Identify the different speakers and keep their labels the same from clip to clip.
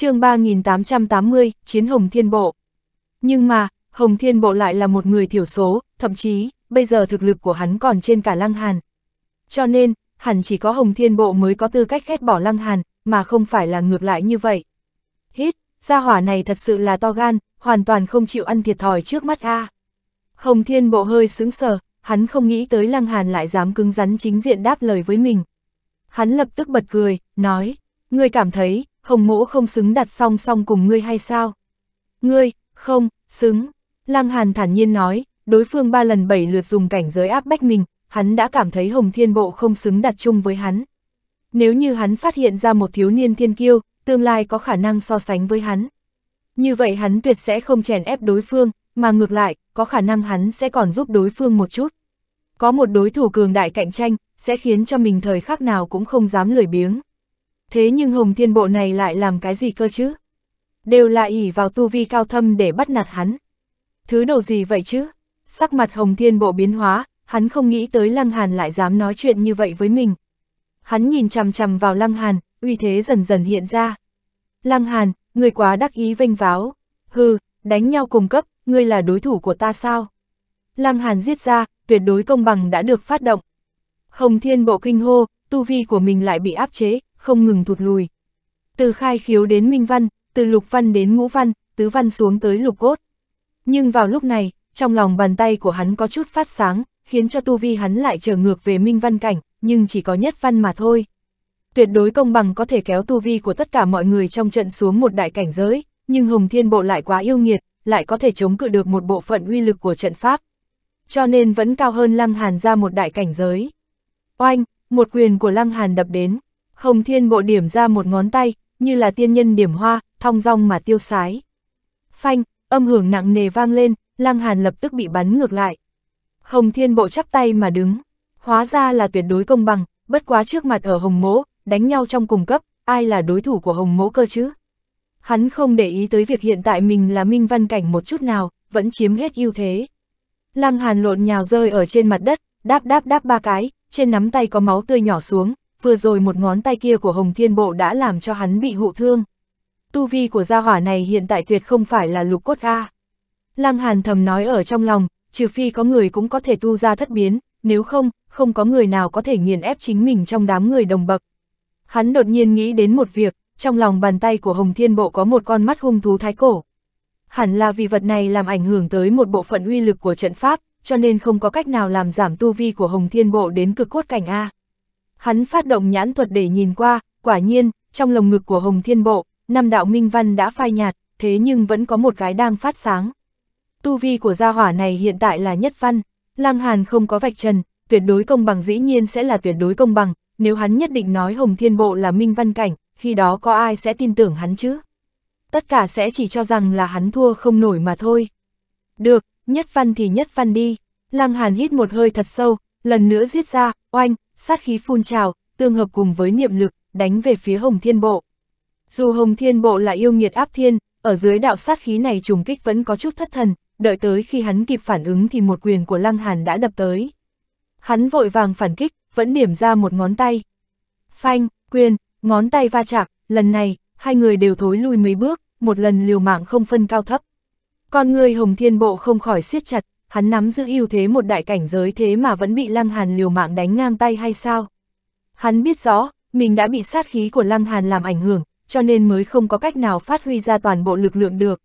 Speaker 1: chương 3880, Chiến Hồng Thiên Bộ. Nhưng mà, Hồng Thiên Bộ lại là một người thiểu số, thậm chí, bây giờ thực lực của hắn còn trên cả Lăng Hàn. Cho nên, hẳn chỉ có Hồng Thiên Bộ mới có tư cách ghét bỏ Lăng Hàn, mà không phải là ngược lại như vậy. Hít, gia hỏa này thật sự là to gan, hoàn toàn không chịu ăn thiệt thòi trước mắt a. Hồng Thiên Bộ hơi sững sờ, hắn không nghĩ tới Lăng Hàn lại dám cứng rắn chính diện đáp lời với mình. Hắn lập tức bật cười, nói, ngươi cảm thấy, hồng mỗ không xứng đặt song song cùng ngươi hay sao? Ngươi, không, xứng. Lăng Hàn thản nhiên nói, đối phương ba lần bảy lượt dùng cảnh giới áp bách mình, hắn đã cảm thấy hồng thiên bộ không xứng đặt chung với hắn. Nếu như hắn phát hiện ra một thiếu niên thiên kiêu, tương lai có khả năng so sánh với hắn. Như vậy hắn tuyệt sẽ không chèn ép đối phương, mà ngược lại, có khả năng hắn sẽ còn giúp đối phương một chút. Có một đối thủ cường đại cạnh tranh, sẽ khiến cho mình thời khắc nào cũng không dám lười biếng thế nhưng Hồng Thiên Bộ này lại làm cái gì cơ chứ? Đều là ỉ vào tu vi cao thâm để bắt nạt hắn. Thứ đồ gì vậy chứ? Sắc mặt Hồng Thiên Bộ biến hóa, hắn không nghĩ tới Lăng Hàn lại dám nói chuyện như vậy với mình. Hắn nhìn chằm chằm vào Lăng Hàn, uy thế dần dần hiện ra. Lăng Hàn, người quá đắc ý vênh váo. Hừ, đánh nhau cùng cấp, ngươi là đối thủ của ta sao? Lăng Hàn giết ra, tuyệt đối công bằng đã được phát động. Hồng Thiên Bộ kinh hô, tu vi của mình lại bị áp chế, không ngừng thụt lùi. Từ khai khiếu đến minh văn, từ lục văn đến ngũ văn, tứ văn xuống tới lục cốt. Nhưng vào lúc này, trong lòng bàn tay của hắn có chút phát sáng, khiến cho tu vi hắn lại trở ngược về minh văn cảnh, nhưng chỉ có nhất văn mà thôi. Tuyệt đối công bằng có thể kéo tu vi của tất cả mọi người trong trận xuống một đại cảnh giới, nhưng Hồng Thiên Bộ lại quá yêu nghiệt, lại có thể chống cự được một bộ phận uy lực của trận pháp. Cho nên vẫn cao hơn Lăng Hàn ra một đại cảnh giới. Oanh, một quyền của Lăng Hàn đập đến. Hồng Thiên Bộ điểm ra một ngón tay, như là tiên nhân điểm hoa, thong dong mà tiêu sái. Phanh, âm hưởng nặng nề vang lên, Lăng Hàn lập tức bị bắn ngược lại. Hồng Thiên Bộ chắp tay mà đứng, hóa ra là tuyệt đối công bằng, bất quá trước mặt ở Hồng Mỗ, đánh nhau trong cùng cấp, ai là đối thủ của Hồng Mỗ cơ chứ? Hắn không để ý tới việc hiện tại mình là minh văn cảnh một chút nào, vẫn chiếm hết ưu thế. Lăng Hàn lộn nhào rơi ở trên mặt đất, đáp đáp đáp ba cái, trên nắm tay có máu tươi nhỏ xuống, vừa rồi một ngón tay kia của Hồng Thiên Bộ đã làm cho hắn bị hụ thương. Tu vi của gia hỏa này hiện tại tuyệt không phải là lục cốt A. Lăng Hàn thầm nói ở trong lòng, trừ phi có người cũng có thể tu ra thất biến, nếu không, không có người nào có thể nghiền ép chính mình trong đám người đồng bậc. Hắn đột nhiên nghĩ đến một việc, trong lòng bàn tay của Hồng Thiên Bộ có một con mắt hung thú thái cổ. Hẳn là vì vật này làm ảnh hưởng tới một bộ phận uy lực của trận pháp, cho nên không có cách nào làm giảm tu vi của Hồng Thiên Bộ đến cực cốt cảnh A hắn phát động nhãn thuật để nhìn qua, quả nhiên, trong lồng ngực của Hồng Thiên Bộ, năm đạo minh văn đã phai nhạt, thế nhưng vẫn có một cái đang phát sáng. Tu vi của gia hỏa này hiện tại là nhất văn, lang Hàn không có vạch trần, tuyệt đối công bằng dĩ nhiên sẽ là tuyệt đối công bằng, nếu hắn nhất định nói Hồng Thiên Bộ là minh văn cảnh, khi đó có ai sẽ tin tưởng hắn chứ? Tất cả sẽ chỉ cho rằng là hắn thua không nổi mà thôi. Được, nhất văn thì nhất văn đi. Lăng Hàn hít một hơi thật sâu, lần nữa giết ra, oanh, sát khí phun trào, tương hợp cùng với niệm lực, đánh về phía Hồng Thiên Bộ. Dù Hồng Thiên Bộ là yêu nghiệt áp thiên, ở dưới đạo sát khí này trùng kích vẫn có chút thất thần, đợi tới khi hắn kịp phản ứng thì một quyền của Lăng Hàn đã đập tới. Hắn vội vàng phản kích, vẫn điểm ra một ngón tay. Phanh, quyền, ngón tay va chạm, lần này, hai người đều thối lui mấy bước, một lần liều mạng không phân cao thấp. Con người Hồng Thiên Bộ không khỏi siết chặt, hắn nắm giữ ưu thế một đại cảnh giới thế mà vẫn bị Lăng Hàn liều mạng đánh ngang tay hay sao? Hắn biết rõ, mình đã bị sát khí của Lăng Hàn làm ảnh hưởng, cho nên mới không có cách nào phát huy ra toàn bộ lực lượng được.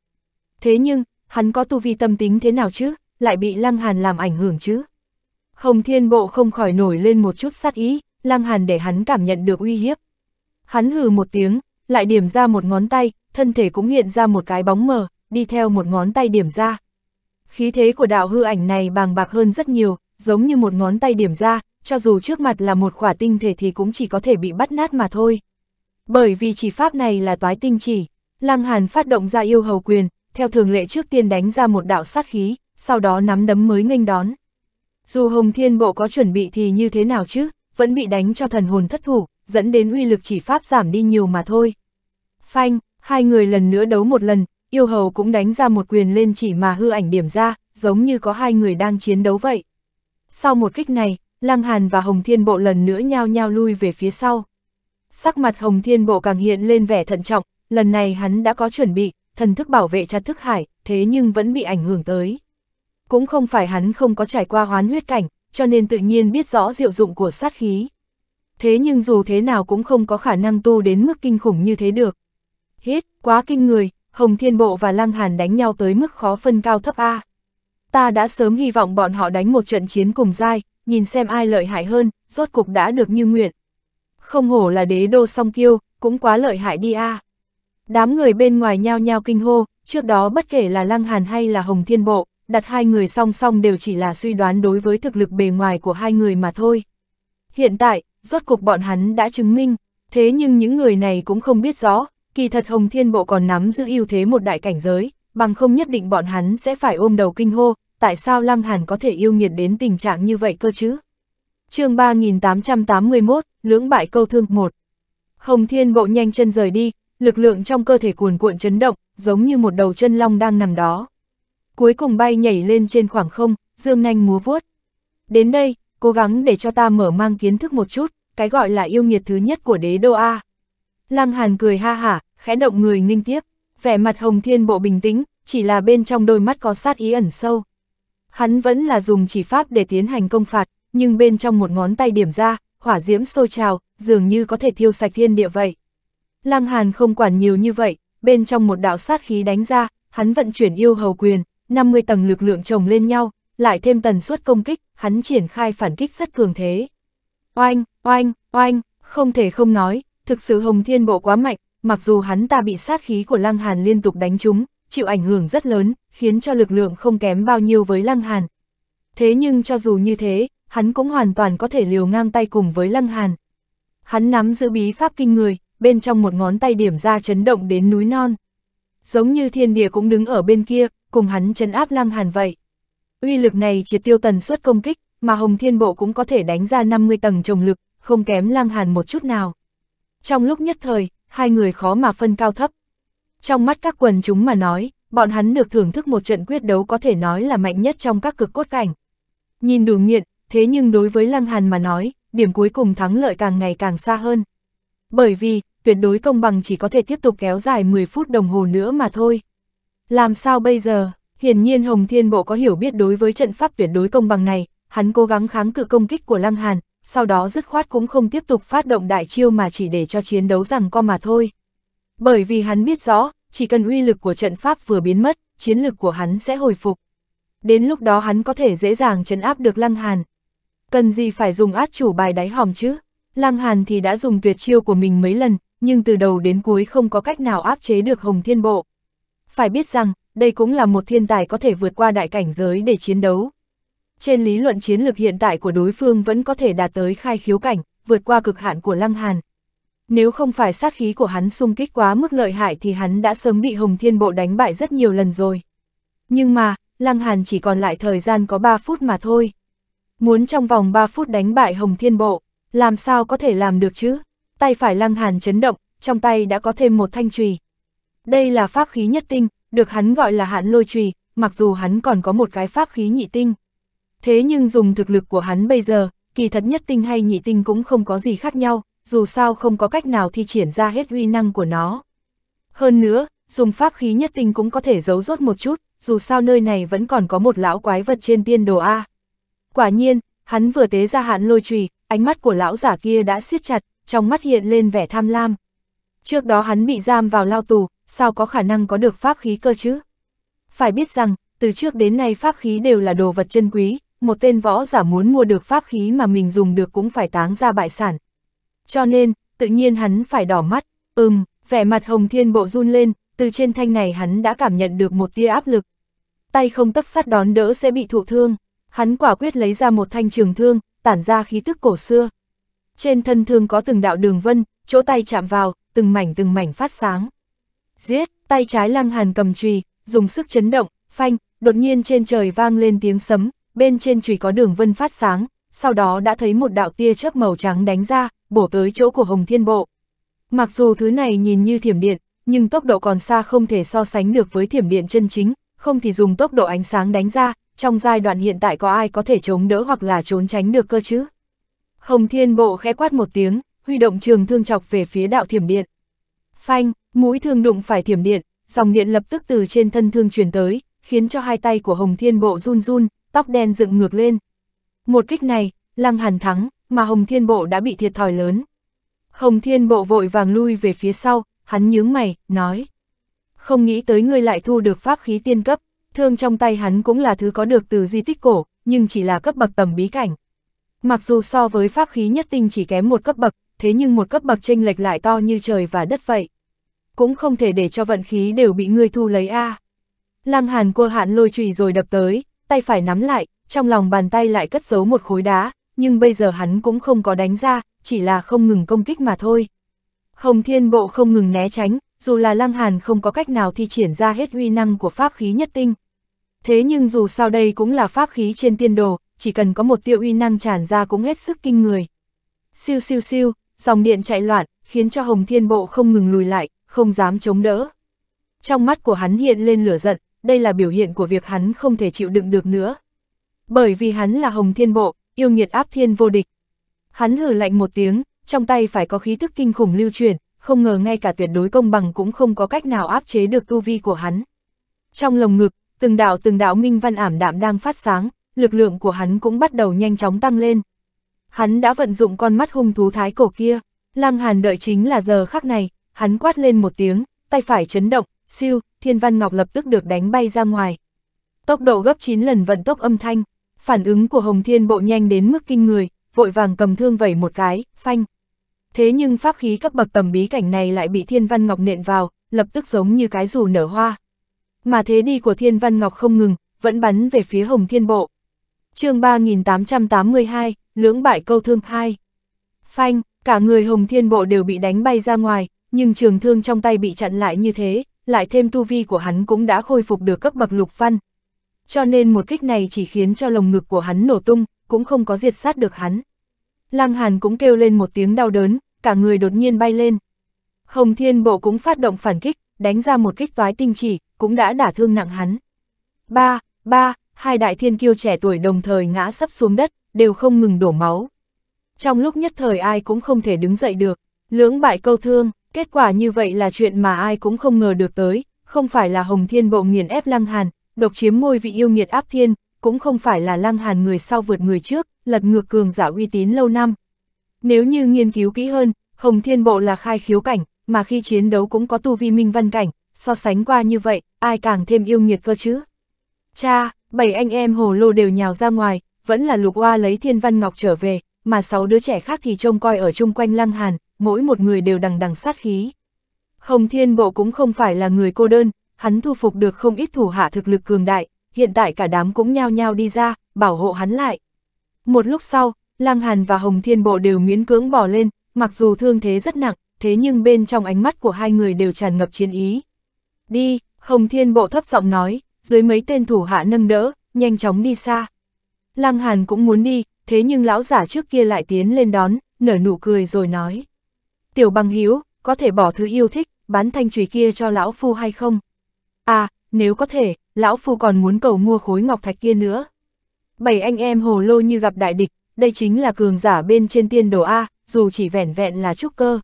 Speaker 1: Thế nhưng, hắn có tu vi tâm tính thế nào chứ, lại bị Lăng Hàn làm ảnh hưởng chứ? Hồng Thiên Bộ không khỏi nổi lên một chút sát ý, Lăng Hàn để hắn cảm nhận được uy hiếp. Hắn hừ một tiếng, lại điểm ra một ngón tay, thân thể cũng hiện ra một cái bóng mờ, đi theo một ngón tay điểm ra. Khí thế của đạo hư ảnh này bàng bạc hơn rất nhiều, giống như một ngón tay điểm ra, cho dù trước mặt là một khỏa tinh thể thì cũng chỉ có thể bị bắt nát mà thôi. Bởi vì chỉ pháp này là toái tinh chỉ, Lăng Hàn phát động ra yêu hầu quyền, theo thường lệ trước tiên đánh ra một đạo sát khí, sau đó nắm đấm mới nghênh đón. Dù Hồng Thiên Bộ có chuẩn bị thì như thế nào chứ, vẫn bị đánh cho thần hồn thất thủ, dẫn đến uy lực chỉ pháp giảm đi nhiều mà thôi. Phanh, hai người lần nữa đấu một lần, yêu hầu cũng đánh ra một quyền lên chỉ mà hư ảnh điểm ra, giống như có hai người đang chiến đấu vậy. Sau một kích này, Lăng Hàn và Hồng Thiên Bộ lần nữa nhao nhao lui về phía sau. Sắc mặt Hồng Thiên Bộ càng hiện lên vẻ thận trọng, lần này hắn đã có chuẩn bị, thần thức bảo vệ chặt thức hải, thế nhưng vẫn bị ảnh hưởng tới. Cũng không phải hắn không có trải qua hoán huyết cảnh, cho nên tự nhiên biết rõ diệu dụng của sát khí. Thế nhưng dù thế nào cũng không có khả năng tu đến mức kinh khủng như thế được. Hết, quá kinh người, Hồng Thiên Bộ và Lăng Hàn đánh nhau tới mức khó phân cao thấp A. Ta đã sớm hy vọng bọn họ đánh một trận chiến cùng dai, nhìn xem ai lợi hại hơn, rốt cục đã được như nguyện. Không hổ là đế đô song kiêu, cũng quá lợi hại đi A. Đám người bên ngoài nhao nhao kinh hô, trước đó bất kể là Lăng Hàn hay là Hồng Thiên Bộ, đặt hai người song song đều chỉ là suy đoán đối với thực lực bề ngoài của hai người mà thôi. Hiện tại, rốt cục bọn hắn đã chứng minh, thế nhưng những người này cũng không biết rõ, Kỳ thật Hồng Thiên Bộ còn nắm giữ ưu thế một đại cảnh giới, bằng không nhất định bọn hắn sẽ phải ôm đầu kinh hô, tại sao Lăng Hàn có thể yêu nghiệt đến tình trạng như vậy cơ chứ? chương 3881, lưỡng bại câu thương 1 Hồng Thiên Bộ nhanh chân rời đi, lực lượng trong cơ thể cuồn cuộn chấn động, giống như một đầu chân long đang nằm đó. Cuối cùng bay nhảy lên trên khoảng không, dương nanh múa vuốt. Đến đây, cố gắng để cho ta mở mang kiến thức một chút, cái gọi là yêu nghiệt thứ nhất của đế đô A. Lăng Hàn cười ha hả, khẽ động người nghinh tiếp, vẻ mặt Hồng Thiên Bộ bình tĩnh, chỉ là bên trong đôi mắt có sát ý ẩn sâu. Hắn vẫn là dùng chỉ pháp để tiến hành công phạt, nhưng bên trong một ngón tay điểm ra, hỏa diễm sôi trào, dường như có thể thiêu sạch thiên địa vậy. Lăng Hàn không quản nhiều như vậy, bên trong một đạo sát khí đánh ra, hắn vận chuyển yêu hầu quyền, 50 tầng lực lượng chồng lên nhau, lại thêm tần suất công kích, hắn triển khai phản kích rất cường thế. Oanh, oanh, oanh, không thể không nói, thực sự Hồng Thiên Bộ quá mạnh, mặc dù hắn ta bị sát khí của Lăng Hàn liên tục đánh trúng, chịu ảnh hưởng rất lớn, khiến cho lực lượng không kém bao nhiêu với Lăng Hàn. Thế nhưng cho dù như thế, hắn cũng hoàn toàn có thể liều ngang tay cùng với Lăng Hàn. Hắn nắm giữ bí pháp kinh người, bên trong một ngón tay điểm ra chấn động đến núi non. Giống như thiên địa cũng đứng ở bên kia, cùng hắn chấn áp Lăng Hàn vậy. Uy lực này triệt tiêu tần suất công kích, mà Hồng Thiên Bộ cũng có thể đánh ra 50 tầng trồng lực, không kém Lăng Hàn một chút nào. Trong lúc nhất thời, hai người khó mà phân cao thấp. Trong mắt các quần chúng mà nói, bọn hắn được thưởng thức một trận quyết đấu có thể nói là mạnh nhất trong các cực cốt cảnh. Nhìn đủ nghiện, thế nhưng đối với Lăng Hàn mà nói, điểm cuối cùng thắng lợi càng ngày càng xa hơn. Bởi vì, tuyệt đối công bằng chỉ có thể tiếp tục kéo dài 10 phút đồng hồ nữa mà thôi. Làm sao bây giờ, hiển nhiên Hồng Thiên Bộ có hiểu biết đối với trận pháp tuyệt đối công bằng này, hắn cố gắng kháng cự công kích của Lăng Hàn, sau đó dứt khoát cũng không tiếp tục phát động đại chiêu mà chỉ để cho chiến đấu rằng co mà thôi. Bởi vì hắn biết rõ, chỉ cần uy lực của trận pháp vừa biến mất, chiến lực của hắn sẽ hồi phục. Đến lúc đó hắn có thể dễ dàng chấn áp được Lăng Hàn. Cần gì phải dùng át chủ bài đáy hòm chứ? Lăng Hàn thì đã dùng tuyệt chiêu của mình mấy lần, nhưng từ đầu đến cuối không có cách nào áp chế được Hồng Thiên Bộ. Phải biết rằng, đây cũng là một thiên tài có thể vượt qua đại cảnh giới để chiến đấu trên lý luận chiến lược hiện tại của đối phương vẫn có thể đạt tới khai khiếu cảnh, vượt qua cực hạn của Lăng Hàn. Nếu không phải sát khí của hắn xung kích quá mức lợi hại thì hắn đã sớm bị Hồng Thiên Bộ đánh bại rất nhiều lần rồi. Nhưng mà, Lăng Hàn chỉ còn lại thời gian có 3 phút mà thôi. Muốn trong vòng 3 phút đánh bại Hồng Thiên Bộ, làm sao có thể làm được chứ? Tay phải Lăng Hàn chấn động, trong tay đã có thêm một thanh chùy. Đây là pháp khí nhất tinh, được hắn gọi là hạn lôi chùy, mặc dù hắn còn có một cái pháp khí nhị tinh. Thế nhưng dùng thực lực của hắn bây giờ, kỳ thật nhất tinh hay nhị tinh cũng không có gì khác nhau, dù sao không có cách nào thi triển ra hết uy năng của nó. Hơn nữa, dùng pháp khí nhất tinh cũng có thể giấu rốt một chút, dù sao nơi này vẫn còn có một lão quái vật trên tiên đồ A. Quả nhiên, hắn vừa tế ra hạn lôi trùy, ánh mắt của lão giả kia đã siết chặt, trong mắt hiện lên vẻ tham lam. Trước đó hắn bị giam vào lao tù, sao có khả năng có được pháp khí cơ chứ? Phải biết rằng, từ trước đến nay pháp khí đều là đồ vật chân quý, một tên võ giả muốn mua được pháp khí mà mình dùng được cũng phải táng ra bại sản. Cho nên, tự nhiên hắn phải đỏ mắt, ừm, vẻ mặt hồng thiên bộ run lên, từ trên thanh này hắn đã cảm nhận được một tia áp lực. Tay không tất sắt đón đỡ sẽ bị thụ thương, hắn quả quyết lấy ra một thanh trường thương, tản ra khí tức cổ xưa. Trên thân thương có từng đạo đường vân, chỗ tay chạm vào, từng mảnh từng mảnh phát sáng. Giết, tay trái lăng hàn cầm trùy, dùng sức chấn động, phanh, đột nhiên trên trời vang lên tiếng sấm, bên trên chùy có đường vân phát sáng, sau đó đã thấy một đạo tia chớp màu trắng đánh ra, bổ tới chỗ của Hồng Thiên Bộ. Mặc dù thứ này nhìn như thiểm điện, nhưng tốc độ còn xa không thể so sánh được với thiểm điện chân chính, không thì dùng tốc độ ánh sáng đánh ra, trong giai đoạn hiện tại có ai có thể chống đỡ hoặc là trốn tránh được cơ chứ. Hồng Thiên Bộ khẽ quát một tiếng, huy động trường thương chọc về phía đạo thiểm điện. Phanh, mũi thương đụng phải thiểm điện, dòng điện lập tức từ trên thân thương truyền tới, khiến cho hai tay của Hồng Thiên Bộ run run, tóc đen dựng ngược lên. Một kích này, Lăng Hàn thắng, mà Hồng Thiên Bộ đã bị thiệt thòi lớn. Hồng Thiên Bộ vội vàng lui về phía sau, hắn nhướng mày, nói. Không nghĩ tới ngươi lại thu được pháp khí tiên cấp, thương trong tay hắn cũng là thứ có được từ di tích cổ, nhưng chỉ là cấp bậc tầm bí cảnh. Mặc dù so với pháp khí nhất tinh chỉ kém một cấp bậc, thế nhưng một cấp bậc chênh lệch lại to như trời và đất vậy. Cũng không thể để cho vận khí đều bị ngươi thu lấy a. À. Lăng Hàn cua hạn lôi chùy rồi đập tới, tay phải nắm lại, trong lòng bàn tay lại cất giấu một khối đá, nhưng bây giờ hắn cũng không có đánh ra, chỉ là không ngừng công kích mà thôi. Hồng Thiên Bộ không ngừng né tránh, dù là Lăng Hàn không có cách nào thi triển ra hết uy năng của pháp khí nhất tinh. Thế nhưng dù sao đây cũng là pháp khí trên tiên đồ, chỉ cần có một tiêu uy năng tràn ra cũng hết sức kinh người. Siêu siêu siêu, dòng điện chạy loạn, khiến cho Hồng Thiên Bộ không ngừng lùi lại, không dám chống đỡ. Trong mắt của hắn hiện lên lửa giận, đây là biểu hiện của việc hắn không thể chịu đựng được nữa. Bởi vì hắn là Hồng Thiên Bộ, yêu nghiệt áp thiên vô địch. Hắn hử lạnh một tiếng, trong tay phải có khí thức kinh khủng lưu truyền, không ngờ ngay cả tuyệt đối công bằng cũng không có cách nào áp chế được tu vi của hắn. Trong lồng ngực, từng đạo từng đạo minh văn ảm đạm đang phát sáng, lực lượng của hắn cũng bắt đầu nhanh chóng tăng lên. Hắn đã vận dụng con mắt hung thú thái cổ kia, lang Hàn đợi chính là giờ khắc này, hắn quát lên một tiếng, tay phải chấn động, siêu, thiên văn ngọc lập tức được đánh bay ra ngoài. Tốc độ gấp 9 lần vận tốc âm thanh, phản ứng của Hồng Thiên Bộ nhanh đến mức kinh người, vội vàng cầm thương vẩy một cái, phanh. Thế nhưng pháp khí cấp bậc tầm bí cảnh này lại bị thiên văn ngọc nện vào, lập tức giống như cái dù nở hoa. Mà thế đi của thiên văn ngọc không ngừng, vẫn bắn về phía Hồng Thiên Bộ. chương 3882, lưỡng bại câu thương 2. Phanh, cả người Hồng Thiên Bộ đều bị đánh bay ra ngoài, nhưng trường thương trong tay bị chặn lại như thế, lại thêm tu vi của hắn cũng đã khôi phục được cấp bậc lục văn. Cho nên một kích này chỉ khiến cho lồng ngực của hắn nổ tung, cũng không có diệt sát được hắn. Lăng Hàn cũng kêu lên một tiếng đau đớn, cả người đột nhiên bay lên. Hồng Thiên Bộ cũng phát động phản kích, đánh ra một kích toái tinh chỉ, cũng đã đả thương nặng hắn. Ba, ba, hai đại thiên kiêu trẻ tuổi đồng thời ngã sắp xuống đất, đều không ngừng đổ máu. Trong lúc nhất thời ai cũng không thể đứng dậy được, lưỡng bại câu thương. Kết quả như vậy là chuyện mà ai cũng không ngờ được tới, không phải là Hồng Thiên Bộ nghiền ép Lăng Hàn, độc chiếm ngôi vị yêu nghiệt áp thiên, cũng không phải là Lăng Hàn người sau vượt người trước, lật ngược cường giả uy tín lâu năm. Nếu như nghiên cứu kỹ hơn, Hồng Thiên Bộ là khai khiếu cảnh, mà khi chiến đấu cũng có tu vi minh văn cảnh, so sánh qua như vậy, ai càng thêm yêu nghiệt cơ chứ. Cha, bảy anh em hồ lô đều nhào ra ngoài, vẫn là lục oa lấy thiên văn ngọc trở về, mà sáu đứa trẻ khác thì trông coi ở chung quanh lăng hàn, mỗi một người đều đằng đằng sát khí. Hồng Thiên Bộ cũng không phải là người cô đơn, hắn thu phục được không ít thủ hạ thực lực cường đại, hiện tại cả đám cũng nhao nhao đi ra, bảo hộ hắn lại. Một lúc sau, Lang Hàn và Hồng Thiên Bộ đều miễn cưỡng bỏ lên, mặc dù thương thế rất nặng, thế nhưng bên trong ánh mắt của hai người đều tràn ngập chiến ý. Đi, Hồng Thiên Bộ thấp giọng nói, dưới mấy tên thủ hạ nâng đỡ, nhanh chóng đi xa. Lang Hàn cũng muốn đi, thế nhưng lão giả trước kia lại tiến lên đón, nở nụ cười rồi nói tiểu bằng hiếu, có thể bỏ thứ yêu thích, bán thanh trùy kia cho lão phu hay không? À, nếu có thể, lão phu còn muốn cầu mua khối ngọc thạch kia nữa. Bảy anh em hồ lô như gặp đại địch, đây chính là cường giả bên trên tiên đồ A, dù chỉ vẻn vẹn là trúc cơ.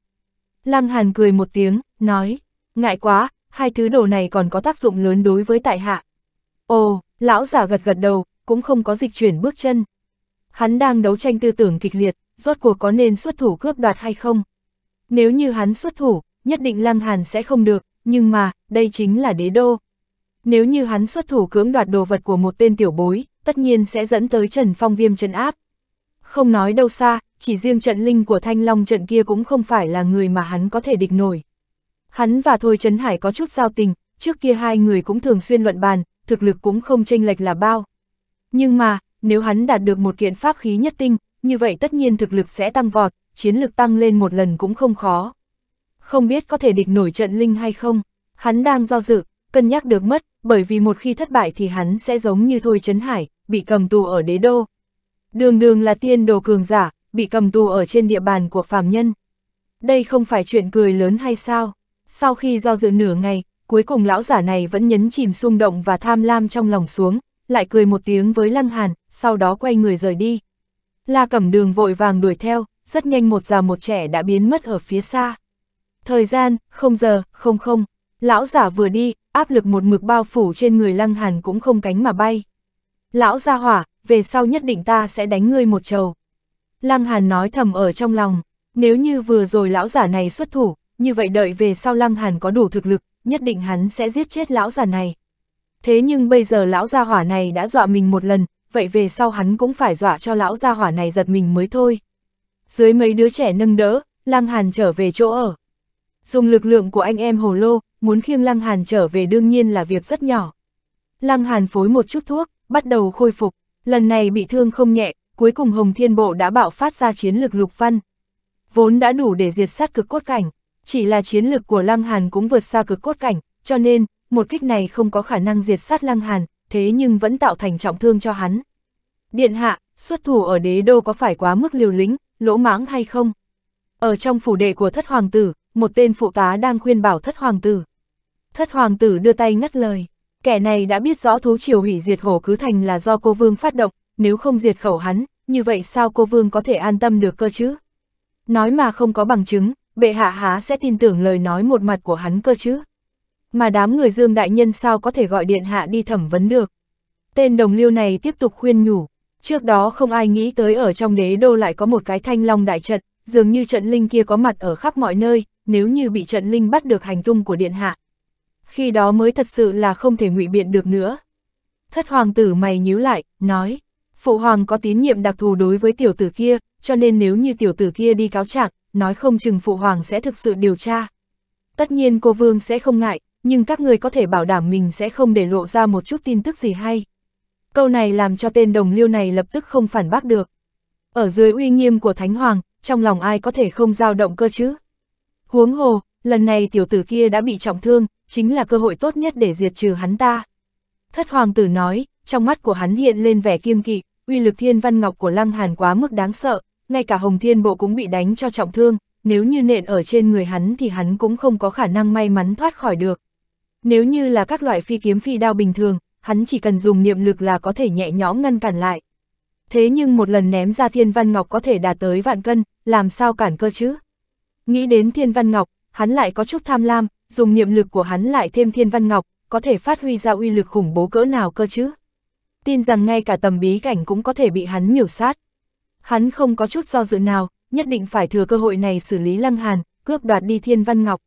Speaker 1: Lăng Hàn cười một tiếng, nói, ngại quá, hai thứ đồ này còn có tác dụng lớn đối với tại hạ. Ồ, lão giả gật gật đầu, cũng không có dịch chuyển bước chân. Hắn đang đấu tranh tư tưởng kịch liệt, rốt cuộc có nên xuất thủ cướp đoạt hay không? Nếu như hắn xuất thủ, nhất định Lăng Hàn sẽ không được, nhưng mà, đây chính là đế đô. Nếu như hắn xuất thủ cưỡng đoạt đồ vật của một tên tiểu bối, tất nhiên sẽ dẫn tới Trần Phong Viêm trấn áp. Không nói đâu xa, chỉ riêng trận linh của Thanh Long trận kia cũng không phải là người mà hắn có thể địch nổi. Hắn và Thôi Trấn Hải có chút giao tình, trước kia hai người cũng thường xuyên luận bàn, thực lực cũng không chênh lệch là bao. Nhưng mà, nếu hắn đạt được một kiện pháp khí nhất tinh, như vậy tất nhiên thực lực sẽ tăng vọt, chiến lực tăng lên một lần cũng không khó. Không biết có thể địch nổi trận linh hay không, hắn đang do dự, cân nhắc được mất, bởi vì một khi thất bại thì hắn sẽ giống như Thôi Trấn Hải, bị cầm tù ở đế đô. Đường đường là tiên đồ cường giả, bị cầm tù ở trên địa bàn của phàm nhân. Đây không phải chuyện cười lớn hay sao? Sau khi do dự nửa ngày, cuối cùng lão giả này vẫn nhấn chìm xung động và tham lam trong lòng xuống, lại cười một tiếng với Lăng Hàn, sau đó quay người rời đi. La Cẩm Đường vội vàng đuổi theo, rất nhanh một già một trẻ đã biến mất ở phía xa. Thời gian, không giờ, không không, lão giả vừa đi, áp lực một mực bao phủ trên người lăng hàn cũng không cánh mà bay. Lão ra hỏa, về sau nhất định ta sẽ đánh ngươi một trầu. Lăng hàn nói thầm ở trong lòng, nếu như vừa rồi lão giả này xuất thủ, như vậy đợi về sau lăng hàn có đủ thực lực, nhất định hắn sẽ giết chết lão giả này. Thế nhưng bây giờ lão gia hỏa này đã dọa mình một lần, vậy về sau hắn cũng phải dọa cho lão gia hỏa này giật mình mới thôi dưới mấy đứa trẻ nâng đỡ, Lăng Hàn trở về chỗ ở. Dùng lực lượng của anh em Hồ Lô, muốn khiêng Lăng Hàn trở về đương nhiên là việc rất nhỏ. Lăng Hàn phối một chút thuốc, bắt đầu khôi phục, lần này bị thương không nhẹ, cuối cùng Hồng Thiên Bộ đã bạo phát ra chiến lực lục văn. Vốn đã đủ để diệt sát cực cốt cảnh, chỉ là chiến lực của Lăng Hàn cũng vượt xa cực cốt cảnh, cho nên, một kích này không có khả năng diệt sát Lăng Hàn, thế nhưng vẫn tạo thành trọng thương cho hắn. Điện hạ, xuất thủ ở đế đô có phải quá mức liều lĩnh, lỗ mãng hay không? Ở trong phủ đệ của thất hoàng tử, một tên phụ tá đang khuyên bảo thất hoàng tử. Thất hoàng tử đưa tay ngắt lời, kẻ này đã biết rõ thú triều hủy diệt hổ cứ thành là do cô vương phát động, nếu không diệt khẩu hắn, như vậy sao cô vương có thể an tâm được cơ chứ? Nói mà không có bằng chứng, bệ hạ há sẽ tin tưởng lời nói một mặt của hắn cơ chứ? Mà đám người dương đại nhân sao có thể gọi điện hạ đi thẩm vấn được? Tên đồng liêu này tiếp tục khuyên nhủ, Trước đó không ai nghĩ tới ở trong đế đô lại có một cái thanh long đại trận, dường như trận linh kia có mặt ở khắp mọi nơi, nếu như bị trận linh bắt được hành tung của điện hạ. Khi đó mới thật sự là không thể ngụy biện được nữa. Thất hoàng tử mày nhíu lại, nói, phụ hoàng có tín nhiệm đặc thù đối với tiểu tử kia, cho nên nếu như tiểu tử kia đi cáo trạng, nói không chừng phụ hoàng sẽ thực sự điều tra. Tất nhiên cô vương sẽ không ngại, nhưng các người có thể bảo đảm mình sẽ không để lộ ra một chút tin tức gì hay. Câu này làm cho tên đồng liêu này lập tức không phản bác được. Ở dưới uy nghiêm của Thánh Hoàng, trong lòng ai có thể không dao động cơ chứ? Huống hồ, lần này tiểu tử kia đã bị trọng thương, chính là cơ hội tốt nhất để diệt trừ hắn ta. Thất Hoàng tử nói, trong mắt của hắn hiện lên vẻ kiêng kỵ, uy lực thiên văn ngọc của Lăng Hàn quá mức đáng sợ, ngay cả Hồng Thiên Bộ cũng bị đánh cho trọng thương, nếu như nện ở trên người hắn thì hắn cũng không có khả năng may mắn thoát khỏi được. Nếu như là các loại phi kiếm phi đao bình thường, hắn chỉ cần dùng niệm lực là có thể nhẹ nhõm ngăn cản lại. Thế nhưng một lần ném ra thiên văn ngọc có thể đạt tới vạn cân, làm sao cản cơ chứ? Nghĩ đến thiên văn ngọc, hắn lại có chút tham lam, dùng niệm lực của hắn lại thêm thiên văn ngọc, có thể phát huy ra uy lực khủng bố cỡ nào cơ chứ? Tin rằng ngay cả tầm bí cảnh cũng có thể bị hắn miểu sát. Hắn không có chút do dự nào, nhất định phải thừa cơ hội này xử lý lăng hàn, cướp đoạt đi thiên văn ngọc.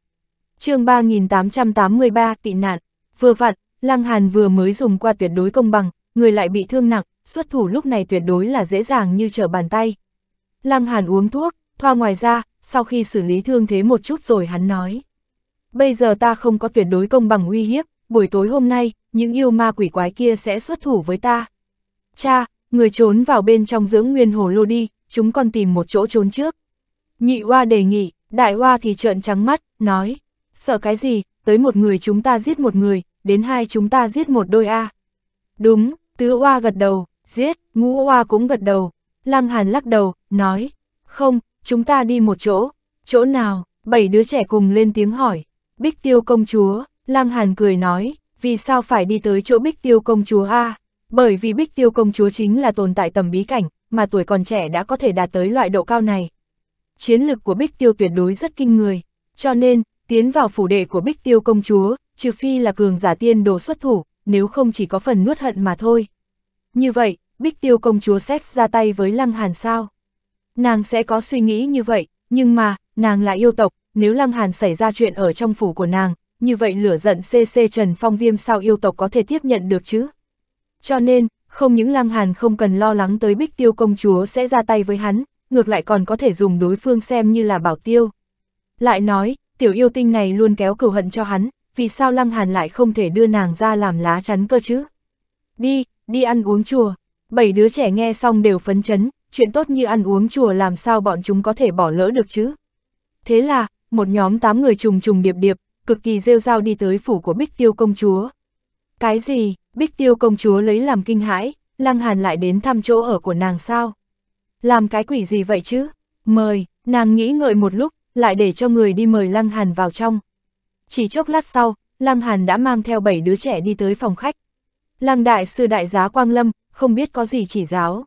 Speaker 1: chương 3883 tị nạn, vừa vặn, Lăng Hàn vừa mới dùng qua tuyệt đối công bằng, người lại bị thương nặng, xuất thủ lúc này tuyệt đối là dễ dàng như trở bàn tay. Lăng Hàn uống thuốc, thoa ngoài ra, sau khi xử lý thương thế một chút rồi hắn nói. Bây giờ ta không có tuyệt đối công bằng uy hiếp, buổi tối hôm nay, những yêu ma quỷ quái kia sẽ xuất thủ với ta. Cha, người trốn vào bên trong dưỡng nguyên hồ lô đi, chúng còn tìm một chỗ trốn trước. Nhị hoa đề nghị, đại hoa thì trợn trắng mắt, nói, sợ cái gì, tới một người chúng ta giết một người, đến hai chúng ta giết một đôi A. Đúng, tứ oa gật đầu, giết, ngũ oa cũng gật đầu. Lăng Hàn lắc đầu, nói, không, chúng ta đi một chỗ, chỗ nào, bảy đứa trẻ cùng lên tiếng hỏi. Bích tiêu công chúa, Lăng Hàn cười nói, vì sao phải đi tới chỗ bích tiêu công chúa A? Bởi vì bích tiêu công chúa chính là tồn tại tầm bí cảnh, mà tuổi còn trẻ đã có thể đạt tới loại độ cao này. Chiến lực của bích tiêu tuyệt đối rất kinh người, cho nên, tiến vào phủ đệ của bích tiêu công chúa, trừ phi là cường giả tiên đồ xuất thủ, nếu không chỉ có phần nuốt hận mà thôi. Như vậy, Bích Tiêu công chúa xét ra tay với Lăng Hàn sao? Nàng sẽ có suy nghĩ như vậy, nhưng mà, nàng là yêu tộc, nếu Lăng Hàn xảy ra chuyện ở trong phủ của nàng, như vậy lửa giận CC Trần Phong Viêm sao yêu tộc có thể tiếp nhận được chứ? Cho nên, không những Lăng Hàn không cần lo lắng tới Bích Tiêu công chúa sẽ ra tay với hắn, ngược lại còn có thể dùng đối phương xem như là bảo tiêu. Lại nói, tiểu yêu tinh này luôn kéo cừu hận cho hắn, vì sao Lăng Hàn lại không thể đưa nàng ra làm lá chắn cơ chứ? Đi, đi ăn uống chùa. Bảy đứa trẻ nghe xong đều phấn chấn, chuyện tốt như ăn uống chùa làm sao bọn chúng có thể bỏ lỡ được chứ? Thế là, một nhóm tám người trùng trùng điệp điệp, cực kỳ rêu rao đi tới phủ của Bích Tiêu công chúa. Cái gì? Bích Tiêu công chúa lấy làm kinh hãi, Lăng Hàn lại đến thăm chỗ ở của nàng sao? Làm cái quỷ gì vậy chứ? Mời, nàng nghĩ ngợi một lúc, lại để cho người đi mời Lăng Hàn vào trong. Chỉ chốc lát sau, Lăng Hàn đã mang theo bảy đứa trẻ đi tới phòng khách. Lăng đại sư đại giá Quang Lâm, không biết có gì chỉ giáo.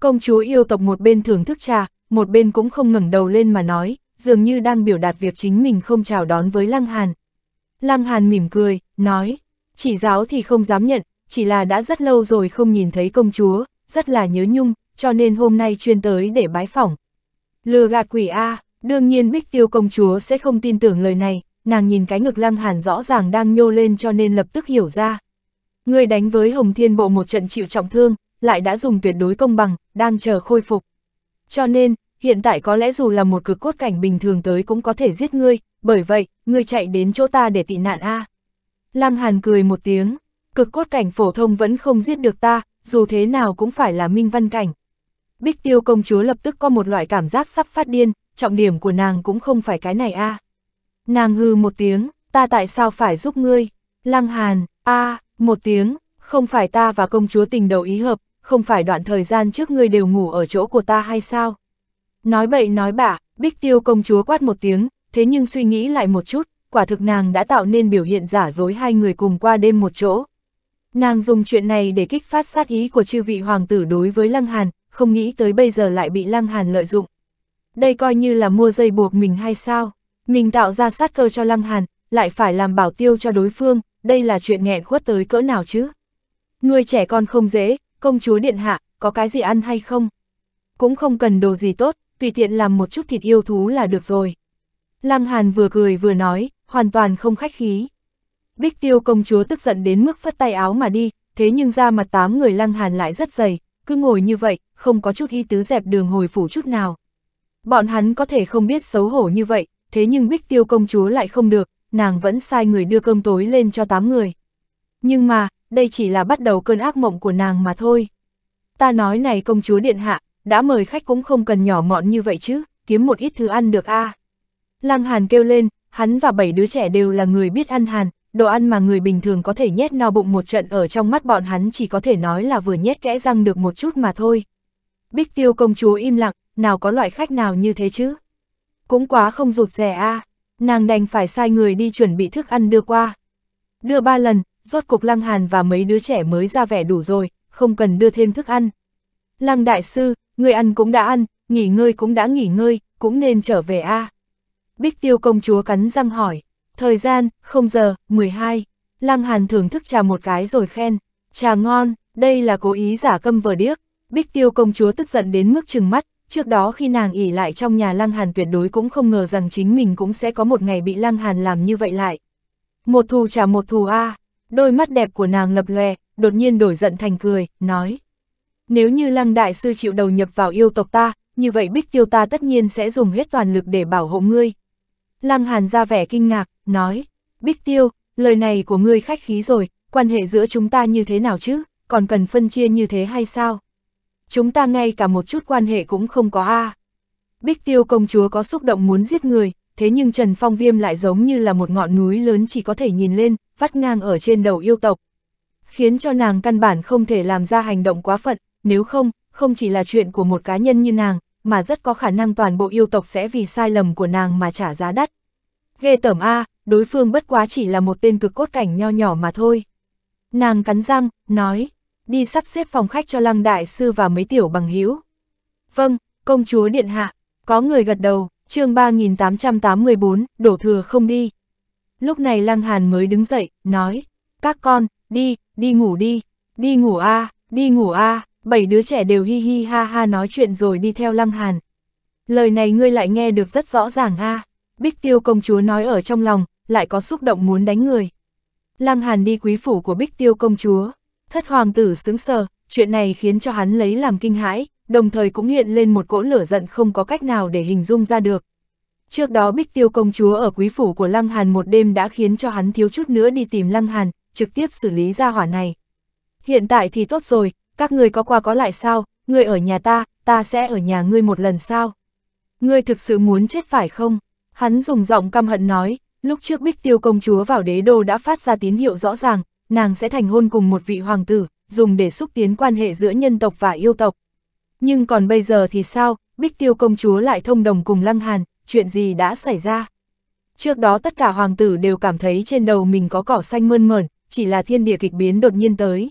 Speaker 1: Công chúa yêu tộc một bên thưởng thức trà, một bên cũng không ngẩng đầu lên mà nói, dường như đang biểu đạt việc chính mình không chào đón với Lăng Hàn. Lăng Hàn mỉm cười, nói, chỉ giáo thì không dám nhận, chỉ là đã rất lâu rồi không nhìn thấy công chúa, rất là nhớ nhung, cho nên hôm nay chuyên tới để bái phỏng. Lừa gạt quỷ A, đương nhiên Bích Tiêu công chúa sẽ không tin tưởng lời này, nàng nhìn cái ngực lăng hàn rõ ràng đang nhô lên cho nên lập tức hiểu ra. Người đánh với Hồng Thiên Bộ một trận chịu trọng thương, lại đã dùng tuyệt đối công bằng, đang chờ khôi phục. Cho nên, hiện tại có lẽ dù là một cực cốt cảnh bình thường tới cũng có thể giết ngươi, bởi vậy, ngươi chạy đến chỗ ta để tị nạn a. À. Lăng Hàn cười một tiếng, cực cốt cảnh phổ thông vẫn không giết được ta, dù thế nào cũng phải là minh văn cảnh. Bích Tiêu công chúa lập tức có một loại cảm giác sắp phát điên, trọng điểm của nàng cũng không phải cái này a. À. Nàng hư một tiếng, ta tại sao phải giúp ngươi? Lăng Hàn, a một tiếng, không phải ta và công chúa tình đầu ý hợp, không phải đoạn thời gian trước ngươi đều ngủ ở chỗ của ta hay sao? Nói bậy nói bạ, bích tiêu công chúa quát một tiếng, thế nhưng suy nghĩ lại một chút, quả thực nàng đã tạo nên biểu hiện giả dối hai người cùng qua đêm một chỗ. Nàng dùng chuyện này để kích phát sát ý của chư vị hoàng tử đối với Lăng Hàn, không nghĩ tới bây giờ lại bị Lăng Hàn lợi dụng. Đây coi như là mua dây buộc mình hay sao? Mình tạo ra sát cơ cho Lăng Hàn, lại phải làm bảo tiêu cho đối phương, đây là chuyện nghẹn khuất tới cỡ nào chứ? Nuôi trẻ con không dễ, công chúa điện hạ, có cái gì ăn hay không? Cũng không cần đồ gì tốt, tùy tiện làm một chút thịt yêu thú là được rồi. Lăng Hàn vừa cười vừa nói, hoàn toàn không khách khí. Bích tiêu công chúa tức giận đến mức phất tay áo mà đi, thế nhưng ra mặt tám người Lăng Hàn lại rất dày, cứ ngồi như vậy, không có chút y tứ dẹp đường hồi phủ chút nào. Bọn hắn có thể không biết xấu hổ như vậy, thế nhưng Bích Tiêu công chúa lại không được, nàng vẫn sai người đưa cơm tối lên cho tám người. Nhưng mà, đây chỉ là bắt đầu cơn ác mộng của nàng mà thôi. Ta nói này công chúa điện hạ, đã mời khách cũng không cần nhỏ mọn như vậy chứ, kiếm một ít thứ ăn được a à. Lăng Hàn kêu lên, hắn và bảy đứa trẻ đều là người biết ăn Hàn, đồ ăn mà người bình thường có thể nhét no bụng một trận ở trong mắt bọn hắn chỉ có thể nói là vừa nhét kẽ răng được một chút mà thôi. Bích tiêu công chúa im lặng, nào có loại khách nào như thế chứ? Cũng quá không rụt rẻ a à. nàng đành phải sai người đi chuẩn bị thức ăn đưa qua. Đưa ba lần, rốt cục Lăng Hàn và mấy đứa trẻ mới ra vẻ đủ rồi, không cần đưa thêm thức ăn. Lăng Đại Sư, người ăn cũng đã ăn, nghỉ ngơi cũng đã nghỉ ngơi, cũng nên trở về a à. Bích Tiêu công chúa cắn răng hỏi, thời gian, không giờ, 12. Lăng Hàn thưởng thức trà một cái rồi khen, trà ngon, đây là cố ý giả câm vờ điếc. Bích Tiêu công chúa tức giận đến mức trừng mắt, Trước đó khi nàng ỉ lại trong nhà Lăng Hàn tuyệt đối cũng không ngờ rằng chính mình cũng sẽ có một ngày bị Lăng Hàn làm như vậy lại. Một thù trả một thù a à. đôi mắt đẹp của nàng lập lòe, đột nhiên đổi giận thành cười, nói. Nếu như Lăng Đại Sư chịu đầu nhập vào yêu tộc ta, như vậy bích tiêu ta tất nhiên sẽ dùng hết toàn lực để bảo hộ ngươi. Lăng Hàn ra vẻ kinh ngạc, nói, bích tiêu, lời này của ngươi khách khí rồi, quan hệ giữa chúng ta như thế nào chứ, còn cần phân chia như thế hay sao? chúng ta ngay cả một chút quan hệ cũng không có a. À. Bích tiêu công chúa có xúc động muốn giết người, thế nhưng Trần Phong Viêm lại giống như là một ngọn núi lớn chỉ có thể nhìn lên, vắt ngang ở trên đầu yêu tộc. Khiến cho nàng căn bản không thể làm ra hành động quá phận, nếu không, không chỉ là chuyện của một cá nhân như nàng, mà rất có khả năng toàn bộ yêu tộc sẽ vì sai lầm của nàng mà trả giá đắt. Ghê tởm A, đối phương bất quá chỉ là một tên cực cốt cảnh nho nhỏ mà thôi. Nàng cắn răng, nói, đi sắp xếp phòng khách cho lăng đại sư và mấy tiểu bằng hữu Vâng, công chúa điện hạ, có người gật đầu, chương 3884, đổ thừa không đi. Lúc này lăng hàn mới đứng dậy, nói, các con, đi, đi ngủ đi, đi ngủ a à, đi ngủ a à. bảy đứa trẻ đều hi hi ha ha nói chuyện rồi đi theo lăng hàn. Lời này ngươi lại nghe được rất rõ ràng ha. Bích tiêu công chúa nói ở trong lòng, lại có xúc động muốn đánh người. Lăng hàn đi quý phủ của bích tiêu công chúa, Thất hoàng tử sướng sờ, chuyện này khiến cho hắn lấy làm kinh hãi, đồng thời cũng hiện lên một cỗ lửa giận không có cách nào để hình dung ra được. Trước đó Bích Tiêu công chúa ở quý phủ của Lăng Hàn một đêm đã khiến cho hắn thiếu chút nữa đi tìm Lăng Hàn, trực tiếp xử lý ra hỏa này. Hiện tại thì tốt rồi, các người có qua có lại sao, người ở nhà ta, ta sẽ ở nhà ngươi một lần sao? Ngươi thực sự muốn chết phải không? Hắn dùng giọng căm hận nói, lúc trước Bích Tiêu công chúa vào đế đô đã phát ra tín hiệu rõ ràng, nàng sẽ thành hôn cùng một vị hoàng tử, dùng để xúc tiến quan hệ giữa nhân tộc và yêu tộc. Nhưng còn bây giờ thì sao, Bích Tiêu công chúa lại thông đồng cùng Lăng Hàn, chuyện gì đã xảy ra? Trước đó tất cả hoàng tử đều cảm thấy trên đầu mình có cỏ xanh mơn mởn, chỉ là thiên địa kịch biến đột nhiên tới.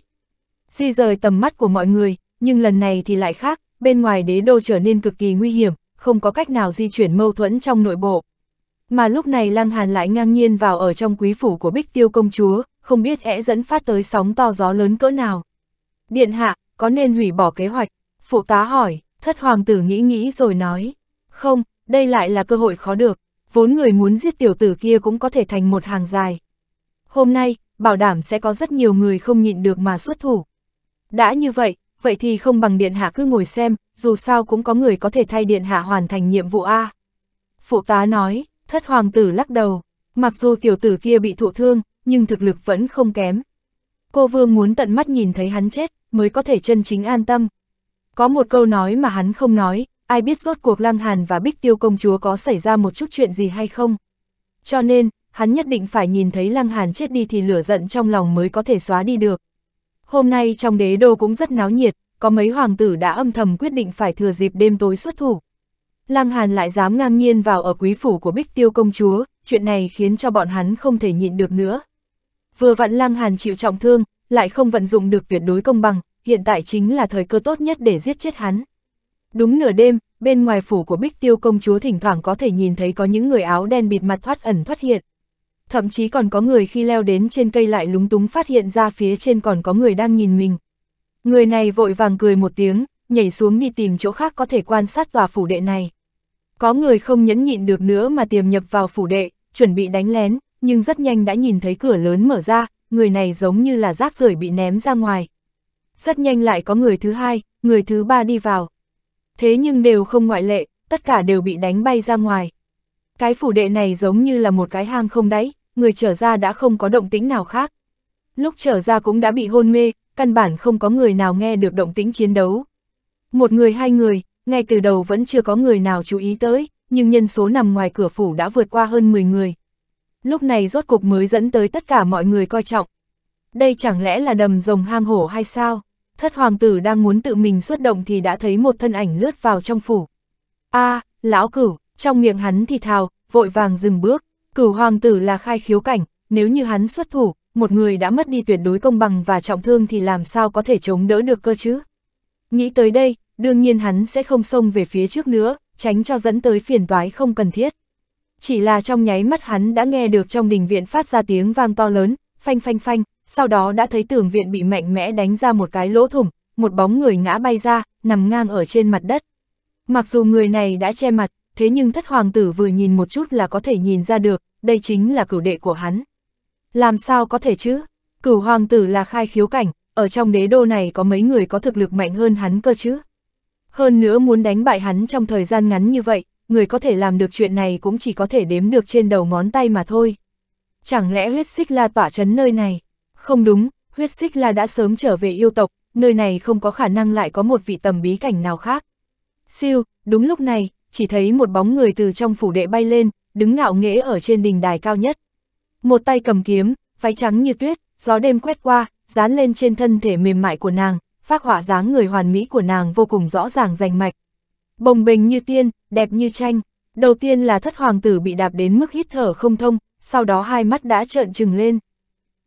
Speaker 1: Di rời tầm mắt của mọi người, nhưng lần này thì lại khác, bên ngoài đế đô trở nên cực kỳ nguy hiểm, không có cách nào di chuyển mâu thuẫn trong nội bộ. Mà lúc này Lăng Hàn lại ngang nhiên vào ở trong quý phủ của Bích Tiêu công chúa, không biết é dẫn phát tới sóng to gió lớn cỡ nào. Điện hạ, có nên hủy bỏ kế hoạch? Phụ tá hỏi, thất hoàng tử nghĩ nghĩ rồi nói. Không, đây lại là cơ hội khó được, vốn người muốn giết tiểu tử kia cũng có thể thành một hàng dài. Hôm nay, bảo đảm sẽ có rất nhiều người không nhịn được mà xuất thủ. Đã như vậy, vậy thì không bằng điện hạ cứ ngồi xem, dù sao cũng có người có thể thay điện hạ hoàn thành nhiệm vụ A. Phụ tá nói, thất hoàng tử lắc đầu, mặc dù tiểu tử kia bị thụ thương, nhưng thực lực vẫn không kém. Cô Vương muốn tận mắt nhìn thấy hắn chết, mới có thể chân chính an tâm. Có một câu nói mà hắn không nói, ai biết rốt cuộc Lăng Hàn và Bích Tiêu công chúa có xảy ra một chút chuyện gì hay không. Cho nên, hắn nhất định phải nhìn thấy Lăng Hàn chết đi thì lửa giận trong lòng mới có thể xóa đi được. Hôm nay trong đế đô cũng rất náo nhiệt, có mấy hoàng tử đã âm thầm quyết định phải thừa dịp đêm tối xuất thủ. Lăng Hàn lại dám ngang nhiên vào ở quý phủ của Bích Tiêu công chúa, chuyện này khiến cho bọn hắn không thể nhịn được nữa, Vừa vặn lang Hàn chịu trọng thương, lại không vận dụng được tuyệt đối công bằng, hiện tại chính là thời cơ tốt nhất để giết chết hắn. Đúng nửa đêm, bên ngoài phủ của Bích Tiêu công chúa thỉnh thoảng có thể nhìn thấy có những người áo đen bịt mặt thoát ẩn thoát hiện. Thậm chí còn có người khi leo đến trên cây lại lúng túng phát hiện ra phía trên còn có người đang nhìn mình. Người này vội vàng cười một tiếng, nhảy xuống đi tìm chỗ khác có thể quan sát tòa phủ đệ này. Có người không nhẫn nhịn được nữa mà tiềm nhập vào phủ đệ, chuẩn bị đánh lén, nhưng rất nhanh đã nhìn thấy cửa lớn mở ra, người này giống như là rác rưởi bị ném ra ngoài. Rất nhanh lại có người thứ hai, người thứ ba đi vào. Thế nhưng đều không ngoại lệ, tất cả đều bị đánh bay ra ngoài. Cái phủ đệ này giống như là một cái hang không đáy, người trở ra đã không có động tĩnh nào khác. Lúc trở ra cũng đã bị hôn mê, căn bản không có người nào nghe được động tĩnh chiến đấu. Một người hai người, ngay từ đầu vẫn chưa có người nào chú ý tới, nhưng nhân số nằm ngoài cửa phủ đã vượt qua hơn 10 người, lúc này rốt cục mới dẫn tới tất cả mọi người coi trọng. Đây chẳng lẽ là đầm rồng hang hổ hay sao? Thất hoàng tử đang muốn tự mình xuất động thì đã thấy một thân ảnh lướt vào trong phủ. a à, lão cửu, trong miệng hắn thì thào, vội vàng dừng bước. Cửu hoàng tử là khai khiếu cảnh, nếu như hắn xuất thủ, một người đã mất đi tuyệt đối công bằng và trọng thương thì làm sao có thể chống đỡ được cơ chứ? Nghĩ tới đây, đương nhiên hắn sẽ không xông về phía trước nữa, tránh cho dẫn tới phiền toái không cần thiết chỉ là trong nháy mắt hắn đã nghe được trong đình viện phát ra tiếng vang to lớn, phanh phanh phanh, sau đó đã thấy tường viện bị mạnh mẽ đánh ra một cái lỗ thủng, một bóng người ngã bay ra, nằm ngang ở trên mặt đất. Mặc dù người này đã che mặt, thế nhưng thất hoàng tử vừa nhìn một chút là có thể nhìn ra được, đây chính là cửu đệ của hắn. Làm sao có thể chứ? Cửu hoàng tử là khai khiếu cảnh, ở trong đế đô này có mấy người có thực lực mạnh hơn hắn cơ chứ? Hơn nữa muốn đánh bại hắn trong thời gian ngắn như vậy, người có thể làm được chuyện này cũng chỉ có thể đếm được trên đầu ngón tay mà thôi. Chẳng lẽ huyết xích la tỏa chấn nơi này? Không đúng, huyết xích la đã sớm trở về yêu tộc, nơi này không có khả năng lại có một vị tầm bí cảnh nào khác. Siêu, đúng lúc này, chỉ thấy một bóng người từ trong phủ đệ bay lên, đứng ngạo nghễ ở trên đình đài cao nhất. Một tay cầm kiếm, váy trắng như tuyết, gió đêm quét qua, dán lên trên thân thể mềm mại của nàng, phác họa dáng người hoàn mỹ của nàng vô cùng rõ ràng rành mạch, bồng bềnh như tiên, đẹp như tranh. Đầu tiên là thất hoàng tử bị đạp đến mức hít thở không thông, sau đó hai mắt đã trợn trừng lên.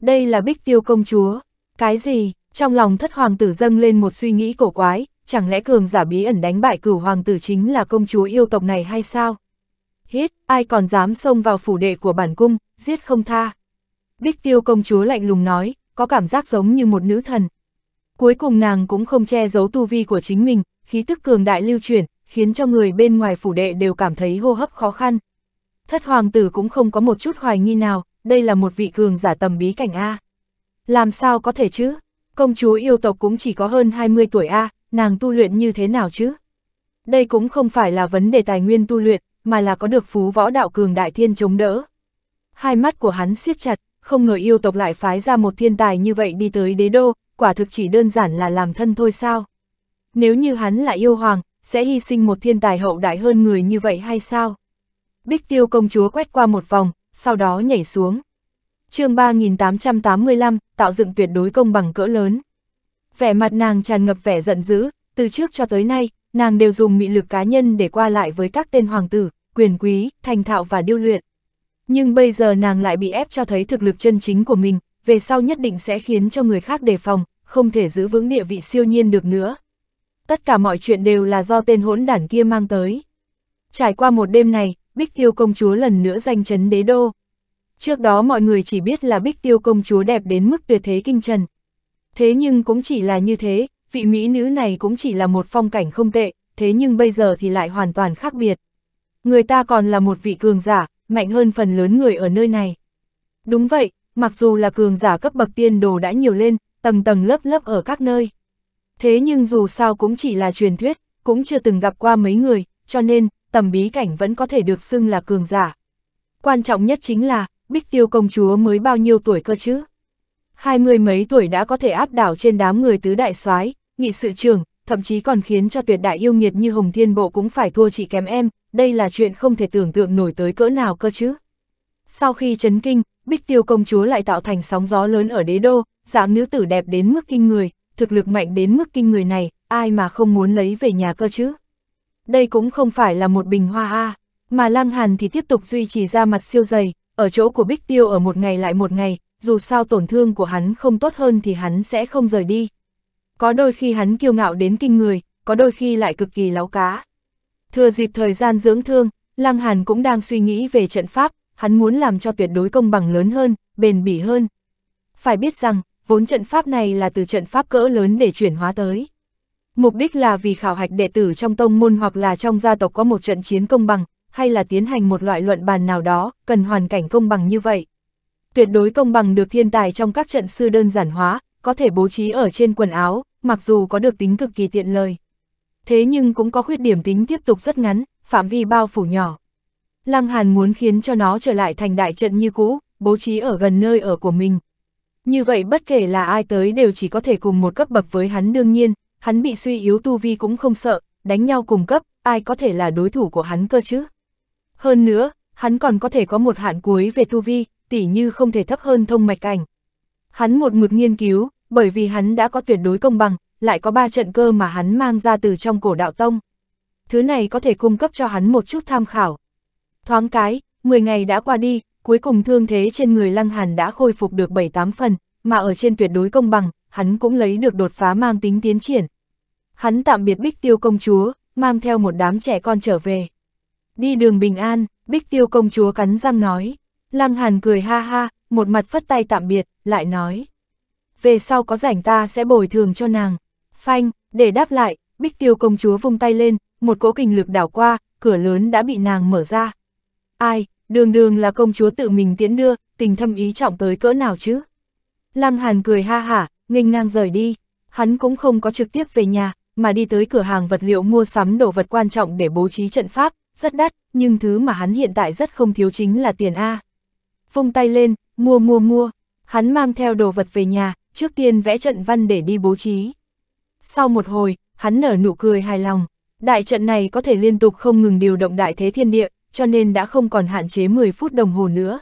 Speaker 1: Đây là bích tiêu công chúa. Cái gì? Trong lòng thất hoàng tử dâng lên một suy nghĩ cổ quái, chẳng lẽ cường giả bí ẩn đánh bại cửu hoàng tử chính là công chúa yêu tộc này hay sao? Hít, ai còn dám xông vào phủ đệ của bản cung, giết không tha. Bích tiêu công chúa lạnh lùng nói, có cảm giác giống như một nữ thần. Cuối cùng nàng cũng không che giấu tu vi của chính mình, khí tức cường đại lưu chuyển, khiến cho người bên ngoài phủ đệ đều cảm thấy hô hấp khó khăn. Thất hoàng tử cũng không có một chút hoài nghi nào, đây là một vị cường giả tầm bí cảnh A. Làm sao có thể chứ? Công chúa yêu tộc cũng chỉ có hơn 20 tuổi A, nàng tu luyện như thế nào chứ? Đây cũng không phải là vấn đề tài nguyên tu luyện, mà là có được phú võ đạo cường đại thiên chống đỡ. Hai mắt của hắn siết chặt, không ngờ yêu tộc lại phái ra một thiên tài như vậy đi tới đế đô, quả thực chỉ đơn giản là làm thân thôi sao. Nếu như hắn là yêu hoàng, sẽ hy sinh một thiên tài hậu đại hơn người như vậy hay sao? Bích tiêu công chúa quét qua một vòng, sau đó nhảy xuống. chương 3885, tạo dựng tuyệt đối công bằng cỡ lớn. Vẻ mặt nàng tràn ngập vẻ giận dữ, từ trước cho tới nay, nàng đều dùng mị lực cá nhân để qua lại với các tên hoàng tử, quyền quý, thành thạo và điêu luyện. Nhưng bây giờ nàng lại bị ép cho thấy thực lực chân chính của mình, về sau nhất định sẽ khiến cho người khác đề phòng, không thể giữ vững địa vị siêu nhiên được nữa tất cả mọi chuyện đều là do tên hỗn đản kia mang tới. Trải qua một đêm này, Bích Tiêu công chúa lần nữa danh chấn đế đô. Trước đó mọi người chỉ biết là Bích Tiêu công chúa đẹp đến mức tuyệt thế kinh trần. Thế nhưng cũng chỉ là như thế, vị mỹ nữ này cũng chỉ là một phong cảnh không tệ, thế nhưng bây giờ thì lại hoàn toàn khác biệt. Người ta còn là một vị cường giả, mạnh hơn phần lớn người ở nơi này. Đúng vậy, mặc dù là cường giả cấp bậc tiên đồ đã nhiều lên, tầng tầng lớp lớp ở các nơi thế nhưng dù sao cũng chỉ là truyền thuyết, cũng chưa từng gặp qua mấy người, cho nên, tầm bí cảnh vẫn có thể được xưng là cường giả. Quan trọng nhất chính là, Bích Tiêu công chúa mới bao nhiêu tuổi cơ chứ? Hai mươi mấy tuổi đã có thể áp đảo trên đám người tứ đại soái, nghị sự trưởng, thậm chí còn khiến cho tuyệt đại yêu nghiệt như Hồng Thiên Bộ cũng phải thua chỉ kém em, đây là chuyện không thể tưởng tượng nổi tới cỡ nào cơ chứ. Sau khi chấn kinh, Bích Tiêu công chúa lại tạo thành sóng gió lớn ở đế đô, dạng nữ tử đẹp đến mức kinh người, thực lực mạnh đến mức kinh người này, ai mà không muốn lấy về nhà cơ chứ. Đây cũng không phải là một bình hoa a, mà Lăng Hàn thì tiếp tục duy trì ra mặt siêu dày, ở chỗ của Bích Tiêu ở một ngày lại một ngày, dù sao tổn thương của hắn không tốt hơn thì hắn sẽ không rời đi. Có đôi khi hắn kiêu ngạo đến kinh người, có đôi khi lại cực kỳ láo cá. Thừa dịp thời gian dưỡng thương, Lăng Hàn cũng đang suy nghĩ về trận pháp, hắn muốn làm cho tuyệt đối công bằng lớn hơn, bền bỉ hơn. Phải biết rằng, vốn trận pháp này là từ trận pháp cỡ lớn để chuyển hóa tới. Mục đích là vì khảo hạch đệ tử trong tông môn hoặc là trong gia tộc có một trận chiến công bằng, hay là tiến hành một loại luận bàn nào đó, cần hoàn cảnh công bằng như vậy. Tuyệt đối công bằng được thiên tài trong các trận sư đơn giản hóa, có thể bố trí ở trên quần áo, mặc dù có được tính cực kỳ tiện lợi. Thế nhưng cũng có khuyết điểm tính tiếp tục rất ngắn, phạm vi bao phủ nhỏ. Lăng Hàn muốn khiến cho nó trở lại thành đại trận như cũ, bố trí ở gần nơi ở của mình, như vậy bất kể là ai tới đều chỉ có thể cùng một cấp bậc với hắn đương nhiên, hắn bị suy yếu tu vi cũng không sợ, đánh nhau cùng cấp, ai có thể là đối thủ của hắn cơ chứ. Hơn nữa, hắn còn có thể có một hạn cuối về tu vi, tỉ như không thể thấp hơn thông mạch cảnh. Hắn một mực nghiên cứu, bởi vì hắn đã có tuyệt đối công bằng, lại có ba trận cơ mà hắn mang ra từ trong cổ đạo tông. Thứ này có thể cung cấp cho hắn một chút tham khảo. Thoáng cái, 10 ngày đã qua đi, cuối cùng thương thế trên người Lăng Hàn đã khôi phục được 7-8 phần, mà ở trên tuyệt đối công bằng, hắn cũng lấy được đột phá mang tính tiến triển. Hắn tạm biệt Bích Tiêu công chúa, mang theo một đám trẻ con trở về. Đi đường bình an, Bích Tiêu công chúa cắn răng nói. Lăng Hàn cười ha ha, một mặt phất tay tạm biệt, lại nói. Về sau có rảnh ta sẽ bồi thường cho nàng. Phanh, để đáp lại, Bích Tiêu công chúa vung tay lên, một cỗ kình lực đảo qua, cửa lớn đã bị nàng mở ra. Ai, đường đường là công chúa tự mình tiễn đưa, tình thâm ý trọng tới cỡ nào chứ. Lăng Hàn cười ha hả, nghênh ngang rời đi, hắn cũng không có trực tiếp về nhà, mà đi tới cửa hàng vật liệu mua sắm đồ vật quan trọng để bố trí trận pháp, rất đắt, nhưng thứ mà hắn hiện tại rất không thiếu chính là tiền A. Vung tay lên, mua mua mua, hắn mang theo đồ vật về nhà, trước tiên vẽ trận văn để đi bố trí. Sau một hồi, hắn nở nụ cười hài lòng, đại trận này có thể liên tục không ngừng điều động đại thế thiên địa, cho nên đã không còn hạn chế 10 phút đồng hồ nữa.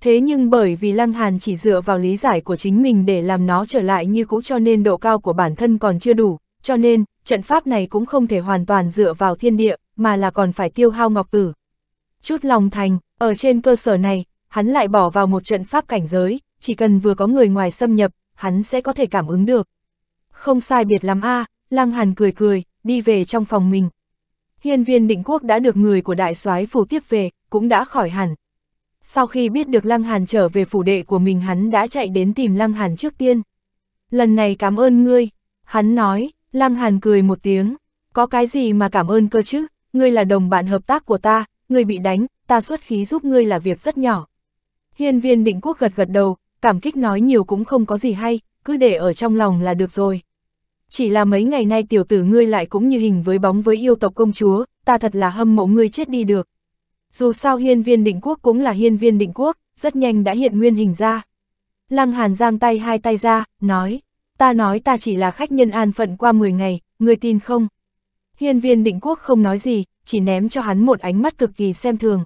Speaker 1: Thế nhưng bởi vì Lăng Hàn chỉ dựa vào lý giải của chính mình để làm nó trở lại như cũ cho nên độ cao của bản thân còn chưa đủ, cho nên, trận pháp này cũng không thể hoàn toàn dựa vào thiên địa, mà là còn phải tiêu hao ngọc tử. Chút lòng thành, ở trên cơ sở này, hắn lại bỏ vào một trận pháp cảnh giới, chỉ cần vừa có người ngoài xâm nhập, hắn sẽ có thể cảm ứng được. Không sai biệt lắm a à, Lăng Hàn cười cười, đi về trong phòng mình hiên viên định quốc đã được người của đại soái phủ tiếp về, cũng đã khỏi hẳn. Sau khi biết được Lăng Hàn trở về phủ đệ của mình hắn đã chạy đến tìm Lăng Hàn trước tiên. Lần này cảm ơn ngươi, hắn nói, Lăng Hàn cười một tiếng, có cái gì mà cảm ơn cơ chứ, ngươi là đồng bạn hợp tác của ta, ngươi bị đánh, ta xuất khí giúp ngươi là việc rất nhỏ. Hiên viên định quốc gật gật đầu, cảm kích nói nhiều cũng không có gì hay, cứ để ở trong lòng là được rồi chỉ là mấy ngày nay tiểu tử ngươi lại cũng như hình với bóng với yêu tộc công chúa, ta thật là hâm mộ ngươi chết đi được. Dù sao hiên viên định quốc cũng là hiên viên định quốc, rất nhanh đã hiện nguyên hình ra. Lăng Hàn giang tay hai tay ra, nói, ta nói ta chỉ là khách nhân an phận qua 10 ngày, ngươi tin không? Hiên viên định quốc không nói gì, chỉ ném cho hắn một ánh mắt cực kỳ xem thường.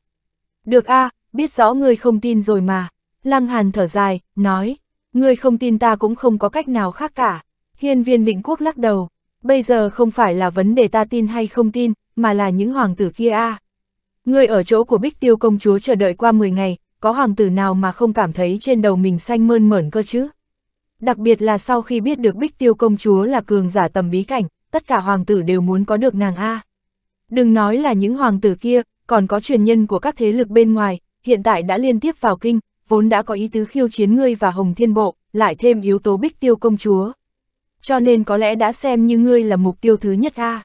Speaker 1: Được a à, biết rõ ngươi không tin rồi mà. Lăng Hàn thở dài, nói, ngươi không tin ta cũng không có cách nào khác cả. Hiên viên định quốc lắc đầu, bây giờ không phải là vấn đề ta tin hay không tin, mà là những hoàng tử kia a. Ngươi ở chỗ của bích tiêu công chúa chờ đợi qua 10 ngày, có hoàng tử nào mà không cảm thấy trên đầu mình xanh mơn mởn cơ chứ? Đặc biệt là sau khi biết được bích tiêu công chúa là cường giả tầm bí cảnh, tất cả hoàng tử đều muốn có được nàng a. Đừng nói là những hoàng tử kia, còn có truyền nhân của các thế lực bên ngoài, hiện tại đã liên tiếp vào kinh, vốn đã có ý tứ khiêu chiến ngươi và Hồng Thiên Bộ, lại thêm yếu tố bích tiêu công chúa cho nên có lẽ đã xem như ngươi là mục tiêu thứ nhất a.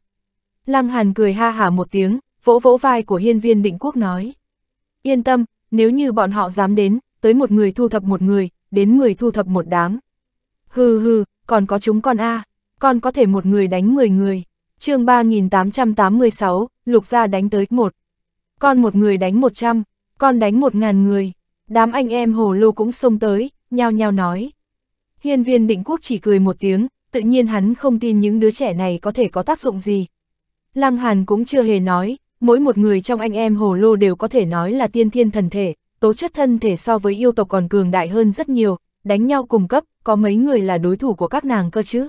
Speaker 1: Lăng Hàn cười ha hả một tiếng, vỗ vỗ vai của hiên viên định quốc nói. Yên tâm, nếu như bọn họ dám đến, tới một người thu thập một người, đến người thu thập một đám. Hừ hừ, còn có chúng con a, con có thể một người đánh 10 người. Chương 3886, Lục gia đánh tới một. Con một người đánh 100, con đánh 1000 người. Đám anh em Hồ Lô cũng xông tới, nhao nhao nói. Hiên Viên Định Quốc chỉ cười một tiếng, tự nhiên hắn không tin những đứa trẻ này có thể có tác dụng gì. Lăng Hàn cũng chưa hề nói, mỗi một người trong anh em hồ lô đều có thể nói là tiên thiên thần thể, tố chất thân thể so với yêu tộc còn cường đại hơn rất nhiều, đánh nhau cùng cấp, có mấy người là đối thủ của các nàng cơ chứ.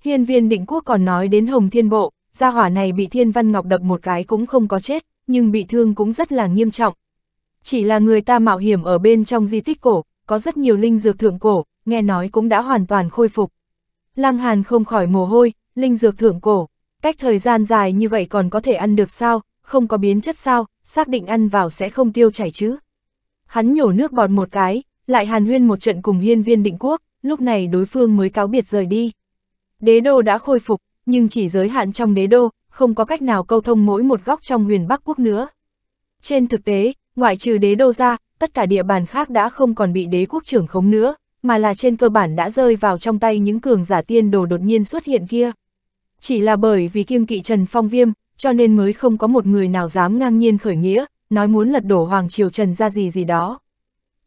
Speaker 1: Hiên viên định quốc còn nói đến Hồng Thiên Bộ, gia hỏa này bị Thiên Văn Ngọc đập một cái cũng không có chết, nhưng bị thương cũng rất là nghiêm trọng. Chỉ là người ta mạo hiểm ở bên trong di tích cổ, có rất nhiều linh dược thượng cổ, nghe nói cũng đã hoàn toàn khôi phục. Lăng Hàn không khỏi mồ hôi, linh dược thượng cổ, cách thời gian dài như vậy còn có thể ăn được sao, không có biến chất sao, xác định ăn vào sẽ không tiêu chảy chứ. Hắn nhổ nước bọt một cái, lại hàn huyên một trận cùng hiên viên định quốc, lúc này đối phương mới cáo biệt rời đi. Đế đô đã khôi phục, nhưng chỉ giới hạn trong đế đô, không có cách nào câu thông mỗi một góc trong huyền Bắc quốc nữa. Trên thực tế, ngoại trừ đế đô ra, tất cả địa bàn khác đã không còn bị đế quốc trưởng khống nữa, mà là trên cơ bản đã rơi vào trong tay những cường giả tiên đồ đột nhiên xuất hiện kia. Chỉ là bởi vì kiêng kỵ Trần Phong Viêm, cho nên mới không có một người nào dám ngang nhiên khởi nghĩa, nói muốn lật đổ Hoàng Triều Trần ra gì gì đó.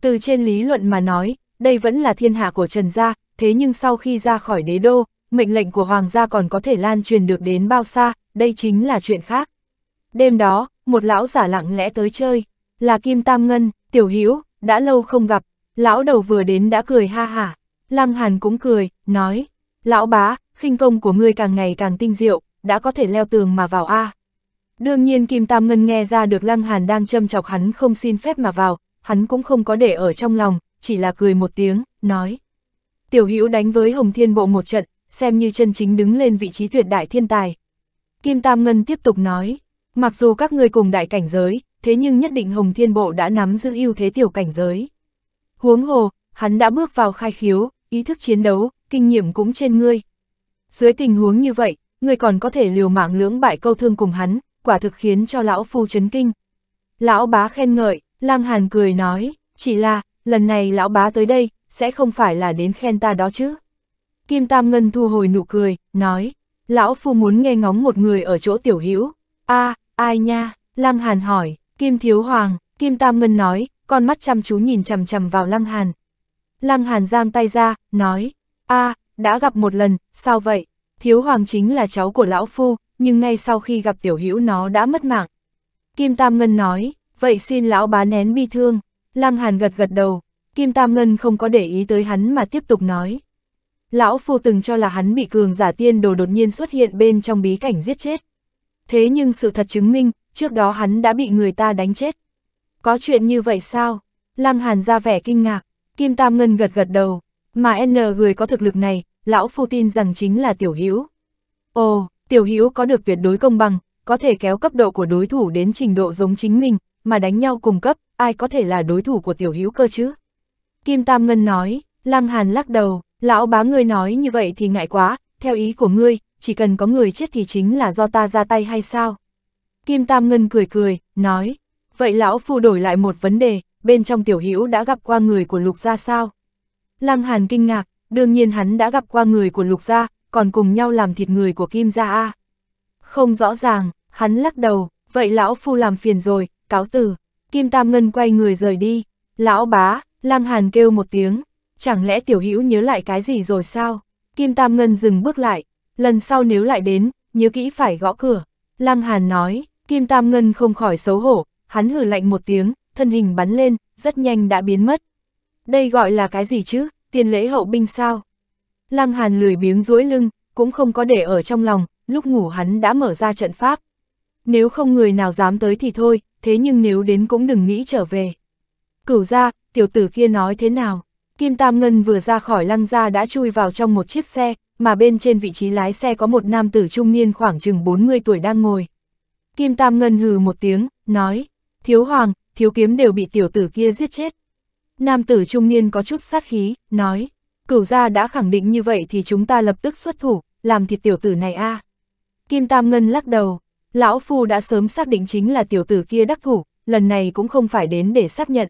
Speaker 1: Từ trên lý luận mà nói, đây vẫn là thiên hạ của Trần gia, thế nhưng sau khi ra khỏi đế đô, mệnh lệnh của Hoàng gia còn có thể lan truyền được đến bao xa, đây chính là chuyện khác. Đêm đó, một lão giả lặng lẽ tới chơi, là Kim Tam Ngân, Tiểu Hữu đã lâu không gặp, Lão đầu vừa đến đã cười ha hả, Lăng Hàn cũng cười, nói, lão bá, khinh công của ngươi càng ngày càng tinh diệu, đã có thể leo tường mà vào A. Đương nhiên Kim Tam Ngân nghe ra được Lăng Hàn đang châm chọc hắn không xin phép mà vào, hắn cũng không có để ở trong lòng, chỉ là cười một tiếng, nói. Tiểu Hữu đánh với Hồng Thiên Bộ một trận, xem như chân chính đứng lên vị trí tuyệt đại thiên tài. Kim Tam Ngân tiếp tục nói, mặc dù các ngươi cùng đại cảnh giới, thế nhưng nhất định Hồng Thiên Bộ đã nắm giữ ưu thế tiểu cảnh giới. Huống hồ, hắn đã bước vào khai khiếu, ý thức chiến đấu, kinh nghiệm cũng trên ngươi. Dưới tình huống như vậy, ngươi còn có thể liều mạng lưỡng bại câu thương cùng hắn, quả thực khiến cho lão phu chấn kinh. Lão bá khen ngợi, lang hàn cười nói, chỉ là, lần này lão bá tới đây, sẽ không phải là đến khen ta đó chứ. Kim Tam Ngân thu hồi nụ cười, nói, lão phu muốn nghe ngóng một người ở chỗ tiểu hữu a à, ai nha, lang hàn hỏi, Kim Thiếu Hoàng, Kim Tam Ngân nói, con mắt chăm chú nhìn chầm chầm vào Lăng Hàn. Lăng Hàn giang tay ra, nói, a à, đã gặp một lần, sao vậy? Thiếu Hoàng chính là cháu của Lão Phu, nhưng ngay sau khi gặp Tiểu Hữu nó đã mất mạng. Kim Tam Ngân nói, vậy xin Lão bá nén bi thương. Lăng Hàn gật gật đầu, Kim Tam Ngân không có để ý tới hắn mà tiếp tục nói. Lão Phu từng cho là hắn bị cường giả tiên đồ đột nhiên xuất hiện bên trong bí cảnh giết chết. Thế nhưng sự thật chứng minh, trước đó hắn đã bị người ta đánh chết, có chuyện như vậy sao? Lăng Hàn ra vẻ kinh ngạc, Kim Tam Ngân gật gật đầu, mà N người có thực lực này, lão phu tin rằng chính là Tiểu Hữu. Ồ, Tiểu Hữu có được tuyệt đối công bằng, có thể kéo cấp độ của đối thủ đến trình độ giống chính mình, mà đánh nhau cùng cấp, ai có thể là đối thủ của Tiểu Hữu cơ chứ? Kim Tam Ngân nói, Lăng Hàn lắc đầu, lão bá ngươi nói như vậy thì ngại quá, theo ý của ngươi, chỉ cần có người chết thì chính là do ta ra tay hay sao? Kim Tam Ngân cười cười, nói, Vậy lão phu đổi lại một vấn đề, bên trong tiểu hữu đã gặp qua người của lục gia sao? Lăng Hàn kinh ngạc, đương nhiên hắn đã gặp qua người của lục gia, còn cùng nhau làm thịt người của kim gia a. À? Không rõ ràng, hắn lắc đầu, vậy lão phu làm phiền rồi, cáo từ. Kim Tam Ngân quay người rời đi, lão bá, Lăng Hàn kêu một tiếng, chẳng lẽ tiểu hữu nhớ lại cái gì rồi sao? Kim Tam Ngân dừng bước lại, lần sau nếu lại đến, nhớ kỹ phải gõ cửa. Lăng Hàn nói, Kim Tam Ngân không khỏi xấu hổ, hắn hử lạnh một tiếng, thân hình bắn lên, rất nhanh đã biến mất. Đây gọi là cái gì chứ, tiền lễ hậu binh sao? Lăng Hàn lười biếng duỗi lưng, cũng không có để ở trong lòng, lúc ngủ hắn đã mở ra trận pháp. Nếu không người nào dám tới thì thôi, thế nhưng nếu đến cũng đừng nghĩ trở về. Cửu ra, tiểu tử kia nói thế nào? Kim Tam Ngân vừa ra khỏi lăng ra đã chui vào trong một chiếc xe, mà bên trên vị trí lái xe có một nam tử trung niên khoảng chừng 40 tuổi đang ngồi. Kim Tam Ngân hừ một tiếng, nói, thiếu hoàng, thiếu kiếm đều bị tiểu tử kia giết chết. Nam tử trung niên có chút sát khí, nói, cửu gia đã khẳng định như vậy thì chúng ta lập tức xuất thủ, làm thịt tiểu tử này a. À. Kim Tam Ngân lắc đầu, lão phu đã sớm xác định chính là tiểu tử kia đắc thủ, lần này cũng không phải đến để xác nhận.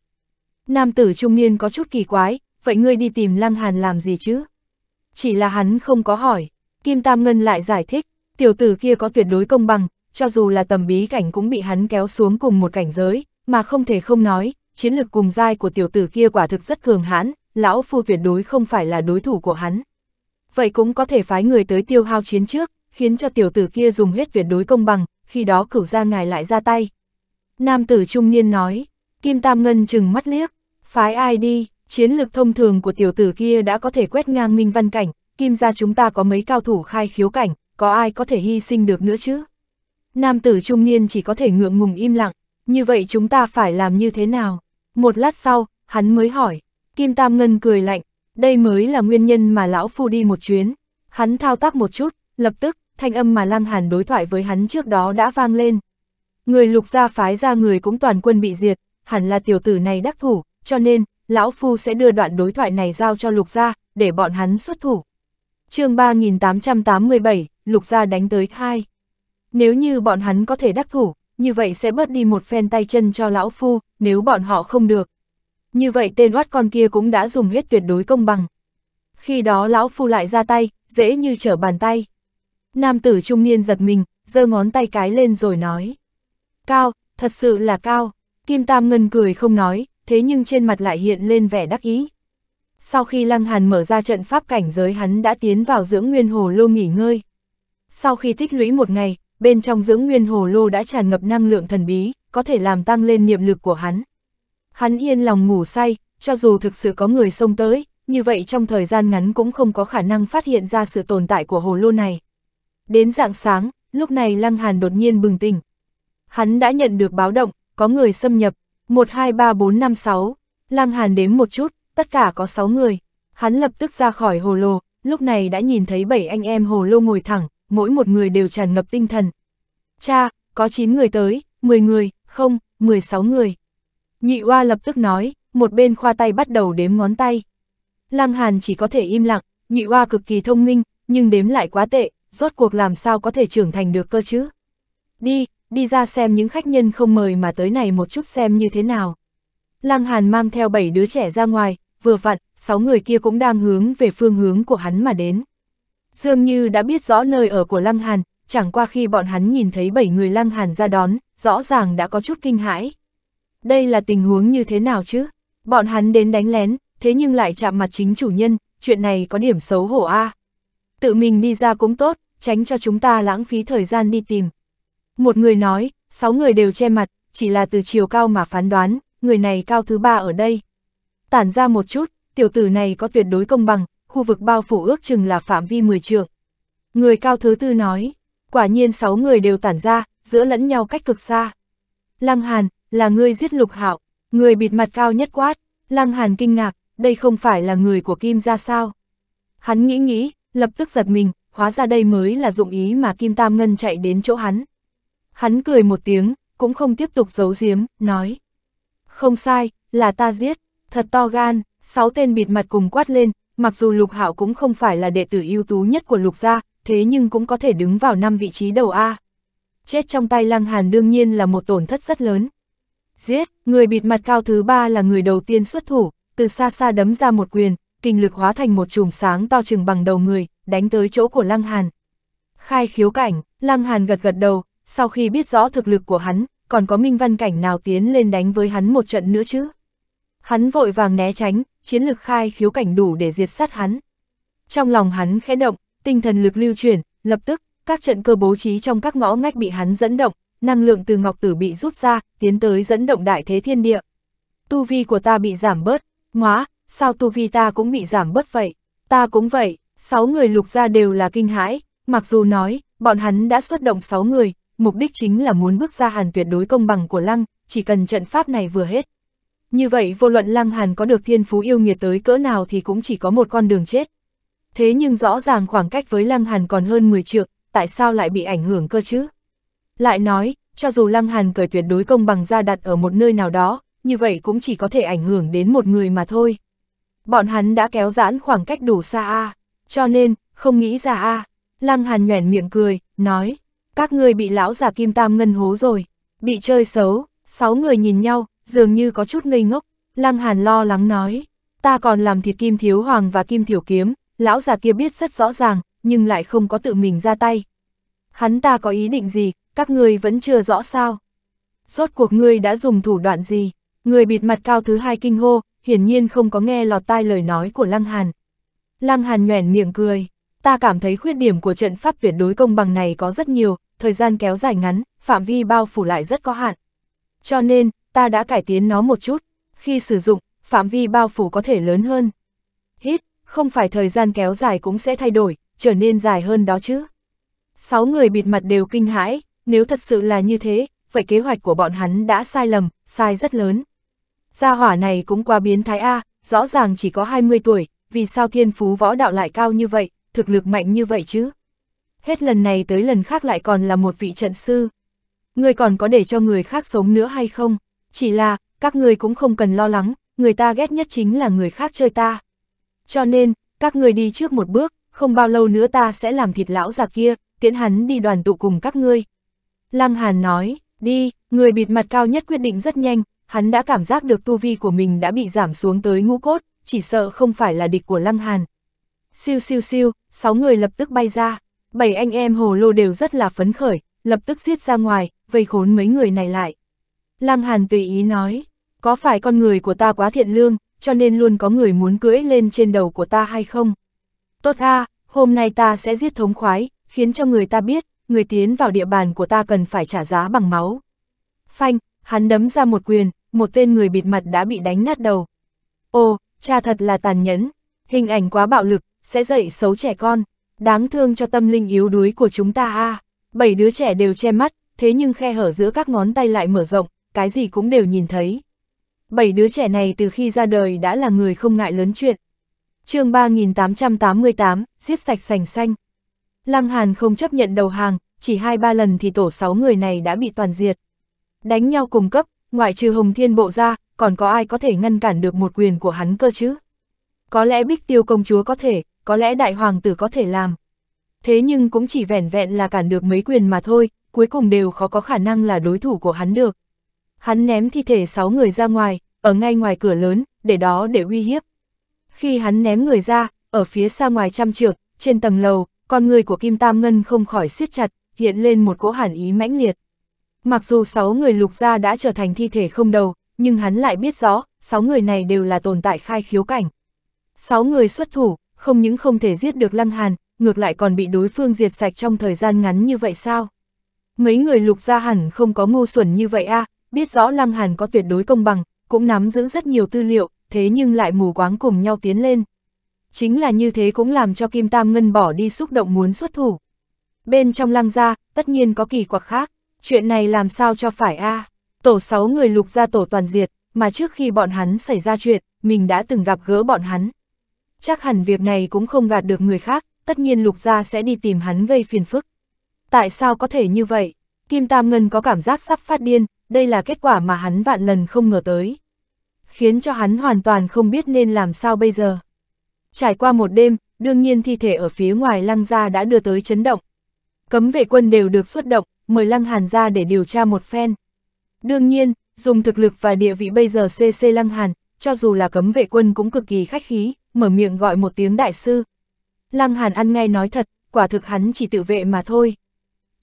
Speaker 1: Nam tử trung niên có chút kỳ quái, vậy ngươi đi tìm Lăng Hàn làm gì chứ? Chỉ là hắn không có hỏi, Kim Tam Ngân lại giải thích, tiểu tử kia có tuyệt đối công bằng, cho dù là tầm bí cảnh cũng bị hắn kéo xuống cùng một cảnh giới, mà không thể không nói, chiến lược cùng giai của tiểu tử kia quả thực rất cường hãn, lão phu tuyệt đối không phải là đối thủ của hắn. Vậy cũng có thể phái người tới tiêu hao chiến trước, khiến cho tiểu tử kia dùng hết tuyệt đối công bằng, khi đó cửu ra ngài lại ra tay. Nam tử trung niên nói, Kim Tam Ngân chừng mắt liếc, phái ai đi, chiến lược thông thường của tiểu tử kia đã có thể quét ngang minh văn cảnh, Kim ra chúng ta có mấy cao thủ khai khiếu cảnh, có ai có thể hy sinh được nữa chứ? Nam tử trung niên chỉ có thể ngượng ngùng im lặng, như vậy chúng ta phải làm như thế nào? Một lát sau, hắn mới hỏi, Kim Tam Ngân cười lạnh, đây mới là nguyên nhân mà lão phu đi một chuyến. Hắn thao tác một chút, lập tức, thanh âm mà Lăng Hàn đối thoại với hắn trước đó đã vang lên. Người lục gia phái ra người cũng toàn quân bị diệt, hẳn là tiểu tử này đắc thủ, cho nên, lão phu sẽ đưa đoạn đối thoại này giao cho lục gia, để bọn hắn xuất thủ. chương 3887, lục gia đánh tới hai nếu như bọn hắn có thể đắc thủ, như vậy sẽ bớt đi một phen tay chân cho lão phu, nếu bọn họ không được. Như vậy tên oát con kia cũng đã dùng hết tuyệt đối công bằng. Khi đó lão phu lại ra tay, dễ như trở bàn tay. Nam tử trung niên giật mình, giơ ngón tay cái lên rồi nói. Cao, thật sự là cao. Kim Tam Ngân cười không nói, thế nhưng trên mặt lại hiện lên vẻ đắc ý. Sau khi Lăng Hàn mở ra trận pháp cảnh giới hắn đã tiến vào dưỡng nguyên hồ lô nghỉ ngơi. Sau khi tích lũy một ngày, bên trong dưỡng nguyên hồ lô đã tràn ngập năng lượng thần bí, có thể làm tăng lên niệm lực của hắn. Hắn yên lòng ngủ say, cho dù thực sự có người xông tới, như vậy trong thời gian ngắn cũng không có khả năng phát hiện ra sự tồn tại của hồ lô này. Đến dạng sáng, lúc này Lăng Hàn đột nhiên bừng tỉnh. Hắn đã nhận được báo động, có người xâm nhập, 1, 2, 3, 4, 5, 6. Lăng Hàn đếm một chút, tất cả có 6 người. Hắn lập tức ra khỏi hồ lô, lúc này đã nhìn thấy 7 anh em hồ lô ngồi thẳng, mỗi một người đều tràn ngập tinh thần. Cha, có 9 người tới, 10 người, không, 16 người. Nhị oa lập tức nói, một bên khoa tay bắt đầu đếm ngón tay. Lăng Hàn chỉ có thể im lặng, nhị oa cực kỳ thông minh, nhưng đếm lại quá tệ, rốt cuộc làm sao có thể trưởng thành được cơ chứ. Đi, đi ra xem những khách nhân không mời mà tới này một chút xem như thế nào. Lăng Hàn mang theo 7 đứa trẻ ra ngoài, vừa vặn, 6 người kia cũng đang hướng về phương hướng của hắn mà đến dường như đã biết rõ nơi ở của Lăng Hàn, chẳng qua khi bọn hắn nhìn thấy bảy người Lăng Hàn ra đón, rõ ràng đã có chút kinh hãi. Đây là tình huống như thế nào chứ? Bọn hắn đến đánh lén, thế nhưng lại chạm mặt chính chủ nhân, chuyện này có điểm xấu hổ a. À. Tự mình đi ra cũng tốt, tránh cho chúng ta lãng phí thời gian đi tìm. Một người nói, sáu người đều che mặt, chỉ là từ chiều cao mà phán đoán, người này cao thứ ba ở đây. Tản ra một chút, tiểu tử này có tuyệt đối công bằng, khu vực bao phủ ước chừng là phạm vi 10 trượng. Người cao thứ tư nói, quả nhiên sáu người đều tản ra, giữa lẫn nhau cách cực xa. Lăng Hàn, là ngươi giết lục hạo, người bịt mặt cao nhất quát, Lăng Hàn kinh ngạc, đây không phải là người của Kim ra sao. Hắn nghĩ nghĩ, lập tức giật mình, hóa ra đây mới là dụng ý mà Kim Tam Ngân chạy đến chỗ hắn. Hắn cười một tiếng, cũng không tiếp tục giấu giếm, nói. Không sai, là ta giết, thật to gan, sáu tên bịt mặt cùng quát lên, mặc dù Lục Hạo cũng không phải là đệ tử ưu tú nhất của Lục gia, thế nhưng cũng có thể đứng vào năm vị trí đầu A. Chết trong tay Lăng Hàn đương nhiên là một tổn thất rất lớn. Giết, người bịt mặt cao thứ ba là người đầu tiên xuất thủ, từ xa xa đấm ra một quyền, kinh lực hóa thành một chùm sáng to chừng bằng đầu người, đánh tới chỗ của Lăng Hàn. Khai khiếu cảnh, Lăng Hàn gật gật đầu, sau khi biết rõ thực lực của hắn, còn có minh văn cảnh nào tiến lên đánh với hắn một trận nữa chứ. Hắn vội vàng né tránh, chiến lực khai khiếu cảnh đủ để diệt sát hắn. Trong lòng hắn khẽ động, tinh thần lực lưu chuyển, lập tức, các trận cơ bố trí trong các ngõ ngách bị hắn dẫn động, năng lượng từ ngọc tử bị rút ra, tiến tới dẫn động đại thế thiên địa. Tu vi của ta bị giảm bớt, ngóa, sao tu vi ta cũng bị giảm bớt vậy, ta cũng vậy, sáu người lục ra đều là kinh hãi, mặc dù nói, bọn hắn đã xuất động sáu người, mục đích chính là muốn bước ra hàn tuyệt đối công bằng của lăng, chỉ cần trận pháp này vừa hết. Như vậy vô luận Lăng Hàn có được thiên phú yêu nghiệt tới cỡ nào thì cũng chỉ có một con đường chết. Thế nhưng rõ ràng khoảng cách với Lăng Hàn còn hơn 10 trượng, tại sao lại bị ảnh hưởng cơ chứ? Lại nói, cho dù Lăng Hàn cởi tuyệt đối công bằng ra đặt ở một nơi nào đó, như vậy cũng chỉ có thể ảnh hưởng đến một người mà thôi. Bọn hắn đã kéo giãn khoảng cách đủ xa a, cho nên, không nghĩ ra a. À. Lăng Hàn nhoẻn miệng cười, nói, các ngươi bị lão già Kim Tam ngân hố rồi, bị chơi xấu, sáu người nhìn nhau, dường như có chút ngây ngốc, Lăng Hàn lo lắng nói, ta còn làm thịt kim thiếu hoàng và kim thiểu kiếm, lão già kia biết rất rõ ràng, nhưng lại không có tự mình ra tay. Hắn ta có ý định gì, các người vẫn chưa rõ sao. Rốt cuộc ngươi đã dùng thủ đoạn gì, người bịt mặt cao thứ hai kinh hô, hiển nhiên không có nghe lọt tai lời nói của Lăng Hàn. Lăng Hàn nhoẻn miệng cười, ta cảm thấy khuyết điểm của trận pháp tuyệt đối công bằng này có rất nhiều, thời gian kéo dài ngắn, phạm vi bao phủ lại rất có hạn. Cho nên, ta đã cải tiến nó một chút, khi sử dụng, phạm vi bao phủ có thể lớn hơn. Hít, không phải thời gian kéo dài cũng sẽ thay đổi, trở nên dài hơn đó chứ. Sáu người bịt mặt đều kinh hãi, nếu thật sự là như thế, vậy kế hoạch của bọn hắn đã sai lầm, sai rất lớn. Gia hỏa này cũng qua biến thái A, rõ ràng chỉ có 20 tuổi, vì sao thiên phú võ đạo lại cao như vậy, thực lực mạnh như vậy chứ? Hết lần này tới lần khác lại còn là một vị trận sư. Người còn có để cho người khác sống nữa hay không? chỉ là, các người cũng không cần lo lắng, người ta ghét nhất chính là người khác chơi ta. Cho nên, các người đi trước một bước, không bao lâu nữa ta sẽ làm thịt lão già kia, tiễn hắn đi đoàn tụ cùng các ngươi. Lăng Hàn nói, đi, người bịt mặt cao nhất quyết định rất nhanh, hắn đã cảm giác được tu vi của mình đã bị giảm xuống tới ngũ cốt, chỉ sợ không phải là địch của Lăng Hàn. Siêu siêu siêu, sáu người lập tức bay ra, bảy anh em hồ lô đều rất là phấn khởi, lập tức giết ra ngoài, vây khốn mấy người này lại. Lăng Hàn tùy ý nói, có phải con người của ta quá thiện lương, cho nên luôn có người muốn cưỡi lên trên đầu của ta hay không? Tốt a, hôm nay ta sẽ giết thống khoái, khiến cho người ta biết, người tiến vào địa bàn của ta cần phải trả giá bằng máu. Phanh, hắn đấm ra một quyền, một tên người bịt mặt đã bị đánh nát đầu. Ồ, cha thật là tàn nhẫn, hình ảnh quá bạo lực, sẽ dậy xấu trẻ con, đáng thương cho tâm linh yếu đuối của chúng ta a. Bảy đứa trẻ đều che mắt, thế nhưng khe hở giữa các ngón tay lại mở rộng, cái gì cũng đều nhìn thấy. Bảy đứa trẻ này từ khi ra đời đã là người không ngại lớn chuyện. chương 3888, giết sạch sành xanh. Lăng Hàn không chấp nhận đầu hàng, chỉ hai ba lần thì tổ sáu người này đã bị toàn diệt. Đánh nhau cùng cấp, ngoại trừ Hồng Thiên Bộ ra, còn có ai có thể ngăn cản được một quyền của hắn cơ chứ? Có lẽ Bích Tiêu Công Chúa có thể, có lẽ Đại Hoàng Tử có thể làm. Thế nhưng cũng chỉ vẻn vẹn là cản được mấy quyền mà thôi, cuối cùng đều khó có khả năng là đối thủ của hắn được. Hắn ném thi thể sáu người ra ngoài, ở ngay ngoài cửa lớn, để đó để uy hiếp. Khi hắn ném người ra, ở phía xa ngoài trăm trượng, trên tầng lầu, con người của Kim Tam Ngân không khỏi siết chặt, hiện lên một cỗ hàn ý mãnh liệt. Mặc dù sáu người lục gia đã trở thành thi thể không đầu, nhưng hắn lại biết rõ, sáu người này đều là tồn tại khai khiếu cảnh. Sáu người xuất thủ, không những không thể giết được Lăng Hàn, ngược lại còn bị đối phương diệt sạch trong thời gian ngắn như vậy sao? Mấy người lục gia hẳn không có ngu xuẩn như vậy a à, biết rõ Lăng Hàn có tuyệt đối công bằng, cũng nắm giữ rất nhiều tư liệu, thế nhưng lại mù quáng cùng nhau tiến lên. Chính là như thế cũng làm cho Kim Tam Ngân bỏ đi xúc động muốn xuất thủ. Bên trong lăng gia, tất nhiên có kỳ quặc khác, chuyện này làm sao cho phải a à? Tổ 6 người lục gia tổ toàn diệt, mà trước khi bọn hắn xảy ra chuyện, mình đã từng gặp gỡ bọn hắn. Chắc hẳn việc này cũng không gạt được người khác, tất nhiên lục gia sẽ đi tìm hắn gây phiền phức. Tại sao có thể như vậy? Kim Tam Ngân có cảm giác sắp phát điên, đây là kết quả mà hắn vạn lần không ngờ tới. Khiến cho hắn hoàn toàn không biết nên làm sao bây giờ. Trải qua một đêm, đương nhiên thi thể ở phía ngoài lăng gia đã đưa tới chấn động. Cấm vệ quân đều được xuất động, mời lăng hàn ra để điều tra một phen. Đương nhiên, dùng thực lực và địa vị bây giờ CC lăng hàn, cho dù là cấm vệ quân cũng cực kỳ khách khí, mở miệng gọi một tiếng đại sư. Lăng hàn ăn ngay nói thật, quả thực hắn chỉ tự vệ mà thôi.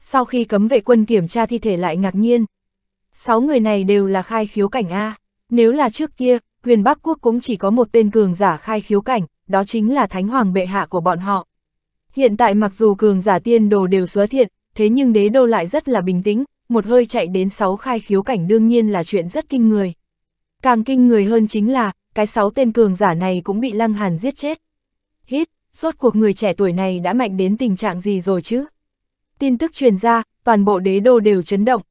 Speaker 1: Sau khi cấm vệ quân kiểm tra thi thể lại ngạc nhiên, sáu người này đều là khai khiếu cảnh A. Nếu là trước kia, huyền Bắc Quốc cũng chỉ có một tên cường giả khai khiếu cảnh, đó chính là Thánh Hoàng bệ hạ của bọn họ. Hiện tại mặc dù cường giả tiên đồ đều xuất thiện, thế nhưng đế đô lại rất là bình tĩnh, một hơi chạy đến sáu khai khiếu cảnh đương nhiên là chuyện rất kinh người. Càng kinh người hơn chính là, cái sáu tên cường giả này cũng bị Lăng Hàn giết chết. Hít, rốt cuộc người trẻ tuổi này đã mạnh đến tình trạng gì rồi chứ? Tin tức truyền ra, toàn bộ đế đô đều chấn động,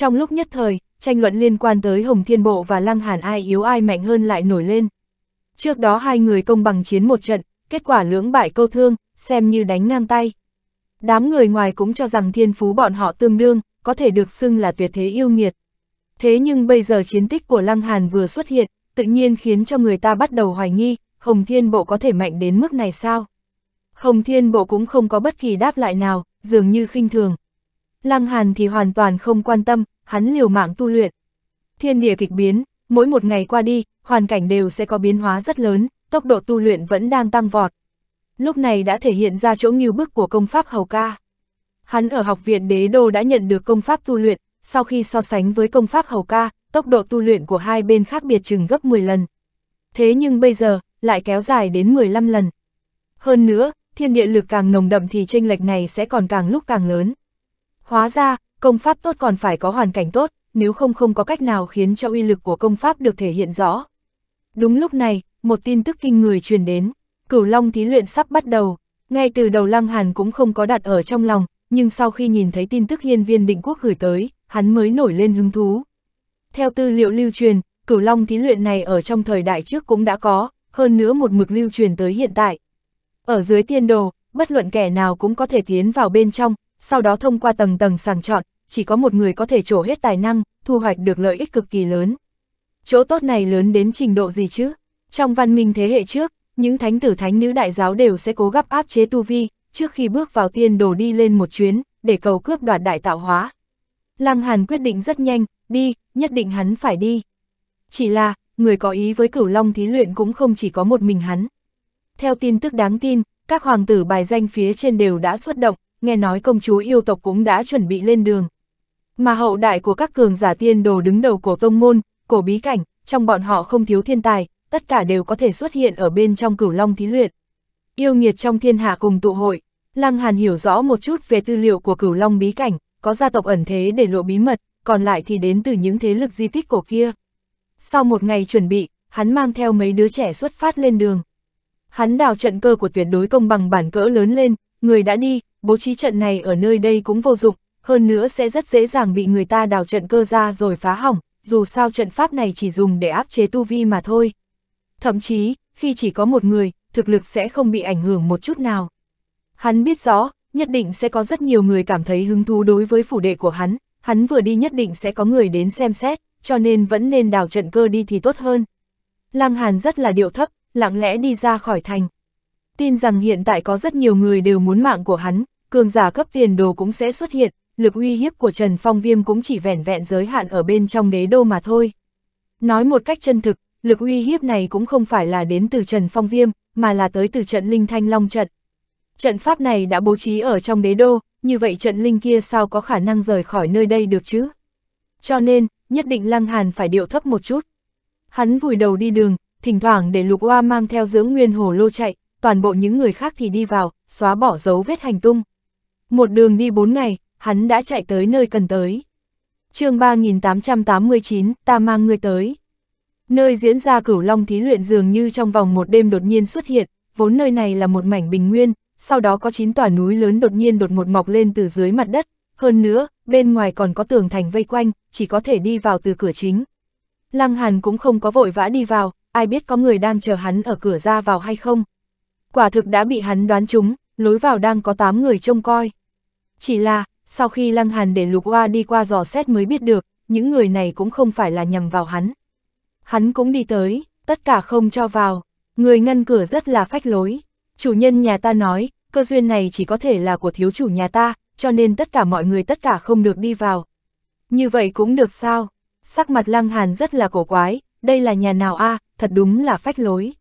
Speaker 1: trong lúc nhất thời, tranh luận liên quan tới Hồng Thiên Bộ và Lăng Hàn ai yếu ai mạnh hơn lại nổi lên. Trước đó hai người công bằng chiến một trận, kết quả lưỡng bại câu thương, xem như đánh ngang tay. Đám người ngoài cũng cho rằng thiên phú bọn họ tương đương, có thể được xưng là tuyệt thế yêu nghiệt. Thế nhưng bây giờ chiến tích của Lăng Hàn vừa xuất hiện, tự nhiên khiến cho người ta bắt đầu hoài nghi, Hồng Thiên Bộ có thể mạnh đến mức này sao? Hồng Thiên Bộ cũng không có bất kỳ đáp lại nào, dường như khinh thường. Lăng Hàn thì hoàn toàn không quan tâm, hắn liều mạng tu luyện. Thiên địa kịch biến, mỗi một ngày qua đi, hoàn cảnh đều sẽ có biến hóa rất lớn, tốc độ tu luyện vẫn đang tăng vọt. Lúc này đã thể hiện ra chỗ nghiêu bức của công pháp hầu ca. Hắn ở học viện đế đô đã nhận được công pháp tu luyện, sau khi so sánh với công pháp hầu ca, tốc độ tu luyện của hai bên khác biệt chừng gấp 10 lần. Thế nhưng bây giờ, lại kéo dài đến 15 lần. Hơn nữa, thiên địa lực càng nồng đậm thì tranh lệch này sẽ còn càng lúc càng lớn. Hóa ra, công pháp tốt còn phải có hoàn cảnh tốt, nếu không không có cách nào khiến cho uy lực của công pháp được thể hiện rõ. Đúng lúc này, một tin tức kinh người truyền đến, cửu long thí luyện sắp bắt đầu, ngay từ đầu Lăng Hàn cũng không có đặt ở trong lòng, nhưng sau khi nhìn thấy tin tức hiên viên định quốc gửi tới, hắn mới nổi lên hứng thú. Theo tư liệu lưu truyền, cửu long thí luyện này ở trong thời đại trước cũng đã có, hơn nữa một mực lưu truyền tới hiện tại. Ở dưới tiên đồ, bất luận kẻ nào cũng có thể tiến vào bên trong, sau đó thông qua tầng tầng sàng chọn, chỉ có một người có thể trổ hết tài năng, thu hoạch được lợi ích cực kỳ lớn. Chỗ tốt này lớn đến trình độ gì chứ? Trong văn minh thế hệ trước, những thánh tử thánh nữ đại giáo đều sẽ cố gắng áp chế tu vi, trước khi bước vào tiên đồ đi lên một chuyến, để cầu cướp đoạt đại tạo hóa. Lăng Hàn quyết định rất nhanh, đi, nhất định hắn phải đi. Chỉ là, người có ý với cửu long thí luyện cũng không chỉ có một mình hắn. Theo tin tức đáng tin, các hoàng tử bài danh phía trên đều đã xuất động, nghe nói công chúa yêu tộc cũng đã chuẩn bị lên đường. Mà hậu đại của các cường giả tiên đồ đứng đầu cổ tông môn, cổ bí cảnh, trong bọn họ không thiếu thiên tài, tất cả đều có thể xuất hiện ở bên trong cửu long thí luyện. Yêu nghiệt trong thiên hạ cùng tụ hội, Lăng Hàn hiểu rõ một chút về tư liệu của cửu long bí cảnh, có gia tộc ẩn thế để lộ bí mật, còn lại thì đến từ những thế lực di tích cổ kia. Sau một ngày chuẩn bị, hắn mang theo mấy đứa trẻ xuất phát lên đường. Hắn đào trận cơ của tuyệt đối công bằng bản cỡ lớn lên, người đã đi, bố trí trận này ở nơi đây cũng vô dụng, hơn nữa sẽ rất dễ dàng bị người ta đào trận cơ ra rồi phá hỏng, dù sao trận pháp này chỉ dùng để áp chế tu vi mà thôi. Thậm chí, khi chỉ có một người, thực lực sẽ không bị ảnh hưởng một chút nào. Hắn biết rõ, nhất định sẽ có rất nhiều người cảm thấy hứng thú đối với phủ đệ của hắn, hắn vừa đi nhất định sẽ có người đến xem xét, cho nên vẫn nên đào trận cơ đi thì tốt hơn. Lăng Hàn rất là điệu thấp, lặng lẽ đi ra khỏi thành. Tin rằng hiện tại có rất nhiều người đều muốn mạng của hắn, cường giả cấp tiền đồ cũng sẽ xuất hiện, lực uy hiếp của Trần Phong Viêm cũng chỉ vẻn vẹn giới hạn ở bên trong đế đô mà thôi. Nói một cách chân thực, lực uy hiếp này cũng không phải là đến từ Trần Phong Viêm, mà là tới từ trận Linh Thanh Long trận. Trận pháp này đã bố trí ở trong đế đô, như vậy trận linh kia sao có khả năng rời khỏi nơi đây được chứ? Cho nên, nhất định Lăng Hàn phải điệu thấp một chút. Hắn vùi đầu đi đường, thỉnh thoảng để Lục Hoa mang theo dưỡng nguyên hồ lô chạy, toàn bộ những người khác thì đi vào, xóa bỏ dấu vết hành tung. Một đường đi bốn ngày, hắn đã chạy tới nơi cần tới. chương 3889, ta mang người tới. Nơi diễn ra cửu long thí luyện dường như trong vòng một đêm đột nhiên xuất hiện, vốn nơi này là một mảnh bình nguyên, sau đó có chín tòa núi lớn đột nhiên đột ngột mọc lên từ dưới mặt đất, hơn nữa, bên ngoài còn có tường thành vây quanh, chỉ có thể đi vào từ cửa chính. Lăng Hàn cũng không có vội vã đi vào, ai biết có người đang chờ hắn ở cửa ra vào hay không, Quả thực đã bị hắn đoán trúng, lối vào đang có 8 người trông coi. Chỉ là, sau khi Lăng Hàn để Lục Hoa đi qua dò xét mới biết được, những người này cũng không phải là nhầm vào hắn. Hắn cũng đi tới, tất cả không cho vào, người ngăn cửa rất là phách lối. Chủ nhân nhà ta nói, cơ duyên này chỉ có thể là của thiếu chủ nhà ta, cho nên tất cả mọi người tất cả không được đi vào. Như vậy cũng được sao? Sắc mặt Lăng Hàn rất là cổ quái, đây là nhà nào a à, thật đúng là phách lối.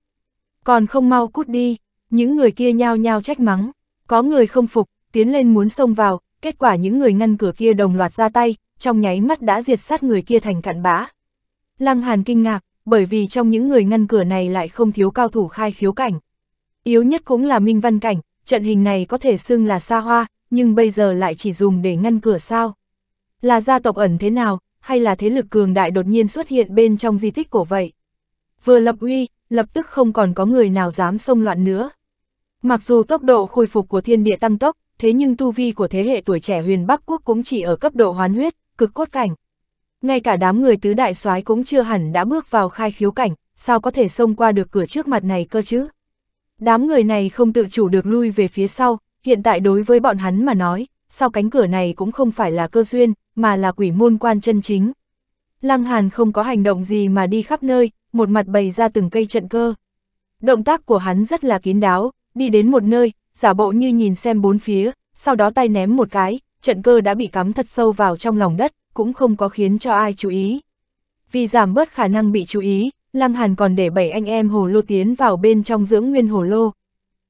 Speaker 1: Còn không mau cút đi, những người kia nhao nhao trách mắng, có người không phục, tiến lên muốn xông vào, kết quả những người ngăn cửa kia đồng loạt ra tay, trong nháy mắt đã diệt sát người kia thành cặn bã. Lăng Hàn kinh ngạc, bởi vì trong những người ngăn cửa này lại không thiếu cao thủ khai khiếu cảnh. Yếu nhất cũng là Minh Văn Cảnh, trận hình này có thể xưng là xa hoa, nhưng bây giờ lại chỉ dùng để ngăn cửa sao. Là gia tộc ẩn thế nào, hay là thế lực cường đại đột nhiên xuất hiện bên trong di tích cổ vậy? Vừa lập uy, lập tức không còn có người nào dám xông loạn nữa. Mặc dù tốc độ khôi phục của thiên địa tăng tốc, thế nhưng tu vi của thế hệ tuổi trẻ huyền Bắc Quốc cũng chỉ ở cấp độ hoán huyết, cực cốt cảnh. Ngay cả đám người tứ đại soái cũng chưa hẳn đã bước vào khai khiếu cảnh, sao có thể xông qua được cửa trước mặt này cơ chứ? Đám người này không tự chủ được lui về phía sau, hiện tại đối với bọn hắn mà nói, sau cánh cửa này cũng không phải là cơ duyên, mà là quỷ môn quan chân chính. Lăng Hàn không có hành động gì mà đi khắp nơi, một mặt bày ra từng cây trận cơ. Động tác của hắn rất là kín đáo, đi đến một nơi, giả bộ như nhìn xem bốn phía, sau đó tay ném một cái, trận cơ đã bị cắm thật sâu vào trong lòng đất, cũng không có khiến cho ai chú ý. Vì giảm bớt khả năng bị chú ý, Lăng Hàn còn để bảy anh em hồ lô tiến vào bên trong dưỡng nguyên hồ lô.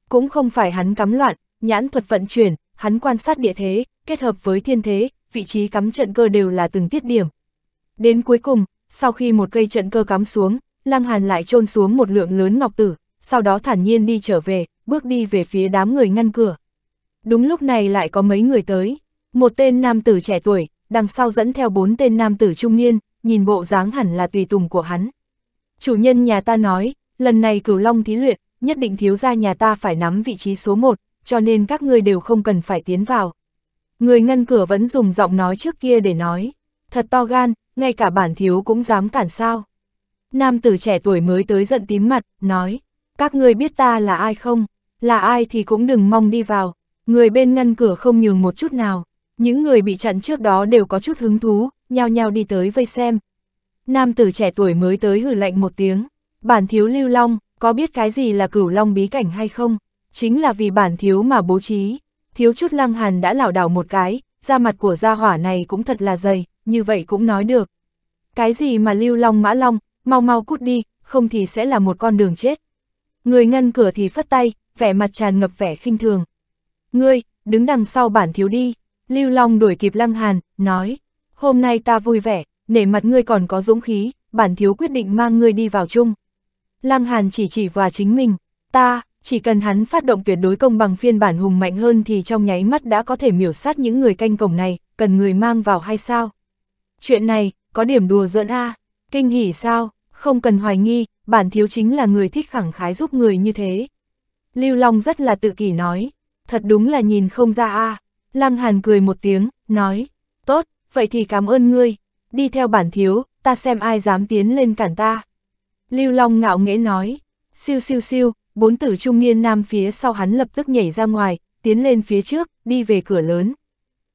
Speaker 1: Cũng không phải hắn cắm loạn, nhãn thuật vận chuyển, hắn quan sát địa thế, kết hợp với thiên thế, vị trí cắm trận cơ đều là từng tiết điểm. Đến cuối cùng, sau khi một cây trận cơ cắm xuống, Lăng Hàn lại trôn xuống một lượng lớn ngọc tử, sau đó thản nhiên đi trở về, bước đi về phía đám người ngăn cửa. Đúng lúc này lại có mấy người tới, một tên nam tử trẻ tuổi, đằng sau dẫn theo bốn tên nam tử trung niên, nhìn bộ dáng hẳn là tùy tùng của hắn. Chủ nhân nhà ta nói, lần này cửu long thí luyện, nhất định thiếu gia nhà ta phải nắm vị trí số một, cho nên các ngươi đều không cần phải tiến vào. Người ngăn cửa vẫn dùng giọng nói trước kia để nói, thật to gan, ngay cả bản thiếu cũng dám cản sao. Nam tử trẻ tuổi mới tới giận tím mặt, nói, các ngươi biết ta là ai không? là ai thì cũng đừng mong đi vào, người bên ngăn cửa không nhường một chút nào, những người bị chặn trước đó đều có chút hứng thú, nhao nhao đi tới vây xem. Nam tử trẻ tuổi mới tới hử lạnh một tiếng, bản thiếu lưu long, có biết cái gì là cửu long bí cảnh hay không? Chính là vì bản thiếu mà bố trí, thiếu chút lăng hàn đã lảo đảo một cái, da mặt của gia hỏa này cũng thật là dày, như vậy cũng nói được. Cái gì mà lưu long mã long, mau mau cút đi, không thì sẽ là một con đường chết. Người ngăn cửa thì phất tay, vẻ mặt tràn ngập vẻ khinh thường. Ngươi, đứng đằng sau bản thiếu đi, Lưu Long đuổi kịp Lăng Hàn, nói, hôm nay ta vui vẻ, nể mặt ngươi còn có dũng khí, bản thiếu quyết định mang ngươi đi vào chung. Lăng Hàn chỉ chỉ và chính mình, ta, chỉ cần hắn phát động tuyệt đối công bằng phiên bản hùng mạnh hơn thì trong nháy mắt đã có thể miểu sát những người canh cổng này, cần người mang vào hay sao? Chuyện này, có điểm đùa giỡn a à? kinh hỉ sao, không cần hoài nghi, bản thiếu chính là người thích khẳng khái giúp người như thế. Lưu Long rất là tự kỷ nói, thật đúng là nhìn không ra a. À. Lăng Hàn cười một tiếng, nói, tốt, vậy thì cảm ơn ngươi, đi theo bản thiếu, ta xem ai dám tiến lên cản ta. Lưu Long ngạo nghễ nói, siêu siêu siêu, bốn tử trung niên nam phía sau hắn lập tức nhảy ra ngoài, tiến lên phía trước, đi về cửa lớn.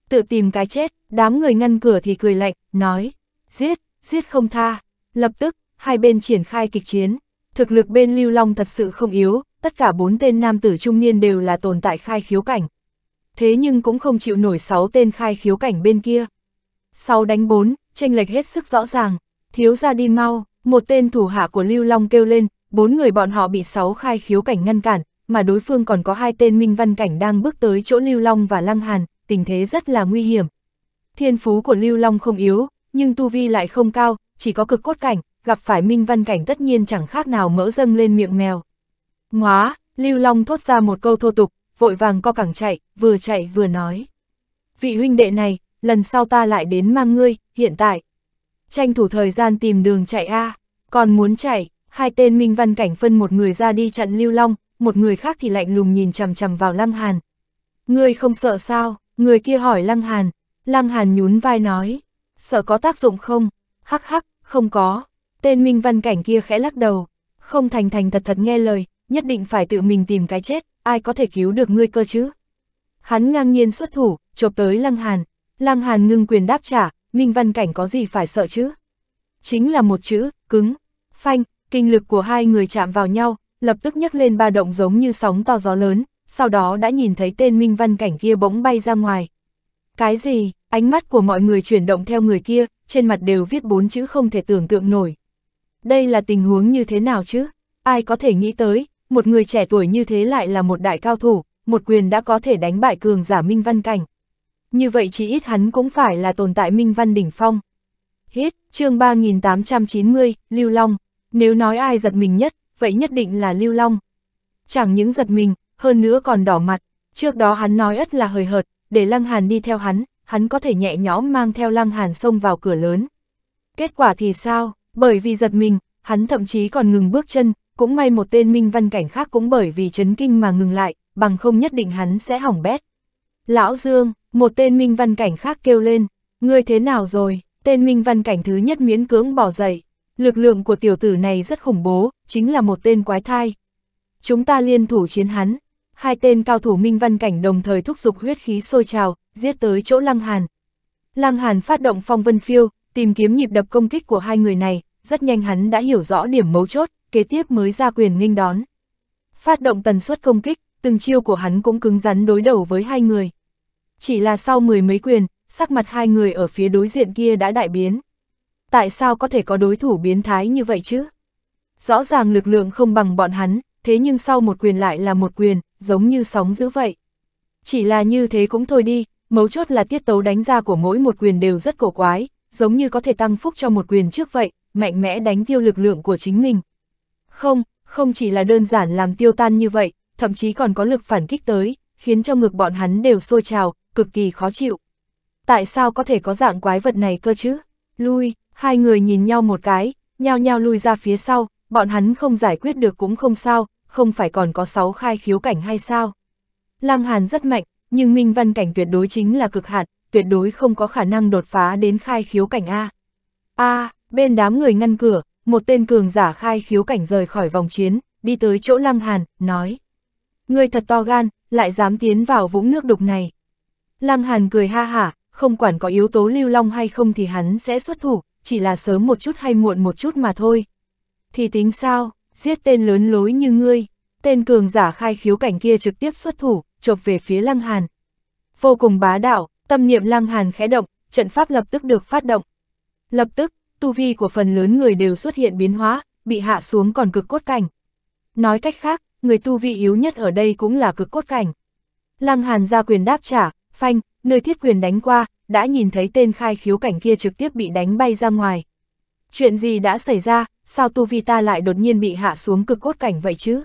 Speaker 1: Tự tìm cái chết, đám người ngăn cửa thì cười lạnh, nói, giết, giết không tha. Lập tức, hai bên triển khai kịch chiến, thực lực bên Lưu Long thật sự không yếu, tất cả bốn tên nam tử trung niên đều là tồn tại khai khiếu cảnh. Thế nhưng cũng không chịu nổi sáu tên khai khiếu cảnh bên kia. Sau đánh bốn, tranh lệch hết sức rõ ràng, thiếu ra đi mau, một tên thủ hạ của Lưu Long kêu lên, bốn người bọn họ bị sáu khai khiếu cảnh ngăn cản, mà đối phương còn có hai tên minh văn cảnh đang bước tới chỗ Lưu Long và Lăng Hàn, tình thế rất là nguy hiểm. Thiên phú của Lưu Long không yếu, nhưng tu vi lại không cao, chỉ có cực cốt cảnh, gặp phải minh văn cảnh tất nhiên chẳng khác nào mỡ dâng lên miệng mèo. Ngóa, Lưu Long thốt ra một câu thô tục, vội vàng co cẳng chạy, vừa chạy vừa nói. Vị huynh đệ này, lần sau ta lại đến mang ngươi, hiện tại. Tranh thủ thời gian tìm đường chạy a còn muốn chạy, hai tên Minh Văn Cảnh phân một người ra đi chặn Lưu Long, một người khác thì lạnh lùng nhìn chằm chằm vào Lăng Hàn. Ngươi không sợ sao, người kia hỏi Lăng Hàn, Lăng Hàn nhún vai nói, sợ có tác dụng không, hắc hắc, không có, tên Minh Văn Cảnh kia khẽ lắc đầu, không thành thành thật thật nghe lời, nhất định phải tự mình tìm cái chết, ai có thể cứu được ngươi cơ chứ? Hắn ngang nhiên xuất thủ, chộp tới Lăng Hàn. Lăng Hàn ngưng quyền đáp trả, Minh Văn Cảnh có gì phải sợ chứ? Chính là một chữ, cứng. Phanh, kinh lực của hai người chạm vào nhau, lập tức nhấc lên ba động giống như sóng to gió lớn, sau đó đã nhìn thấy tên Minh Văn Cảnh kia bỗng bay ra ngoài. Cái gì? Ánh mắt của mọi người chuyển động theo người kia, trên mặt đều viết bốn chữ không thể tưởng tượng nổi. Đây là tình huống như thế nào chứ? Ai có thể nghĩ tới, một người trẻ tuổi như thế lại là một đại cao thủ, một quyền đã có thể đánh bại cường giả Minh Văn Cảnh. Như vậy chỉ ít hắn cũng phải là tồn tại Minh Văn Đỉnh Phong. Hết, chương 3890, Lưu Long. Nếu nói ai giật mình nhất, vậy nhất định là Lưu Long. Chẳng những giật mình, hơn nữa còn đỏ mặt. Trước đó hắn nói ất là hời hợt, để Lăng Hàn đi theo hắn, hắn có thể nhẹ nhõm mang theo Lăng Hàn xông vào cửa lớn. Kết quả thì sao? Bởi vì giật mình, hắn thậm chí còn ngừng bước chân, cũng may một tên minh văn cảnh khác cũng bởi vì chấn kinh mà ngừng lại, bằng không nhất định hắn sẽ hỏng bét. Lão Dương, một tên minh văn cảnh khác kêu lên, ngươi thế nào rồi, tên minh văn cảnh thứ nhất miễn cưỡng bỏ dậy, lực lượng của tiểu tử này rất khủng bố, chính là một tên quái thai. Chúng ta liên thủ chiến hắn, hai tên cao thủ minh văn cảnh đồng thời thúc giục huyết khí sôi trào, giết tới chỗ Lăng Hàn. Lăng Hàn phát động phong vân phiêu, tìm kiếm nhịp đập công kích của hai người này, rất nhanh hắn đã hiểu rõ điểm mấu chốt, kế tiếp mới ra quyền nghênh đón. Phát động tần suất công kích, từng chiêu của hắn cũng cứng rắn đối đầu với hai người. Chỉ là sau mười mấy quyền, sắc mặt hai người ở phía đối diện kia đã đại biến. Tại sao có thể có đối thủ biến thái như vậy chứ? Rõ ràng lực lượng không bằng bọn hắn, thế nhưng sau một quyền lại là một quyền, giống như sóng dữ vậy. Chỉ là như thế cũng thôi đi, mấu chốt là tiết tấu đánh ra của mỗi một quyền đều rất cổ quái, giống như có thể tăng phúc cho một quyền trước vậy, mạnh mẽ đánh tiêu lực lượng của chính mình, không, không chỉ là đơn giản làm tiêu tan như vậy, thậm chí còn có lực phản kích tới, khiến cho ngực bọn hắn đều sôi trào, cực kỳ khó chịu. Tại sao có thể có dạng quái vật này cơ chứ? Lui, hai người nhìn nhau một cái, nhao nhao lui ra phía sau, bọn hắn không giải quyết được cũng không sao, không phải còn có sáu khai khiếu cảnh hay sao? Lam Hàn rất mạnh, nhưng Minh Văn Cảnh tuyệt đối chính là cực hạn, tuyệt đối không có khả năng đột phá đến khai khiếu cảnh A. A, bên đám người ngăn cửa, một tên cường giả khai khiếu cảnh rời khỏi vòng chiến, đi tới chỗ Lăng Hàn, nói. Ngươi thật to gan, lại dám tiến vào vũng nước đục này. Lăng Hàn cười ha hả, không quản có yếu tố lưu long hay không thì hắn sẽ xuất thủ, chỉ là sớm một chút hay muộn một chút mà thôi. Thì tính sao, giết tên lớn lối như ngươi, tên cường giả khai khiếu cảnh kia trực tiếp xuất thủ, chộp về phía Lăng Hàn. Vô cùng bá đạo, tâm niệm Lăng Hàn khẽ động, trận pháp lập tức được phát động. Lập tức, tu vi của phần lớn người đều xuất hiện biến hóa, bị hạ xuống còn cực cốt cảnh. Nói cách khác, người tu vi yếu nhất ở đây cũng là cực cốt cảnh. Lăng Hàn ra quyền đáp trả, phanh, nơi thiết quyền đánh qua, đã nhìn thấy tên khai khiếu cảnh kia trực tiếp bị đánh bay ra ngoài. Chuyện gì đã xảy ra, sao tu vi ta lại đột nhiên bị hạ xuống cực cốt cảnh vậy chứ?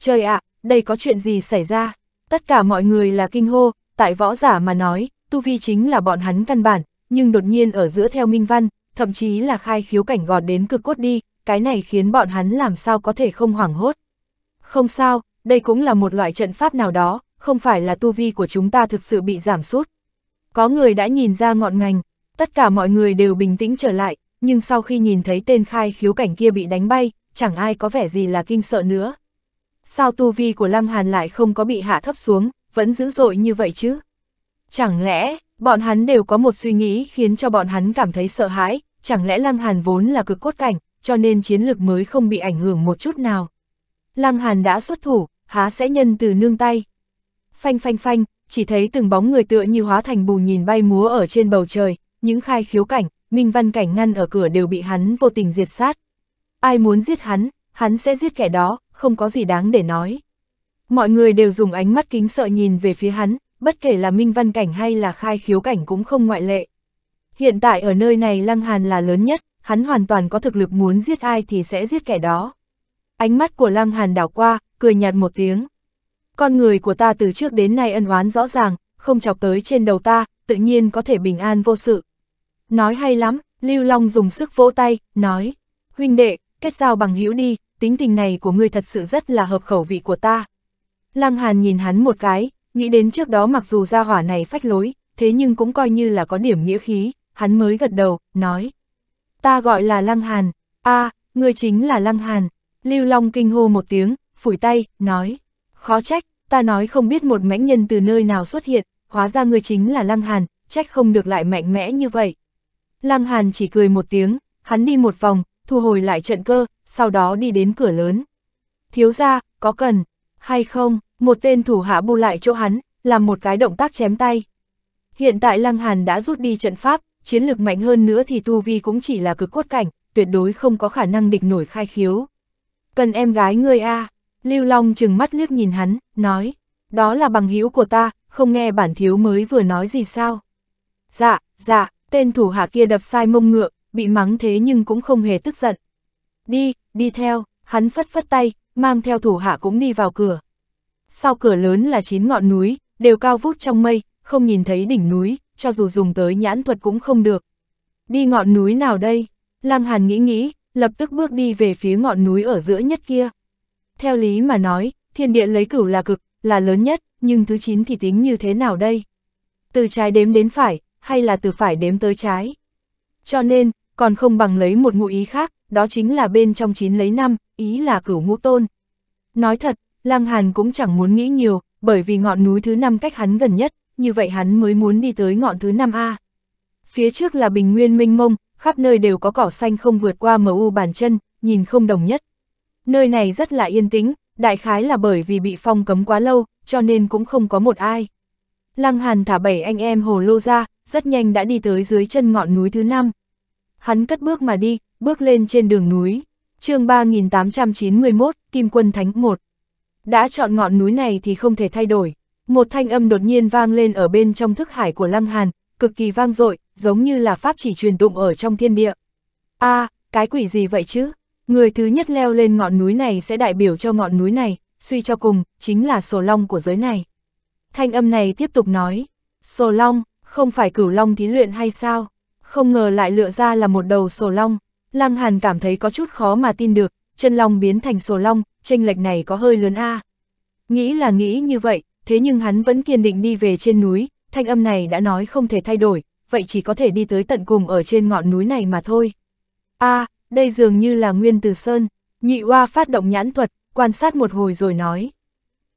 Speaker 1: Trời ạ, đây có chuyện gì xảy ra? Tất cả mọi người là kinh hô, tại võ giả mà nói, tu vi chính là bọn hắn căn bản, nhưng đột nhiên ở giữa theo minh văn, thậm chí là khai khiếu cảnh gọt đến cực cốt đi, cái này khiến bọn hắn làm sao có thể không hoảng hốt. Không sao, đây cũng là một loại trận pháp nào đó, không phải là tu vi của chúng ta thực sự bị giảm sút. Có người đã nhìn ra ngọn ngành, tất cả mọi người đều bình tĩnh trở lại, nhưng sau khi nhìn thấy tên khai khiếu cảnh kia bị đánh bay, chẳng ai có vẻ gì là kinh sợ nữa. Sao tu vi của Lăng Hàn lại không có bị hạ thấp xuống, vẫn dữ dội như vậy chứ? Chẳng lẽ, bọn hắn đều có một suy nghĩ khiến cho bọn hắn cảm thấy sợ hãi, chẳng lẽ Lăng Hàn vốn là cực cốt cảnh, cho nên chiến lực mới không bị ảnh hưởng một chút nào. Lăng Hàn đã xuất thủ, há sẽ nhân từ nương tay. Phanh phanh phanh, chỉ thấy từng bóng người tựa như hóa thành bù nhìn bay múa ở trên bầu trời, những khai khiếu cảnh, minh văn cảnh ngăn ở cửa đều bị hắn vô tình diệt sát. Ai muốn giết hắn, hắn sẽ giết kẻ đó, không có gì đáng để nói. Mọi người đều dùng ánh mắt kính sợ nhìn về phía hắn, bất kể là minh văn cảnh hay là khai khiếu cảnh cũng không ngoại lệ. Hiện tại ở nơi này Lăng Hàn là lớn nhất, hắn hoàn toàn có thực lực muốn giết ai thì sẽ giết kẻ đó. Ánh mắt của Lăng Hàn đảo qua, cười nhạt một tiếng. Con người của ta từ trước đến nay ân oán rõ ràng, không chọc tới trên đầu ta, tự nhiên có thể bình an vô sự. Nói hay lắm, Lưu Long dùng sức vỗ tay, nói, huynh đệ, kết giao bằng hữu đi, tính tình này của ngươi thật sự rất là hợp khẩu vị của ta. Lăng Hàn nhìn hắn một cái, nghĩ đến trước đó mặc dù gia hỏa này phách lối, thế nhưng cũng coi như là có điểm nghĩa khí hắn mới gật đầu, nói. Ta gọi là Lăng Hàn, a à, ngươi chính là Lăng Hàn. Lưu Long kinh hô một tiếng, phủi tay, nói. Khó trách, ta nói không biết một mãnh nhân từ nơi nào xuất hiện, hóa ra ngươi chính là Lăng Hàn, trách không được lại mạnh mẽ như vậy. Lăng Hàn chỉ cười một tiếng, hắn đi một vòng, thu hồi lại trận cơ, sau đó đi đến cửa lớn. Thiếu ra, có cần, hay không, một tên thủ hạ bu lại chỗ hắn, làm một cái động tác chém tay. Hiện tại Lăng Hàn đã rút đi trận pháp, chiến lược mạnh hơn nữa thì tu vi cũng chỉ là cực cốt cảnh, tuyệt đối không có khả năng địch nổi khai khiếu. Cần em gái ngươi a Lưu Long chừng mắt liếc nhìn hắn, nói, đó là bằng hữu của ta, không nghe bản thiếu mới vừa nói gì sao. Dạ, dạ, tên thủ hạ kia đập sai mông ngựa, bị mắng thế nhưng cũng không hề tức giận. Đi, đi theo, hắn phất phất tay, mang theo thủ hạ cũng đi vào cửa. Sau cửa lớn là chín ngọn núi, đều cao vút trong mây, không nhìn thấy đỉnh núi, cho dù dùng tới nhãn thuật cũng không được. Đi ngọn núi nào đây? Lăng Hàn nghĩ nghĩ, lập tức bước đi về phía ngọn núi ở giữa nhất kia. Theo lý mà nói, thiên địa lấy cửu là cực, là lớn nhất, nhưng thứ 9 thì tính như thế nào đây? Từ trái đếm đến phải, hay là từ phải đếm tới trái? Cho nên, còn không bằng lấy một ngụ ý khác, đó chính là bên trong 9 lấy 5, ý là cửu ngũ tôn. Nói thật, Lăng Hàn cũng chẳng muốn nghĩ nhiều, bởi vì ngọn núi thứ năm cách hắn gần nhất, như vậy hắn mới muốn đi tới ngọn thứ 5A. Phía trước là bình nguyên mênh mông, khắp nơi đều có cỏ xanh không vượt qua mờ u bàn chân, nhìn không đồng nhất. Nơi này rất là yên tĩnh, đại khái là bởi vì bị phong cấm quá lâu, cho nên cũng không có một ai. Lăng Hàn thả bảy anh em hồ lô ra, rất nhanh đã đi tới dưới chân ngọn núi thứ năm. Hắn cất bước mà đi, bước lên trên đường núi. chương 3891, Kim Quân Thánh 1. Đã chọn ngọn núi này thì không thể thay đổi. Một thanh âm đột nhiên vang lên ở bên trong thức hải của Lăng Hàn, cực kỳ vang dội, giống như là pháp chỉ truyền tụng ở trong thiên địa. a à, cái quỷ gì vậy chứ? Người thứ nhất leo lên ngọn núi này sẽ đại biểu cho ngọn núi này, suy cho cùng, chính là sổ long của giới này. Thanh âm này tiếp tục nói, sổ long, không phải cửu long thí luyện hay sao? Không ngờ lại lựa ra là một đầu sổ long, Lăng Hàn cảm thấy có chút khó mà tin được, chân long biến thành sổ long, tranh lệch này có hơi lớn a. À. Nghĩ là nghĩ như vậy, thế nhưng hắn vẫn kiên định đi về trên núi, thanh âm này đã nói không thể thay đổi, vậy chỉ có thể đi tới tận cùng ở trên ngọn núi này mà thôi. a à, đây dường như là Nguyên Từ Sơn, nhị hoa phát động nhãn thuật, quan sát một hồi rồi nói.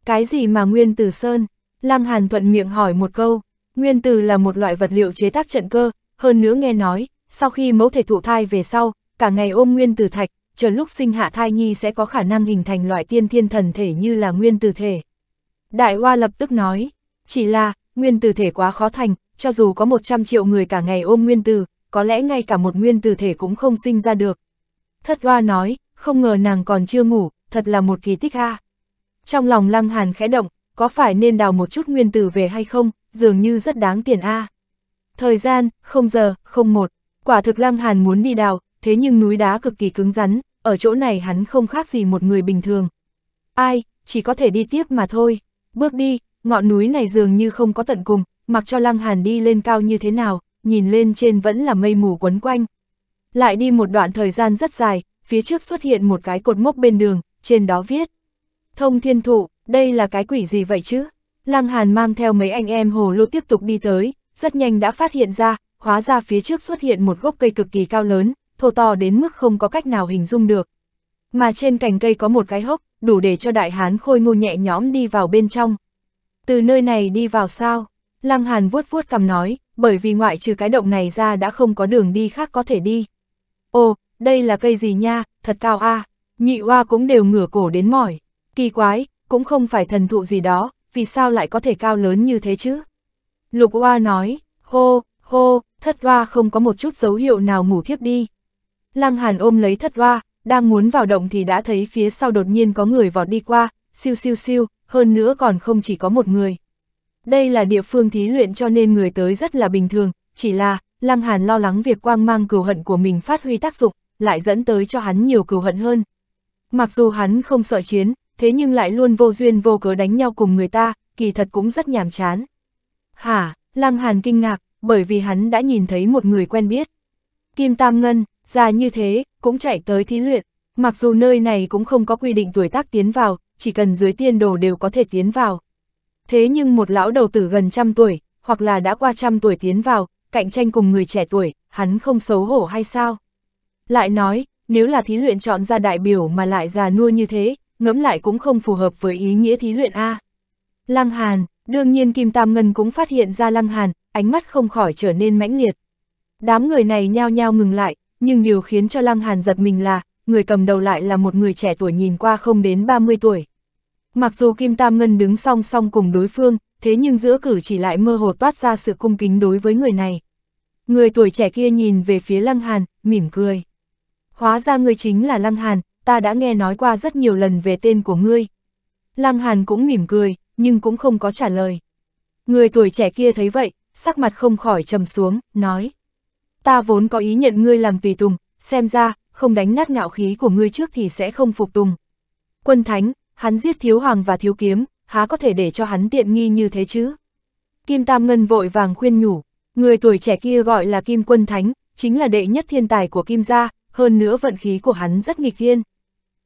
Speaker 1: Cái gì mà Nguyên Từ Sơn? Lăng Hàn thuận miệng hỏi một câu, Nguyên Từ là một loại vật liệu chế tác trận cơ, hơn nữa nghe nói, sau khi mẫu thể thụ thai về sau, cả ngày ôm Nguyên Từ Thạch, chờ lúc sinh hạ thai nhi sẽ có khả năng hình thành loại tiên thiên thần thể như là Nguyên Từ Thể. Đại Hoa lập tức nói, chỉ là, nguyên tử thể quá khó thành, cho dù có 100 triệu người cả ngày ôm nguyên tử, có lẽ ngay cả một nguyên tử thể cũng không sinh ra được. Thất Hoa nói, không ngờ nàng còn chưa ngủ, thật là một kỳ tích ha. Trong lòng Lăng Hàn khẽ động, có phải nên đào một chút nguyên tử về hay không, dường như rất đáng tiền a. Thời gian, không giờ, không một, quả thực Lăng Hàn muốn đi đào, thế nhưng núi đá cực kỳ cứng rắn, ở chỗ này hắn không khác gì một người bình thường. Ai, chỉ có thể đi tiếp mà thôi. Bước đi, ngọn núi này dường như không có tận cùng, mặc cho Lăng Hàn đi lên cao như thế nào, nhìn lên trên vẫn là mây mù quấn quanh. Lại đi một đoạn thời gian rất dài, phía trước xuất hiện một cái cột mốc bên đường, trên đó viết. Thông thiên thụ, đây là cái quỷ gì vậy chứ? Lăng Hàn mang theo mấy anh em hồ lô tiếp tục đi tới, rất nhanh đã phát hiện ra, hóa ra phía trước xuất hiện một gốc cây cực kỳ cao lớn, thô to đến mức không có cách nào hình dung được, mà trên cành cây có một cái hốc, đủ để cho đại hán khôi ngô nhẹ nhõm đi vào bên trong. Từ nơi này đi vào sao? Lăng Hàn vuốt vuốt cầm nói, bởi vì ngoại trừ cái động này ra đã không có đường đi khác có thể đi. Ồ, đây là cây gì nha, thật cao a à. nhị hoa cũng đều ngửa cổ đến mỏi. Kỳ quái, cũng không phải thần thụ gì đó, vì sao lại có thể cao lớn như thế chứ? Lục hoa nói, hô, hô, thất hoa không có một chút dấu hiệu nào ngủ thiếp đi. Lăng Hàn ôm lấy thất hoa đang muốn vào động thì đã thấy phía sau đột nhiên có người vọt đi qua, siêu siêu siêu, hơn nữa còn không chỉ có một người. Đây là địa phương thí luyện cho nên người tới rất là bình thường, chỉ là, Lăng Hàn lo lắng việc quang mang cừu hận của mình phát huy tác dụng, lại dẫn tới cho hắn nhiều cừu hận hơn. Mặc dù hắn không sợ chiến, thế nhưng lại luôn vô duyên vô cớ đánh nhau cùng người ta, kỳ thật cũng rất nhàm chán. Hả, Lăng Hàn kinh ngạc, bởi vì hắn đã nhìn thấy một người quen biết. Kim Tam Ngân, Già như thế, cũng chạy tới thí luyện, mặc dù nơi này cũng không có quy định tuổi tác tiến vào, chỉ cần dưới tiên đồ đều có thể tiến vào. Thế nhưng một lão đầu tử gần trăm tuổi, hoặc là đã qua trăm tuổi tiến vào, cạnh tranh cùng người trẻ tuổi, hắn không xấu hổ hay sao? Lại nói, nếu là thí luyện chọn ra đại biểu mà lại già nua như thế, ngẫm lại cũng không phù hợp với ý nghĩa thí luyện A. Lăng Hàn, đương nhiên Kim Tam Ngân cũng phát hiện ra Lăng Hàn, ánh mắt không khỏi trở nên mãnh liệt. Đám người này nhao nhao ngừng lại, nhưng điều khiến cho Lăng Hàn giật mình là, người cầm đầu lại là một người trẻ tuổi nhìn qua không đến 30 tuổi. Mặc dù Kim Tam Ngân đứng song song cùng đối phương, thế nhưng giữa cử chỉ lại mơ hồ toát ra sự cung kính đối với người này. Người tuổi trẻ kia nhìn về phía Lăng Hàn, mỉm cười. Hóa ra người chính là Lăng Hàn, ta đã nghe nói qua rất nhiều lần về tên của ngươi. Lăng Hàn cũng mỉm cười, nhưng cũng không có trả lời. Người tuổi trẻ kia thấy vậy, sắc mặt không khỏi trầm xuống, nói ta vốn có ý nhận ngươi làm tùy tùng, xem ra, không đánh nát ngạo khí của ngươi trước thì sẽ không phục tùng. Quân Thánh, hắn giết thiếu hoàng và thiếu kiếm, há có thể để cho hắn tiện nghi như thế chứ? Kim Tam Ngân vội vàng khuyên nhủ, người tuổi trẻ kia gọi là Kim Quân Thánh, chính là đệ nhất thiên tài của Kim gia, hơn nữa vận khí của hắn rất nghịch thiên.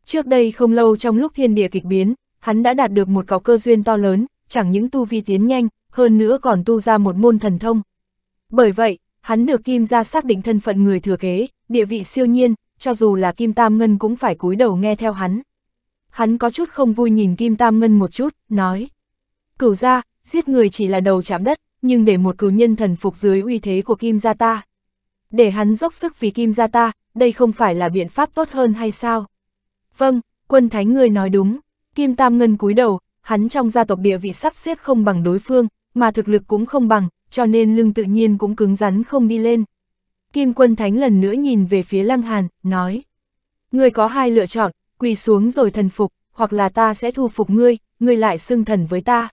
Speaker 1: Trước đây không lâu trong lúc thiên địa kịch biến, hắn đã đạt được một cọc cơ duyên to lớn, chẳng những tu vi tiến nhanh, hơn nữa còn tu ra một môn thần thông. Bởi vậy, Hắn được Kim ra xác định thân phận người thừa kế, địa vị siêu nhiên, cho dù là Kim Tam Ngân cũng phải cúi đầu nghe theo hắn. Hắn có chút không vui nhìn Kim Tam Ngân một chút, nói. Cửu ra, giết người chỉ là đầu chạm đất, nhưng để một cửu nhân thần phục dưới uy thế của Kim gia ta. Để hắn dốc sức vì Kim gia ta, đây không phải là biện pháp tốt hơn hay sao? Vâng, quân thánh người nói đúng. Kim Tam Ngân cúi đầu, hắn trong gia tộc địa vị sắp xếp không bằng đối phương, mà thực lực cũng không bằng, cho nên lưng tự nhiên cũng cứng rắn không đi lên. Kim quân thánh lần nữa nhìn về phía Lăng Hàn, nói. Ngươi có hai lựa chọn, quỳ xuống rồi thần phục, hoặc là ta sẽ thu phục ngươi, ngươi lại xưng thần với ta.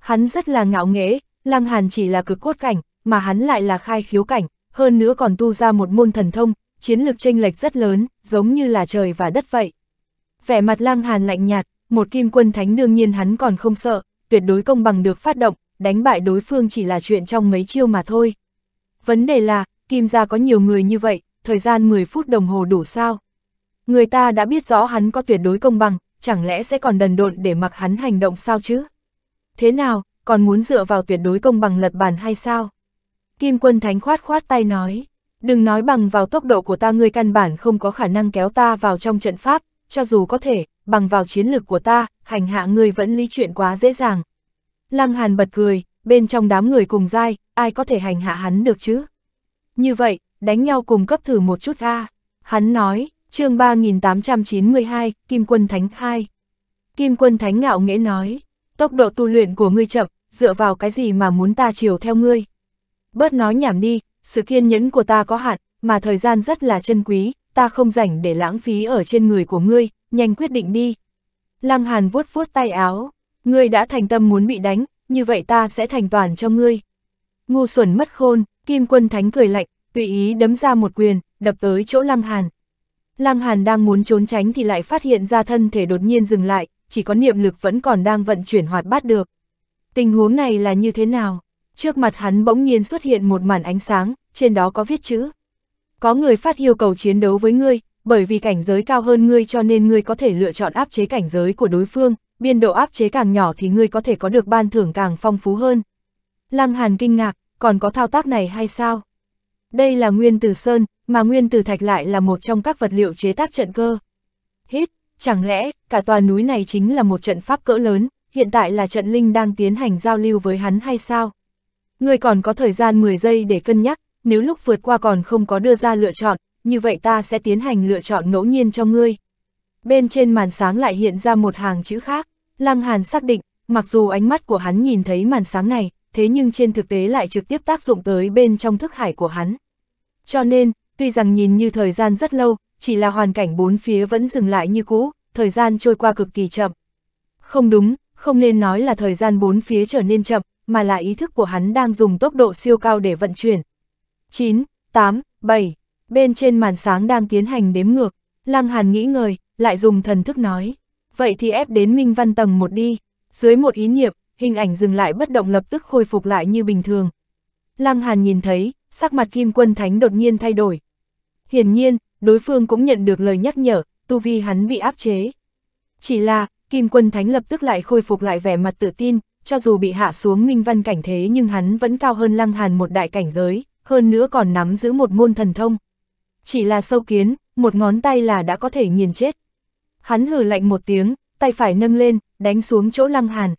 Speaker 1: Hắn rất là ngạo nghễ, Lăng Hàn chỉ là cực cốt cảnh, mà hắn lại là khai khiếu cảnh, hơn nữa còn tu ra một môn thần thông, chiến lược chênh lệch rất lớn, giống như là trời và đất vậy. Vẻ mặt Lăng Hàn lạnh nhạt, một kim quân thánh đương nhiên hắn còn không sợ, tuyệt đối công bằng được phát động, đánh bại đối phương chỉ là chuyện trong mấy chiêu mà thôi. Vấn đề là, Kim gia có nhiều người như vậy, thời gian 10 phút đồng hồ đủ sao? Người ta đã biết rõ hắn có tuyệt đối công bằng, chẳng lẽ sẽ còn đần độn để mặc hắn hành động sao chứ? Thế nào, còn muốn dựa vào tuyệt đối công bằng lật bàn hay sao? Kim quân thánh khoát khoát tay nói, đừng nói bằng vào tốc độ của ta ngươi căn bản không có khả năng kéo ta vào trong trận pháp, cho dù có thể, bằng vào chiến lược của ta, hành hạ ngươi vẫn lý chuyện quá dễ dàng, Lăng Hàn bật cười, bên trong đám người cùng dai, ai có thể hành hạ hắn được chứ? Như vậy, đánh nhau cùng cấp thử một chút ra. Hắn nói, chương 3892, Kim Quân Thánh 2. Kim Quân Thánh ngạo nghễ nói, tốc độ tu luyện của ngươi chậm, dựa vào cái gì mà muốn ta chiều theo ngươi? Bớt nói nhảm đi, sự kiên nhẫn của ta có hạn, mà thời gian rất là chân quý, ta không rảnh để lãng phí ở trên người của ngươi, nhanh quyết định đi. Lăng Hàn vuốt vuốt tay áo, Ngươi đã thành tâm muốn bị đánh, như vậy ta sẽ thành toàn cho ngươi. Ngu xuẩn mất khôn, Kim Quân Thánh cười lạnh, tùy ý đấm ra một quyền, đập tới chỗ Lăng Hàn. Lăng Hàn đang muốn trốn tránh thì lại phát hiện ra thân thể đột nhiên dừng lại, chỉ có niệm lực vẫn còn đang vận chuyển hoạt bát được. Tình huống này là như thế nào? Trước mặt hắn bỗng nhiên xuất hiện một màn ánh sáng, trên đó có viết chữ. Có người phát yêu cầu chiến đấu với ngươi, bởi vì cảnh giới cao hơn ngươi cho nên ngươi có thể lựa chọn áp chế cảnh giới của đối phương, biên độ áp chế càng nhỏ thì ngươi có thể có được ban thưởng càng phong phú hơn. Lăng Hàn kinh ngạc, còn có thao tác này hay sao? Đây là nguyên tử sơn, mà nguyên tử thạch lại là một trong các vật liệu chế tác trận cơ. Hít, chẳng lẽ, cả tòa núi này chính là một trận pháp cỡ lớn, hiện tại là trận linh đang tiến hành giao lưu với hắn hay sao? Ngươi còn có thời gian 10 giây để cân nhắc, nếu lúc vượt qua còn không có đưa ra lựa chọn, như vậy ta sẽ tiến hành lựa chọn ngẫu nhiên cho ngươi. Bên trên màn sáng lại hiện ra một hàng chữ khác, Lăng Hàn xác định, mặc dù ánh mắt của hắn nhìn thấy màn sáng này, thế nhưng trên thực tế lại trực tiếp tác dụng tới bên trong thức hải của hắn. Cho nên, tuy rằng nhìn như thời gian rất lâu, chỉ là hoàn cảnh bốn phía vẫn dừng lại như cũ, thời gian trôi qua cực kỳ chậm. Không đúng, không nên nói là thời gian bốn phía trở nên chậm, mà là ý thức của hắn đang dùng tốc độ siêu cao để vận chuyển. 9, 8, 7, bên trên màn sáng đang tiến hành đếm ngược, Lăng Hàn nghĩ ngời, lại dùng thần thức nói, vậy thì ép đến Minh Văn tầng một đi, dưới một ý niệm, hình ảnh dừng lại bất động lập tức khôi phục lại như bình thường. Lăng Hàn nhìn thấy, sắc mặt Kim Quân Thánh đột nhiên thay đổi. Hiển nhiên, đối phương cũng nhận được lời nhắc nhở, tu vi hắn bị áp chế. Chỉ là, Kim Quân Thánh lập tức lại khôi phục lại vẻ mặt tự tin, cho dù bị hạ xuống minh văn cảnh thế nhưng hắn vẫn cao hơn Lăng Hàn một đại cảnh giới, hơn nữa còn nắm giữ một môn thần thông. Chỉ là sâu kiến, một ngón tay là đã có thể nghiền chết. Hắn hử lạnh một tiếng, tay phải nâng lên, đánh xuống chỗ Lăng Hàn.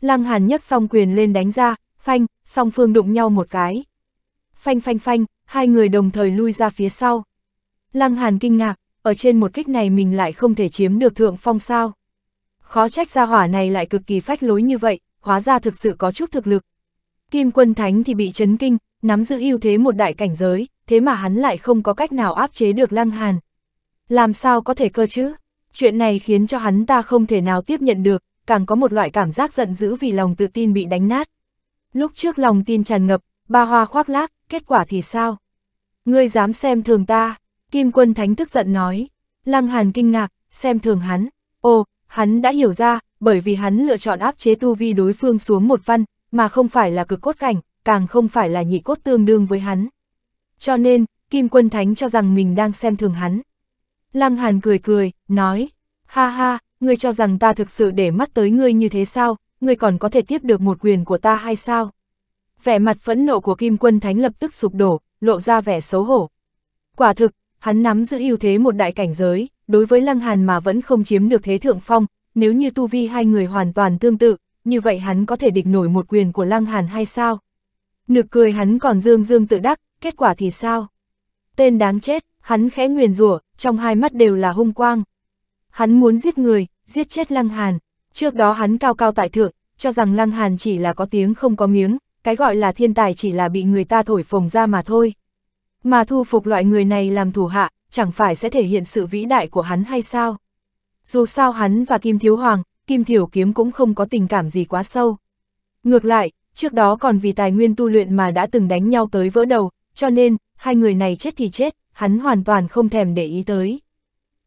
Speaker 1: Lăng Hàn nhấc song quyền lên đánh ra, phanh, song phương đụng nhau một cái. Phanh phanh phanh, hai người đồng thời lui ra phía sau. Lăng Hàn kinh ngạc, ở trên một kích này mình lại không thể chiếm được thượng phong sao. Khó trách ra hỏa này lại cực kỳ phách lối như vậy, hóa ra thực sự có chút thực lực. Kim quân thánh thì bị chấn kinh, nắm giữ ưu thế một đại cảnh giới, thế mà hắn lại không có cách nào áp chế được Lăng Hàn. Làm sao có thể cơ chứ? Chuyện này khiến cho hắn ta không thể nào tiếp nhận được, càng có một loại cảm giác giận dữ vì lòng tự tin bị đánh nát. Lúc trước lòng tin tràn ngập, ba hoa khoác lác, kết quả thì sao? Ngươi dám xem thường ta, Kim Quân Thánh tức giận nói. Lăng Hàn kinh ngạc, xem thường hắn. Ồ, hắn đã hiểu ra, bởi vì hắn lựa chọn áp chế tu vi đối phương xuống một văn, mà không phải là cực cốt cảnh, càng không phải là nhị cốt tương đương với hắn. Cho nên, Kim Quân Thánh cho rằng mình đang xem thường hắn. Lăng Hàn cười cười, nói, ha ha, ngươi cho rằng ta thực sự để mắt tới ngươi như thế sao, ngươi còn có thể tiếp được một quyền của ta hay sao? Vẻ mặt phẫn nộ của Kim Quân Thánh lập tức sụp đổ, lộ ra vẻ xấu hổ. Quả thực, hắn nắm giữ ưu thế một đại cảnh giới, đối với Lăng Hàn mà vẫn không chiếm được thế thượng phong, nếu như tu vi hai người hoàn toàn tương tự, như vậy hắn có thể địch nổi một quyền của Lăng Hàn hay sao? Nực cười hắn còn dương dương tự đắc, kết quả thì sao? Tên đáng chết, Hắn khẽ nguyền rủa, trong hai mắt đều là hung quang. Hắn muốn giết người, giết chết Lăng Hàn. Trước đó hắn cao cao tại thượng, cho rằng Lăng Hàn chỉ là có tiếng không có miếng, cái gọi là thiên tài chỉ là bị người ta thổi phồng ra mà thôi. Mà thu phục loại người này làm thủ hạ, chẳng phải sẽ thể hiện sự vĩ đại của hắn hay sao? Dù sao hắn và Kim Thiếu Hoàng, Kim Thiểu Kiếm cũng không có tình cảm gì quá sâu. Ngược lại, trước đó còn vì tài nguyên tu luyện mà đã từng đánh nhau tới vỡ đầu, cho nên, hai người này chết thì chết, hắn hoàn toàn không thèm để ý tới.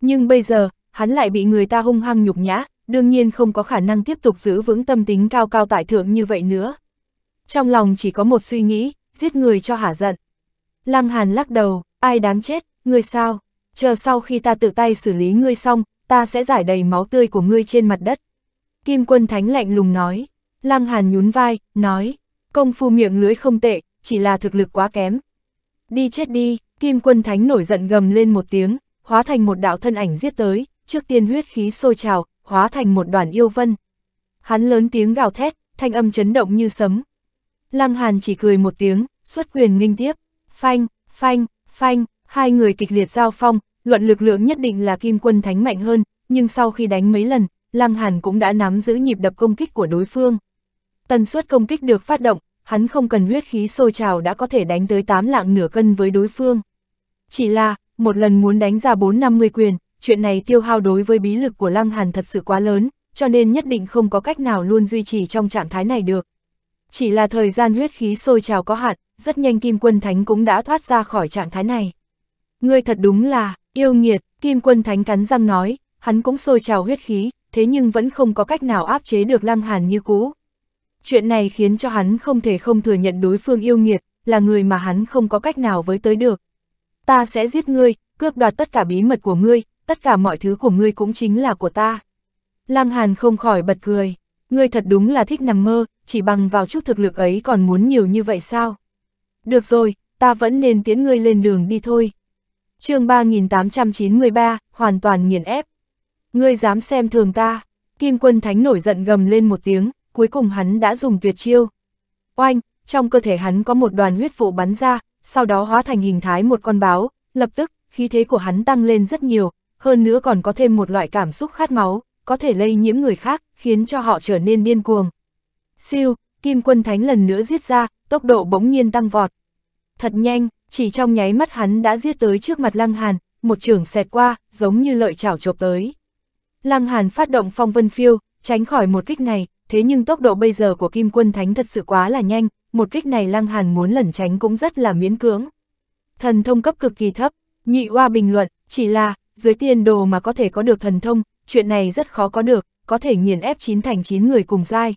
Speaker 1: Nhưng bây giờ, hắn lại bị người ta hung hăng nhục nhã, đương nhiên không có khả năng tiếp tục giữ vững tâm tính cao cao tại thượng như vậy nữa. Trong lòng chỉ có một suy nghĩ, giết người cho hả giận. Lăng Hàn lắc đầu, ai đáng chết, ngươi sao? Chờ sau khi ta tự tay xử lý ngươi xong, ta sẽ giải đầy máu tươi của ngươi trên mặt đất. Kim quân thánh lạnh lùng nói. Lăng Hàn nhún vai, nói, công phu miệng lưới không tệ, chỉ là thực lực quá kém. Đi chết đi, Kim quân thánh nổi giận gầm lên một tiếng, hóa thành một đạo thân ảnh giết tới, trước tiên huyết khí sôi trào, hóa thành một đoàn yêu vân. Hắn lớn tiếng gào thét, thanh âm chấn động như sấm. Lăng Hàn chỉ cười một tiếng, xuất quyền nghinh tiếp. Phanh, phanh, phanh, hai người kịch liệt giao phong, luận lực lượng nhất định là kim quân thánh mạnh hơn, nhưng sau khi đánh mấy lần, Lăng Hàn cũng đã nắm giữ nhịp đập công kích của đối phương. Tần suất công kích được phát động, hắn không cần huyết khí sôi trào đã có thể đánh tới 8 lạng nửa cân với đối phương. Chỉ là, một lần muốn đánh ra 450 quyền, chuyện này tiêu hao đối với bí lực của Lăng Hàn thật sự quá lớn, cho nên nhất định không có cách nào luôn duy trì trong trạng thái này được. Chỉ là thời gian huyết khí sôi trào có hạn, rất nhanh Kim Quân Thánh cũng đã thoát ra khỏi trạng thái này. Ngươi thật đúng là, yêu nghiệt, Kim Quân Thánh cắn răng nói, hắn cũng sôi trào huyết khí, thế nhưng vẫn không có cách nào áp chế được Lăng Hàn như cũ. Chuyện này khiến cho hắn không thể không thừa nhận đối phương yêu nghiệt, là người mà hắn không có cách nào với tới được ta sẽ giết ngươi, cướp đoạt tất cả bí mật của ngươi, tất cả mọi thứ của ngươi cũng chính là của ta. Lăng Hàn không khỏi bật cười, ngươi thật đúng là thích nằm mơ, chỉ bằng vào chút thực lực ấy còn muốn nhiều như vậy sao? Được rồi, ta vẫn nên tiến ngươi lên đường đi thôi. chương 3893, hoàn toàn nghiền ép. Ngươi dám xem thường ta, Kim Quân Thánh nổi giận gầm lên một tiếng, cuối cùng hắn đã dùng tuyệt chiêu. Oanh, trong cơ thể hắn có một đoàn huyết vụ bắn ra, sau đó hóa thành hình thái một con báo, lập tức, khí thế của hắn tăng lên rất nhiều, hơn nữa còn có thêm một loại cảm xúc khát máu, có thể lây nhiễm người khác, khiến cho họ trở nên điên cuồng. Siêu, Kim Quân Thánh lần nữa giết ra, tốc độ bỗng nhiên tăng vọt. Thật nhanh, chỉ trong nháy mắt hắn đã giết tới trước mặt Lăng Hàn, một trường xẹt qua, giống như lợi chảo chộp tới. Lăng Hàn phát động phong vân phiêu, tránh khỏi một kích này, thế nhưng tốc độ bây giờ của Kim Quân Thánh thật sự quá là nhanh, một kích này Lăng Hàn muốn lẩn tránh cũng rất là miễn cưỡng. Thần thông cấp cực kỳ thấp, nhị oa bình luận, chỉ là, dưới tiền đồ mà có thể có được thần thông, chuyện này rất khó có được, có thể nghiền ép chín thành chín người cùng dai.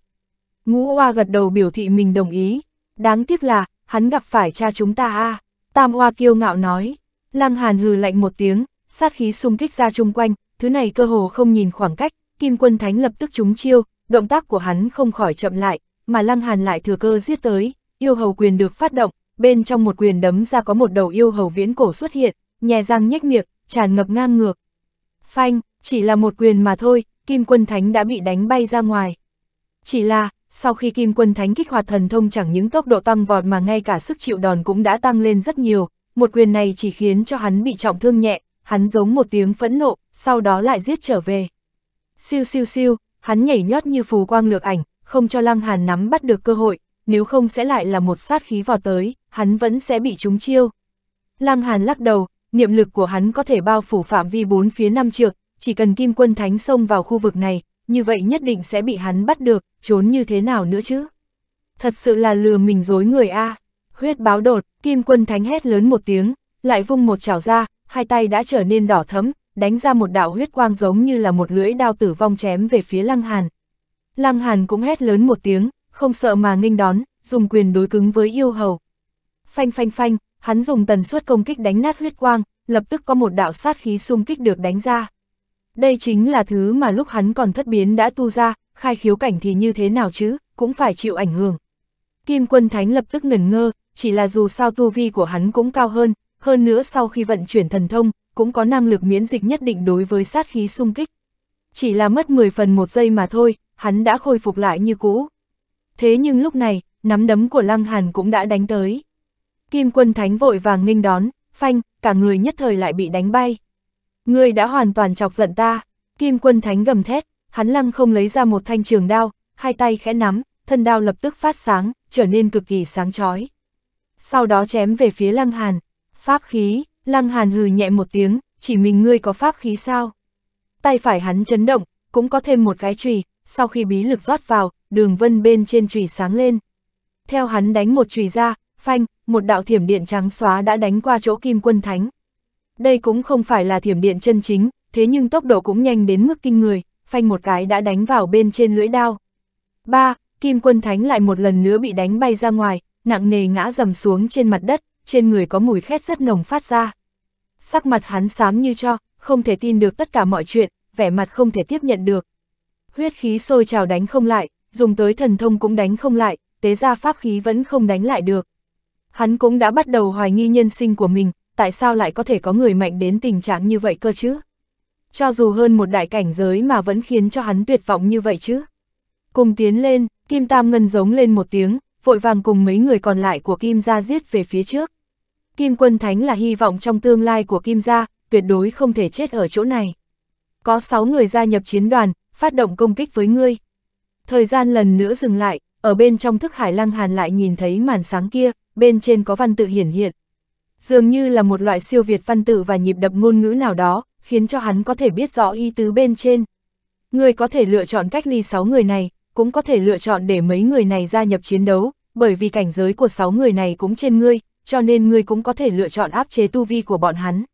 Speaker 1: Ngũ oa gật đầu biểu thị mình đồng ý, đáng tiếc là, hắn gặp phải cha chúng ta a Tam oa kiêu ngạo nói, Lăng Hàn hừ lạnh một tiếng, sát khí xung kích ra chung quanh, thứ này cơ hồ không nhìn khoảng cách, Kim Quân Thánh lập tức trúng chiêu, động tác của hắn không khỏi chậm lại, mà Lăng Hàn lại thừa cơ giết tới, yêu hầu quyền được phát động, bên trong một quyền đấm ra có một đầu yêu hầu viễn cổ xuất hiện, nhè răng nhếch miệng, tràn ngập ngang ngược. Phanh, chỉ là một quyền mà thôi, Kim Quân Thánh đã bị đánh bay ra ngoài. Chỉ là, sau khi Kim Quân Thánh kích hoạt thần thông chẳng những tốc độ tăng vọt mà ngay cả sức chịu đòn cũng đã tăng lên rất nhiều, một quyền này chỉ khiến cho hắn bị trọng thương nhẹ, hắn giống một tiếng phẫn nộ, sau đó lại giết trở về. Siêu siêu siêu, hắn nhảy nhót như phù quang lược ảnh, không cho Lăng Hàn nắm bắt được cơ hội, nếu không sẽ lại là một sát khí vào tới, hắn vẫn sẽ bị trúng chiêu. Lăng Hàn lắc đầu, niệm lực của hắn có thể bao phủ phạm vi bốn phía năm trượng, chỉ cần Kim Quân Thánh xông vào khu vực này, như vậy nhất định sẽ bị hắn bắt được, trốn như thế nào nữa chứ? Thật sự là lừa mình dối người a. À. Huyết báo đột, Kim Quân Thánh hét lớn một tiếng, lại vung một chảo ra, hai tay đã trở nên đỏ thẫm, đánh ra một đạo huyết quang giống như là một lưỡi đao tử vong chém về phía Lăng Hàn. Lăng Hàn cũng hét lớn một tiếng, không sợ mà nghênh đón, dùng quyền đối cứng với yêu hầu. Phanh phanh phanh, hắn dùng tần suất công kích đánh nát huyết quang, lập tức có một đạo sát khí xung kích được đánh ra. Đây chính là thứ mà lúc hắn còn thất biến đã tu ra, khai khiếu cảnh thì như thế nào chứ, cũng phải chịu ảnh hưởng. Kim quân thánh lập tức ngẩn ngơ, chỉ là dù sao tu vi của hắn cũng cao hơn, hơn nữa sau khi vận chuyển thần thông, cũng có năng lực miễn dịch nhất định đối với sát khí xung kích. Chỉ là mất 10 phần một giây mà thôi, hắn đã khôi phục lại như cũ. Thế nhưng lúc này, nắm đấm của Lăng Hàn cũng đã đánh tới. Kim quân thánh vội vàng nghênh đón, phanh, cả người nhất thời lại bị đánh bay. Ngươi đã hoàn toàn chọc giận ta, Kim quân thánh gầm thét, hắn lăng không lấy ra một thanh trường đao, hai tay khẽ nắm, thân đao lập tức phát sáng, trở nên cực kỳ sáng chói. Sau đó chém về phía Lăng Hàn, pháp khí, Lăng Hàn hừ nhẹ một tiếng, chỉ mình ngươi có pháp khí sao? Tay phải hắn chấn động, cũng có thêm một cái chùy, sau khi bí lực rót vào, đường vân bên trên chùy sáng lên. Theo hắn đánh một chùy ra, phanh, một đạo thiểm điện trắng xóa đã đánh qua chỗ kim quân thánh. Đây cũng không phải là thiểm điện chân chính, thế nhưng tốc độ cũng nhanh đến mức kinh người, phanh một cái đã đánh vào bên trên lưỡi đao. ba Kim quân thánh lại một lần nữa bị đánh bay ra ngoài, nặng nề ngã dầm xuống trên mặt đất, trên người có mùi khét rất nồng phát ra. Sắc mặt hắn xám như cho, không thể tin được tất cả mọi chuyện, vẻ mặt không thể tiếp nhận được huyết khí sôi trào đánh không lại, dùng tới thần thông cũng đánh không lại, tế ra pháp khí vẫn không đánh lại được. Hắn cũng đã bắt đầu hoài nghi nhân sinh của mình, tại sao lại có thể có người mạnh đến tình trạng như vậy cơ chứ? Cho dù hơn một đại cảnh giới mà vẫn khiến cho hắn tuyệt vọng như vậy chứ. Cùng tiến lên, Kim Tam Ngân giống lên một tiếng, vội vàng cùng mấy người còn lại của Kim Gia giết về phía trước. Kim Quân Thánh là hy vọng trong tương lai của Kim Gia, tuyệt đối không thể chết ở chỗ này. Có 6 người gia nhập chiến đoàn, phát động công kích với ngươi. Thời gian lần nữa dừng lại, ở bên trong thức hải lăng hàn lại nhìn thấy màn sáng kia, bên trên có văn tự hiển hiện. Dường như là một loại siêu việt văn tự và nhịp đập ngôn ngữ nào đó, khiến cho hắn có thể biết rõ ý tứ bên trên. Ngươi có thể lựa chọn cách ly 6 người này, cũng có thể lựa chọn để mấy người này gia nhập chiến đấu, bởi vì cảnh giới của 6 người này cũng trên ngươi, cho nên ngươi cũng có thể lựa chọn áp chế tu vi của bọn hắn.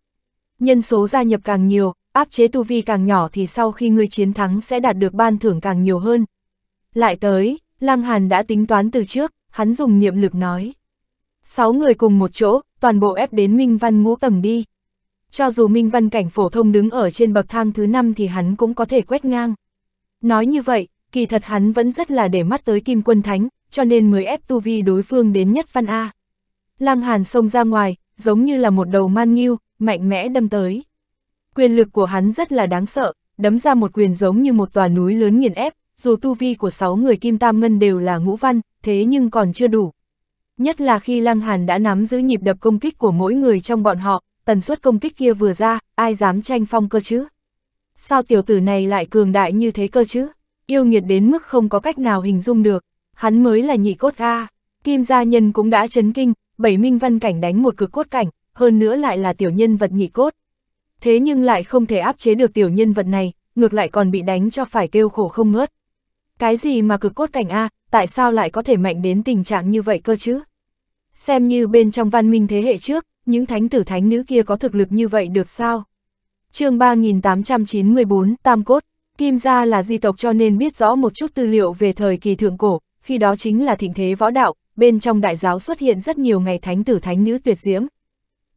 Speaker 1: Nhân số gia nhập càng nhiều, áp chế tu vi càng nhỏ thì sau khi ngươi chiến thắng sẽ đạt được ban thưởng càng nhiều hơn. Lại tới, Lăng Hàn đã tính toán từ trước, hắn dùng niệm lực nói. Sáu người cùng một chỗ, toàn bộ ép đến Minh Văn ngũ tầng đi. Cho dù Minh Văn cảnh phổ thông đứng ở trên bậc thang thứ năm thì hắn cũng có thể quét ngang. Nói như vậy, kỳ thật hắn vẫn rất là để mắt tới Kim Quân Thánh, cho nên mới ép tu vi đối phương đến nhất Văn A. Lăng Hàn xông ra ngoài, giống như là một đầu man nghiêu, mạnh mẽ đâm tới quyền lực của hắn rất là đáng sợ, đấm ra một quyền giống như một tòa núi lớn nghiền ép, dù tu vi của sáu người Kim Tam Ngân đều là ngũ văn, thế nhưng còn chưa đủ. Nhất là khi Lăng Hàn đã nắm giữ nhịp đập công kích của mỗi người trong bọn họ, tần suất công kích kia vừa ra, ai dám tranh phong cơ chứ? Sao tiểu tử này lại cường đại như thế cơ chứ? Yêu nghiệt đến mức không có cách nào hình dung được, hắn mới là nhị cốt A. Kim gia nhân cũng đã chấn kinh, bảy minh văn cảnh đánh một cực cốt cảnh, hơn nữa lại là tiểu nhân vật nhị cốt thế nhưng lại không thể áp chế được tiểu nhân vật này, ngược lại còn bị đánh cho phải kêu khổ không ngớt. Cái gì mà cực cốt cảnh A, tại sao lại có thể mạnh đến tình trạng như vậy cơ chứ? Xem như bên trong văn minh thế hệ trước, những thánh tử thánh nữ kia có thực lực như vậy được sao? chương 3894, Tam Cốt, Kim Gia là di tộc cho nên biết rõ một chút tư liệu về thời kỳ thượng cổ, khi đó chính là thịnh thế võ đạo, bên trong đại giáo xuất hiện rất nhiều ngày thánh tử thánh nữ tuyệt diễm,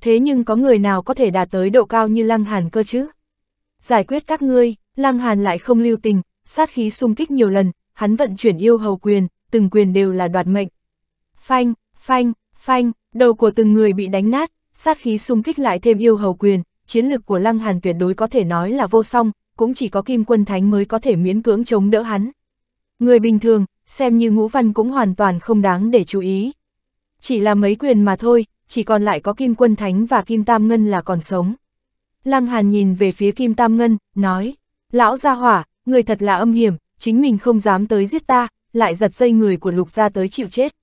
Speaker 1: thế nhưng có người nào có thể đạt tới độ cao như Lăng Hàn cơ chứ? Giải quyết các ngươi, Lăng Hàn lại không lưu tình, sát khí xung kích nhiều lần, hắn vận chuyển yêu hầu quyền, từng quyền đều là đoạt mệnh. Phanh, phanh, phanh, đầu của từng người bị đánh nát, sát khí xung kích lại thêm yêu hầu quyền, chiến lực của Lăng Hàn tuyệt đối có thể nói là vô song, cũng chỉ có Kim Quân Thánh mới có thể miễn cưỡng chống đỡ hắn. Người bình thường, xem như ngũ văn cũng hoàn toàn không đáng để chú ý. Chỉ là mấy quyền mà thôi, chỉ còn lại có Kim Quân Thánh và Kim Tam Ngân là còn sống. Lăng Hàn nhìn về phía Kim Tam Ngân, nói, lão gia hỏa, người thật là âm hiểm, chính mình không dám tới giết ta, lại giật dây người của lục gia tới chịu chết.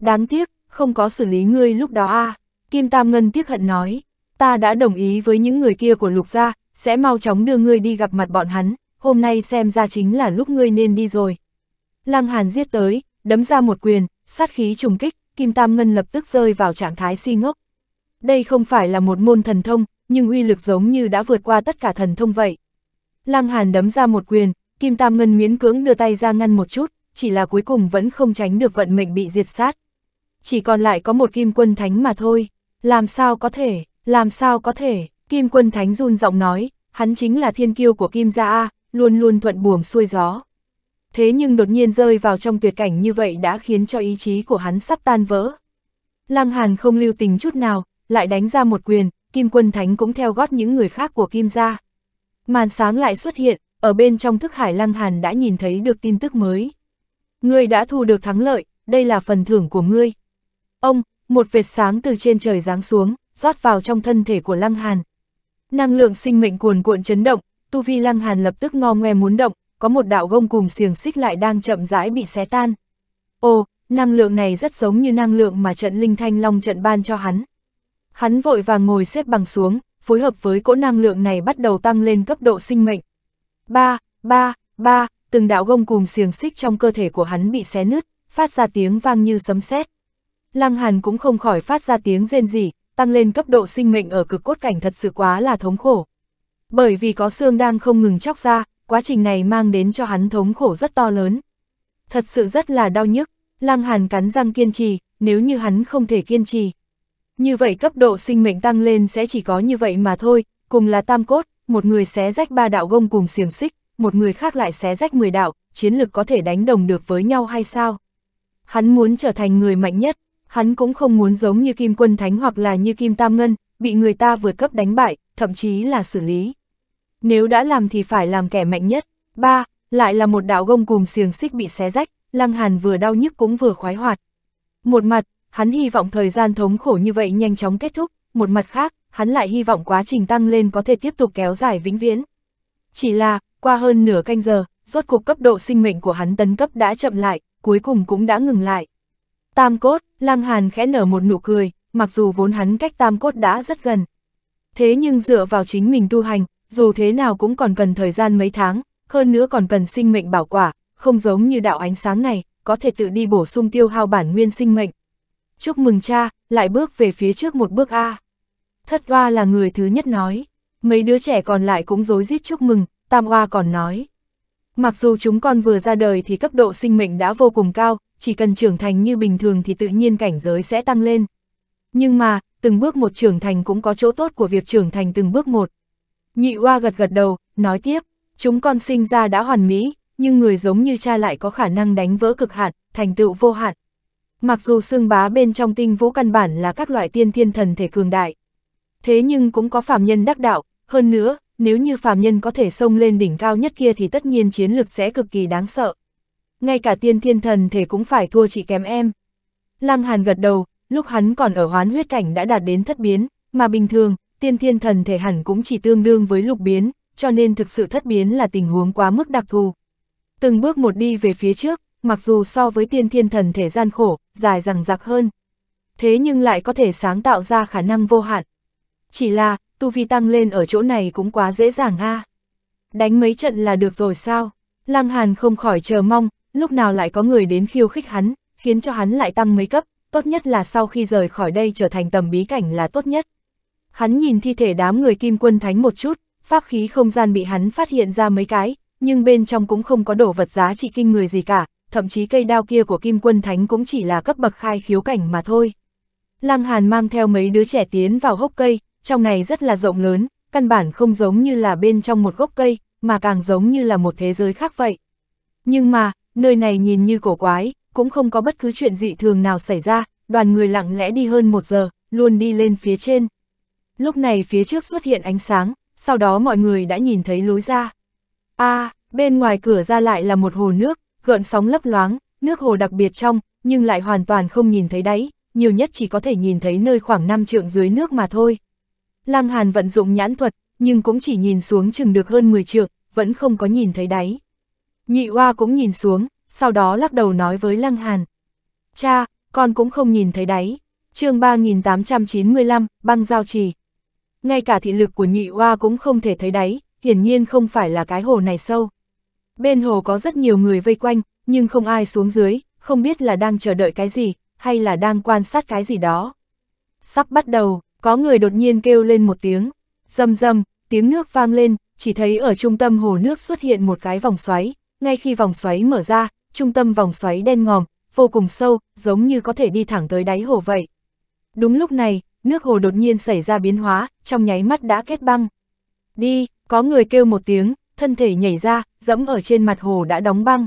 Speaker 1: Đáng tiếc, không có xử lý ngươi lúc đó a Kim Tam Ngân tiếc hận nói, ta đã đồng ý với những người kia của lục gia, sẽ mau chóng đưa ngươi đi gặp mặt bọn hắn, hôm nay xem ra chính là lúc ngươi nên đi rồi. Lăng Hàn giết tới, đấm ra một quyền, sát khí trùng kích, Kim Tam Ngân lập tức rơi vào trạng thái si ngốc. Đây không phải là một môn thần thông, nhưng uy lực giống như đã vượt qua tất cả thần thông vậy. Lăng Hàn đấm ra một quyền, Kim Tam Ngân miễn cưỡng đưa tay ra ngăn một chút, chỉ là cuối cùng vẫn không tránh được vận mệnh bị diệt sát. Chỉ còn lại có một Kim Quân Thánh mà thôi, làm sao có thể, làm sao có thể, Kim Quân Thánh run giọng nói, hắn chính là thiên kiêu của Kim Gia A, luôn luôn thuận buồm xuôi gió thế nhưng đột nhiên rơi vào trong tuyệt cảnh như vậy đã khiến cho ý chí của hắn sắp tan vỡ. Lăng Hàn không lưu tình chút nào, lại đánh ra một quyền, Kim Quân Thánh cũng theo gót những người khác của Kim gia. Màn sáng lại xuất hiện, ở bên trong thức hải Lăng Hàn đã nhìn thấy được tin tức mới. Ngươi đã thu được thắng lợi, đây là phần thưởng của ngươi. Ông, một vệt sáng từ trên trời giáng xuống, rót vào trong thân thể của Lăng Hàn. Năng lượng sinh mệnh cuồn cuộn chấn động, tu vi Lăng Hàn lập tức ngo ngoe muốn động, có một đạo gông cùng xiềng xích lại đang chậm rãi bị xé tan. Ồ, năng lượng này rất giống như năng lượng mà trận linh thanh long trận ban cho hắn. Hắn vội vàng ngồi xếp bằng xuống, phối hợp với cỗ năng lượng này bắt đầu tăng lên cấp độ sinh mệnh. Ba, ba, ba, từng đạo gông cùng xiềng xích trong cơ thể của hắn bị xé nứt, phát ra tiếng vang như sấm sét. Lăng Hàn cũng không khỏi phát ra tiếng rên rỉ, tăng lên cấp độ sinh mệnh ở cực cốt cảnh thật sự quá là thống khổ. Bởi vì có xương đang không ngừng chóc ra, quá trình này mang đến cho hắn thống khổ rất to lớn. Thật sự rất là đau nhức, Lăng Hàn cắn răng kiên trì, nếu như hắn không thể kiên trì. Như vậy cấp độ sinh mệnh tăng lên sẽ chỉ có như vậy mà thôi, cùng là tam cốt, một người xé rách ba đạo gông cùng xiềng xích, một người khác lại xé rách 10 đạo, chiến lực có thể đánh đồng được với nhau hay sao? Hắn muốn trở thành người mạnh nhất, hắn cũng không muốn giống như Kim Quân Thánh hoặc là như Kim Tam Ngân, bị người ta vượt cấp đánh bại, thậm chí là xử lý nếu đã làm thì phải làm kẻ mạnh nhất. Ba, lại là một đạo gông cùm xiềng xích bị xé rách, Lăng Hàn vừa đau nhức cũng vừa khoái hoạt. Một mặt, hắn hy vọng thời gian thống khổ như vậy nhanh chóng kết thúc, một mặt khác, hắn lại hy vọng quá trình tăng lên có thể tiếp tục kéo dài vĩnh viễn. Chỉ là, qua hơn nửa canh giờ, rốt cuộc cấp độ sinh mệnh của hắn tấn cấp đã chậm lại, cuối cùng cũng đã ngừng lại. Tam cốt, Lăng Hàn khẽ nở một nụ cười, mặc dù vốn hắn cách tam cốt đã rất gần. Thế nhưng dựa vào chính mình tu hành, dù thế nào cũng còn cần thời gian mấy tháng, hơn nữa còn cần sinh mệnh bảo quả, không giống như đạo ánh sáng này, có thể tự đi bổ sung tiêu hao bản nguyên sinh mệnh. Chúc mừng cha, lại bước về phía trước một bước A. Thất oa là người thứ nhất nói, mấy đứa trẻ còn lại cũng rối rít chúc mừng, tam oa còn nói. Mặc dù chúng con vừa ra đời thì cấp độ sinh mệnh đã vô cùng cao, chỉ cần trưởng thành như bình thường thì tự nhiên cảnh giới sẽ tăng lên. Nhưng mà, từng bước một trưởng thành cũng có chỗ tốt của việc trưởng thành từng bước một, Nhị oa gật gật đầu, nói tiếp, chúng con sinh ra đã hoàn mỹ, nhưng người giống như cha lại có khả năng đánh vỡ cực hạn, thành tựu vô hạn. Mặc dù xương bá bên trong tinh vũ căn bản là các loại tiên thiên thần thể cường đại. Thế nhưng cũng có phàm nhân đắc đạo, hơn nữa, nếu như phàm nhân có thể xông lên đỉnh cao nhất kia thì tất nhiên chiến lược sẽ cực kỳ đáng sợ. Ngay cả tiên thiên thần thể cũng phải thua chỉ kém em. Lăng Hàn gật đầu, lúc hắn còn ở hoán huyết cảnh đã đạt đến thất biến, mà bình thường, tiên thiên thần thể hẳn cũng chỉ tương đương với lục biến, cho nên thực sự thất biến là tình huống quá mức đặc thù. Từng bước một đi về phía trước, mặc dù so với tiên thiên thần thể gian khổ, dài rằng giặc hơn, thế nhưng lại có thể sáng tạo ra khả năng vô hạn. Chỉ là, tu vi tăng lên ở chỗ này cũng quá dễ dàng ha. Đánh mấy trận là được rồi sao? Lăng Hàn không khỏi chờ mong, lúc nào lại có người đến khiêu khích hắn, khiến cho hắn lại tăng mấy cấp, tốt nhất là sau khi rời khỏi đây trở thành tầm bí cảnh là tốt nhất hắn nhìn thi thể đám người kim quân thánh một chút, pháp khí không gian bị hắn phát hiện ra mấy cái, nhưng bên trong cũng không có đồ vật giá trị kinh người gì cả, thậm chí cây đao kia của kim quân thánh cũng chỉ là cấp bậc khai khiếu cảnh mà thôi. Lăng Hàn mang theo mấy đứa trẻ tiến vào hốc cây, trong này rất là rộng lớn, căn bản không giống như là bên trong một gốc cây, mà càng giống như là một thế giới khác vậy. Nhưng mà, nơi này nhìn như cổ quái, cũng không có bất cứ chuyện dị thường nào xảy ra, đoàn người lặng lẽ đi hơn một giờ, luôn đi lên phía trên, lúc này phía trước xuất hiện ánh sáng, sau đó mọi người đã nhìn thấy lối ra. a à, bên ngoài cửa ra lại là một hồ nước, gợn sóng lấp loáng, nước hồ đặc biệt trong, nhưng lại hoàn toàn không nhìn thấy đáy, nhiều nhất chỉ có thể nhìn thấy nơi khoảng 5 trượng dưới nước mà thôi. Lăng Hàn vận dụng nhãn thuật, nhưng cũng chỉ nhìn xuống chừng được hơn 10 trượng, vẫn không có nhìn thấy đáy. Nhị Hoa cũng nhìn xuống, sau đó lắc đầu nói với Lăng Hàn. Cha, con cũng không nhìn thấy đáy. chương 3895, băng giao trì ngay cả thị lực của nhị oa cũng không thể thấy đáy, hiển nhiên không phải là cái hồ này sâu. Bên hồ có rất nhiều người vây quanh, nhưng không ai xuống dưới, không biết là đang chờ đợi cái gì, hay là đang quan sát cái gì đó. Sắp bắt đầu, có người đột nhiên kêu lên một tiếng, rầm rầm, tiếng nước vang lên, chỉ thấy ở trung tâm hồ nước xuất hiện một cái vòng xoáy, ngay khi vòng xoáy mở ra, trung tâm vòng xoáy đen ngòm, vô cùng sâu, giống như có thể đi thẳng tới đáy hồ vậy. Đúng lúc này, nước hồ đột nhiên xảy ra biến hóa, trong nháy mắt đã kết băng. Đi, có người kêu một tiếng, thân thể nhảy ra, dẫm ở trên mặt hồ đã đóng băng.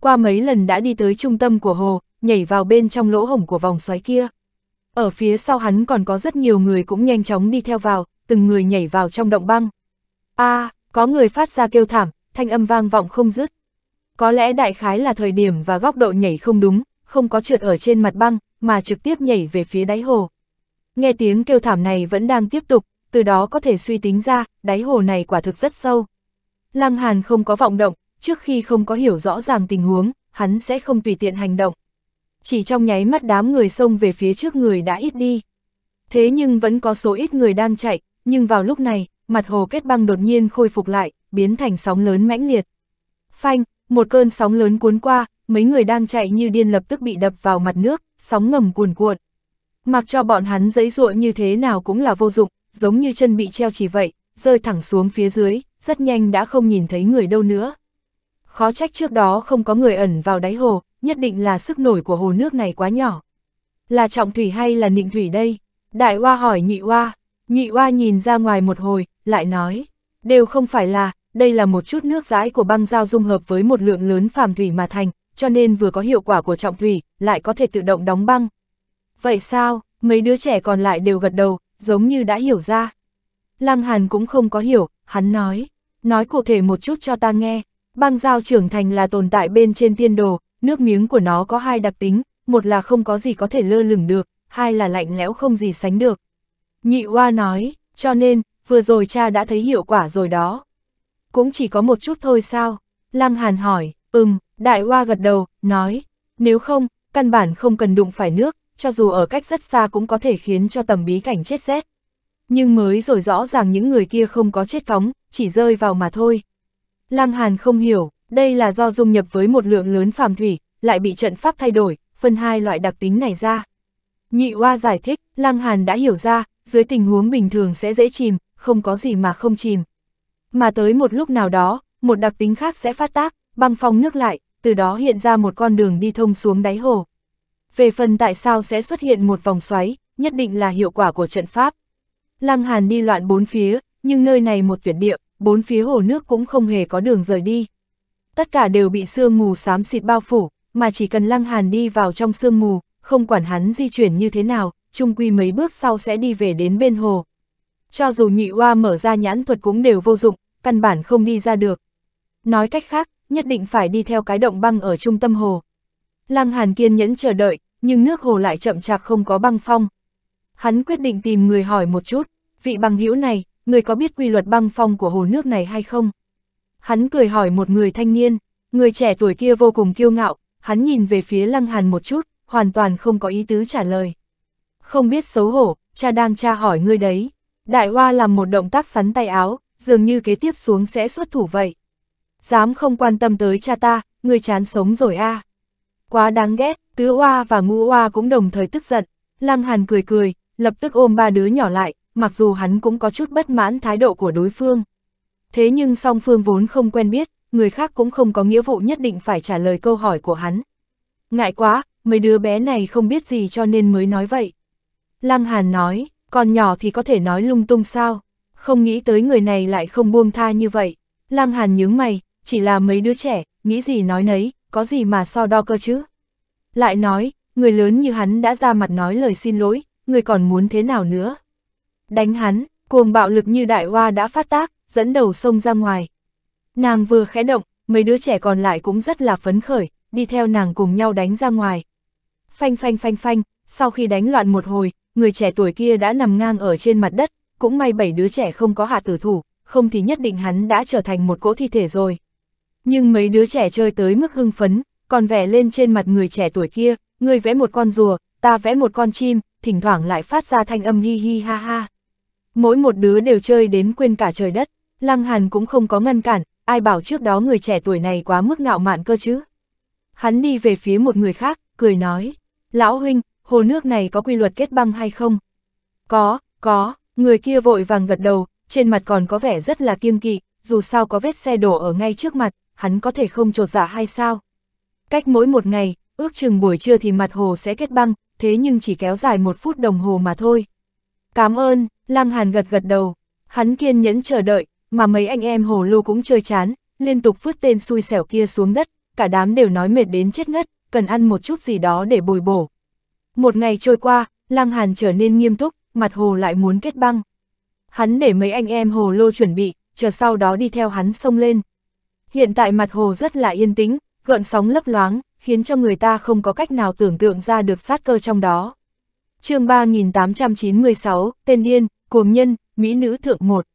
Speaker 1: Qua mấy lần đã đi tới trung tâm của hồ, nhảy vào bên trong lỗ hổng của vòng xoáy kia. Ở phía sau hắn còn có rất nhiều người cũng nhanh chóng đi theo vào, từng người nhảy vào trong động băng. a à, có người phát ra kêu thảm, thanh âm vang vọng không dứt. Có lẽ đại khái là thời điểm và góc độ nhảy không đúng, không có trượt ở trên mặt băng, mà trực tiếp nhảy về phía đáy hồ. Nghe tiếng kêu thảm này vẫn đang tiếp tục, từ đó có thể suy tính ra, đáy hồ này quả thực rất sâu. Lăng Hàn không có vọng động, trước khi không có hiểu rõ ràng tình huống, hắn sẽ không tùy tiện hành động. Chỉ trong nháy mắt đám người xông về phía trước người đã ít đi. Thế nhưng vẫn có số ít người đang chạy, nhưng vào lúc này, mặt hồ kết băng đột nhiên khôi phục lại, biến thành sóng lớn mãnh liệt. Phanh, một cơn sóng lớn cuốn qua, mấy người đang chạy như điên lập tức bị đập vào mặt nước, sóng ngầm cuồn cuộn. Mặc cho bọn hắn dãy ruộng như thế nào cũng là vô dụng, giống như chân bị treo chỉ vậy, rơi thẳng xuống phía dưới, rất nhanh đã không nhìn thấy người đâu nữa. Khó trách trước đó không có người ẩn vào đáy hồ, nhất định là sức nổi của hồ nước này quá nhỏ. Là trọng thủy hay là nịnh thủy đây? Đại Hoa hỏi nhị Hoa, nhị Hoa nhìn ra ngoài một hồi, lại nói, đều không phải là, đây là một chút nước rãi của băng giao dung hợp với một lượng lớn phàm thủy mà thành, cho nên vừa có hiệu quả của trọng thủy, lại có thể tự động đóng băng, Vậy sao, mấy đứa trẻ còn lại đều gật đầu, giống như đã hiểu ra. Lăng Hàn cũng không có hiểu, hắn nói. Nói cụ thể một chút cho ta nghe, băng giao trưởng thành là tồn tại bên trên tiên đồ, nước miếng của nó có hai đặc tính, một là không có gì có thể lơ lửng được, hai là lạnh lẽo không gì sánh được. Nhị Hoa nói, cho nên, vừa rồi cha đã thấy hiệu quả rồi đó. Cũng chỉ có một chút thôi sao? Lăng Hàn hỏi, ừm, Đại Hoa gật đầu, nói, nếu không, căn bản không cần đụng phải nước, cho dù ở cách rất xa cũng có thể khiến cho tầm bí cảnh chết rét. Nhưng mới rồi rõ ràng những người kia không có chết phóng, chỉ rơi vào mà thôi. Lam Hàn không hiểu, đây là do dung nhập với một lượng lớn phàm thủy, lại bị trận pháp thay đổi, phân hai loại đặc tính này ra. Nhị Oa giải thích, Lăng Hàn đã hiểu ra, dưới tình huống bình thường sẽ dễ chìm, không có gì mà không chìm. Mà tới một lúc nào đó, một đặc tính khác sẽ phát tác, băng phong nước lại, từ đó hiện ra một con đường đi thông xuống đáy hồ. Về phần tại sao sẽ xuất hiện một vòng xoáy, nhất định là hiệu quả của trận pháp. Lăng Hàn đi loạn bốn phía, nhưng nơi này một tuyệt địa, bốn phía hồ nước cũng không hề có đường rời đi. Tất cả đều bị sương mù xám xịt bao phủ, mà chỉ cần Lăng Hàn đi vào trong sương mù, không quản hắn di chuyển như thế nào, chung quy mấy bước sau sẽ đi về đến bên hồ. Cho dù nhị oa mở ra nhãn thuật cũng đều vô dụng, căn bản không đi ra được. Nói cách khác, nhất định phải đi theo cái động băng ở trung tâm hồ. Lăng Hàn kiên nhẫn chờ đợi, nhưng nước hồ lại chậm chạp không có băng phong. Hắn quyết định tìm người hỏi một chút, vị bằng hữu này, người có biết quy luật băng phong của hồ nước này hay không? Hắn cười hỏi một người thanh niên, người trẻ tuổi kia vô cùng kiêu ngạo, hắn nhìn về phía Lăng Hàn một chút, hoàn toàn không có ý tứ trả lời. Không biết xấu hổ, cha đang tra hỏi ngươi đấy. Đại Hoa làm một động tác sắn tay áo, dường như kế tiếp xuống sẽ xuất thủ vậy. Dám không quan tâm tới cha ta, ngươi chán sống rồi a. À. Quá đáng ghét, tứ oa và ngũ oa cũng đồng thời tức giận. Lăng Hàn cười cười, lập tức ôm ba đứa nhỏ lại, mặc dù hắn cũng có chút bất mãn thái độ của đối phương. Thế nhưng song phương vốn không quen biết, người khác cũng không có nghĩa vụ nhất định phải trả lời câu hỏi của hắn. Ngại quá, mấy đứa bé này không biết gì cho nên mới nói vậy. Lăng Hàn nói, còn nhỏ thì có thể nói lung tung sao, không nghĩ tới người này lại không buông tha như vậy. Lăng Hàn nhướng mày, chỉ là mấy đứa trẻ, nghĩ gì nói nấy, có gì mà so đo cơ chứ? Lại nói, người lớn như hắn đã ra mặt nói lời xin lỗi, người còn muốn thế nào nữa? Đánh hắn, cuồng bạo lực như đại hoa đã phát tác, dẫn đầu sông ra ngoài. Nàng vừa khẽ động, mấy đứa trẻ còn lại cũng rất là phấn khởi, đi theo nàng cùng nhau đánh ra ngoài. Phanh phanh phanh phanh, sau khi đánh loạn một hồi, người trẻ tuổi kia đã nằm ngang ở trên mặt đất, cũng may bảy đứa trẻ không có hạ tử thủ, không thì nhất định hắn đã trở thành một cỗ thi thể rồi. Nhưng mấy đứa trẻ chơi tới mức hưng phấn, còn vẽ lên trên mặt người trẻ tuổi kia, người vẽ một con rùa, ta vẽ một con chim, thỉnh thoảng lại phát ra thanh âm hi hi ha ha. Mỗi một đứa đều chơi đến quên cả trời đất, Lăng Hàn cũng không có ngăn cản, ai bảo trước đó người trẻ tuổi này quá mức ngạo mạn cơ chứ. Hắn đi về phía một người khác, cười nói, lão huynh, hồ nước này có quy luật kết băng hay không? Có, có, người kia vội vàng gật đầu, trên mặt còn có vẻ rất là kiêng kỵ, dù sao có vết xe đổ ở ngay trước mặt, hắn có thể không trột dạ hay sao? Cách mỗi một ngày, ước chừng buổi trưa thì mặt hồ sẽ kết băng, thế nhưng chỉ kéo dài một phút đồng hồ mà thôi. Cảm ơn, Lăng Hàn gật gật đầu, hắn kiên nhẫn chờ đợi, mà mấy anh em hồ lô cũng chơi chán, liên tục vứt tên xui xẻo kia xuống đất, cả đám đều nói mệt đến chết ngất, cần ăn một chút gì đó để bồi bổ. Một ngày trôi qua, Lăng Hàn trở nên nghiêm túc, mặt hồ lại muốn kết băng. Hắn để mấy anh em hồ lô chuẩn bị, chờ sau đó đi theo hắn sông lên. Hiện tại mặt hồ rất là yên tĩnh, gợn sóng lấp loáng, khiến cho người ta không có cách nào tưởng tượng ra được sát cơ trong đó. chương 3896, tên điên, cuồng nhân, mỹ nữ thượng một.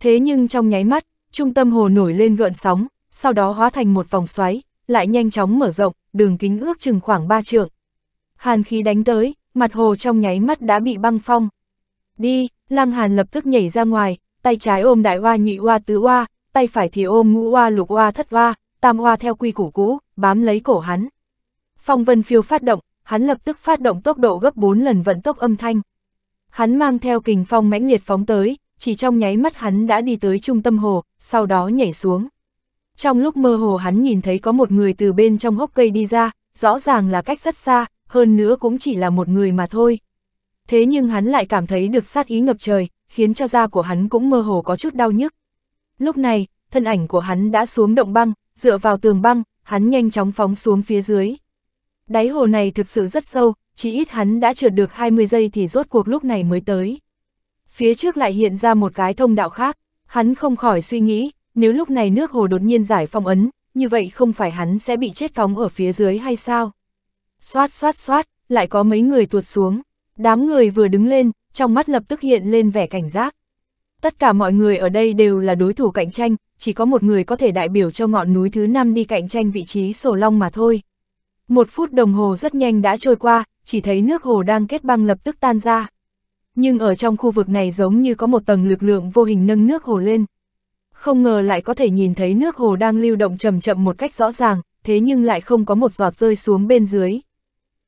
Speaker 1: Thế nhưng trong nháy mắt, trung tâm hồ nổi lên gợn sóng, sau đó hóa thành một vòng xoáy, lại nhanh chóng mở rộng, đường kính ước chừng khoảng 3 trượng. Hàn khí đánh tới, mặt hồ trong nháy mắt đã bị băng phong. Đi, Lăng Hàn lập tức nhảy ra ngoài, tay trái ôm đại hoa nhị hoa tứ hoa, tay phải thì ôm ngũ oa lục oa thất oa, tam oa theo quy củ cũ, bám lấy cổ hắn. Phong vân phiêu phát động, hắn lập tức phát động tốc độ gấp 4 lần vận tốc âm thanh. Hắn mang theo kình phong mãnh liệt phóng tới, chỉ trong nháy mắt hắn đã đi tới trung tâm hồ, sau đó nhảy xuống. Trong lúc mơ hồ hắn nhìn thấy có một người từ bên trong hốc cây đi ra, rõ ràng là cách rất xa, hơn nữa cũng chỉ là một người mà thôi. Thế nhưng hắn lại cảm thấy được sát ý ngập trời, khiến cho da của hắn cũng mơ hồ có chút đau nhức. Lúc này, thân ảnh của hắn đã xuống động băng, dựa vào tường băng, hắn nhanh chóng phóng xuống phía dưới. Đáy hồ này thực sự rất sâu, chỉ ít hắn đã trượt được 20 giây thì rốt cuộc lúc này mới tới. Phía trước lại hiện ra một cái thông đạo khác, hắn không khỏi suy nghĩ, nếu lúc này nước hồ đột nhiên giải phong ấn, như vậy không phải hắn sẽ bị chết cóng ở phía dưới hay sao? Xoát xoát xoát, lại có mấy người tuột xuống, đám người vừa đứng lên, trong mắt lập tức hiện lên vẻ cảnh giác. Tất cả mọi người ở đây đều là đối thủ cạnh tranh, chỉ có một người có thể đại biểu cho ngọn núi thứ 5 đi cạnh tranh vị trí sổ long mà thôi. Một phút đồng hồ rất nhanh đã trôi qua, chỉ thấy nước hồ đang kết băng lập tức tan ra. Nhưng ở trong khu vực này giống như có một tầng lực lượng vô hình nâng nước hồ lên. Không ngờ lại có thể nhìn thấy nước hồ đang lưu động chậm chậm một cách rõ ràng, thế nhưng lại không có một giọt rơi xuống bên dưới.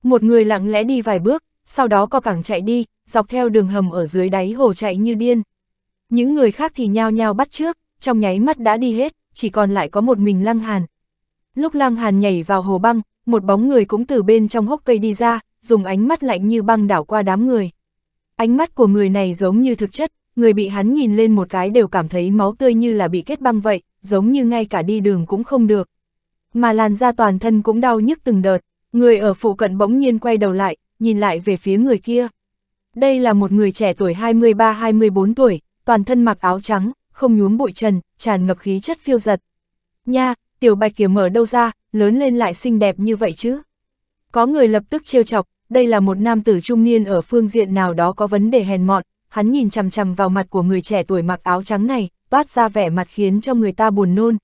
Speaker 1: Một người lặng lẽ đi vài bước, sau đó co cẳng chạy đi, dọc theo đường hầm ở dưới đáy hồ chạy như điên. Những người khác thì nhao nhao bắt trước, trong nháy mắt đã đi hết, chỉ còn lại có một mình Lăng Hàn. Lúc Lăng Hàn nhảy vào hồ băng, một bóng người cũng từ bên trong hốc cây đi ra, dùng ánh mắt lạnh như băng đảo qua đám người. Ánh mắt của người này giống như thực chất, người bị hắn nhìn lên một cái đều cảm thấy máu tươi như là bị kết băng vậy, giống như ngay cả đi đường cũng không được. Mà làn da toàn thân cũng đau nhức từng đợt, người ở phụ cận bỗng nhiên quay đầu lại, nhìn lại về phía người kia. Đây là một người trẻ tuổi 23-24 tuổi, toàn thân mặc áo trắng, không nhuốm bụi trần, tràn ngập khí chất phiêu giật. Nha, tiểu bạch kiểm mở đâu ra, lớn lên lại xinh đẹp như vậy chứ. Có người lập tức trêu chọc, đây là một nam tử trung niên ở phương diện nào đó có vấn đề hèn mọn, hắn nhìn chằm chằm vào mặt của người trẻ tuổi mặc áo trắng này, toát ra vẻ mặt khiến cho người ta buồn nôn.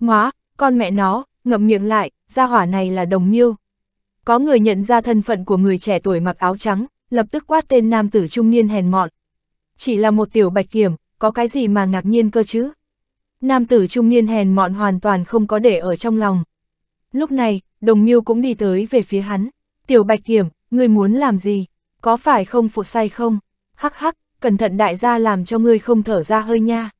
Speaker 1: Ngóa, con mẹ nó, ngậm miệng lại, gia hỏa này là đồng miêu. Có người nhận ra thân phận của người trẻ tuổi mặc áo trắng, lập tức quát tên nam tử trung niên hèn mọn, chỉ là một tiểu bạch kiểm, có cái gì mà ngạc nhiên cơ chứ? Nam tử trung niên hèn mọn hoàn toàn không có để ở trong lòng. Lúc này, đồng miêu cũng đi tới về phía hắn. Tiểu bạch kiểm, ngươi muốn làm gì? Có phải không phụ say không? Hắc hắc, cẩn thận đại gia làm cho ngươi không thở ra hơi nha.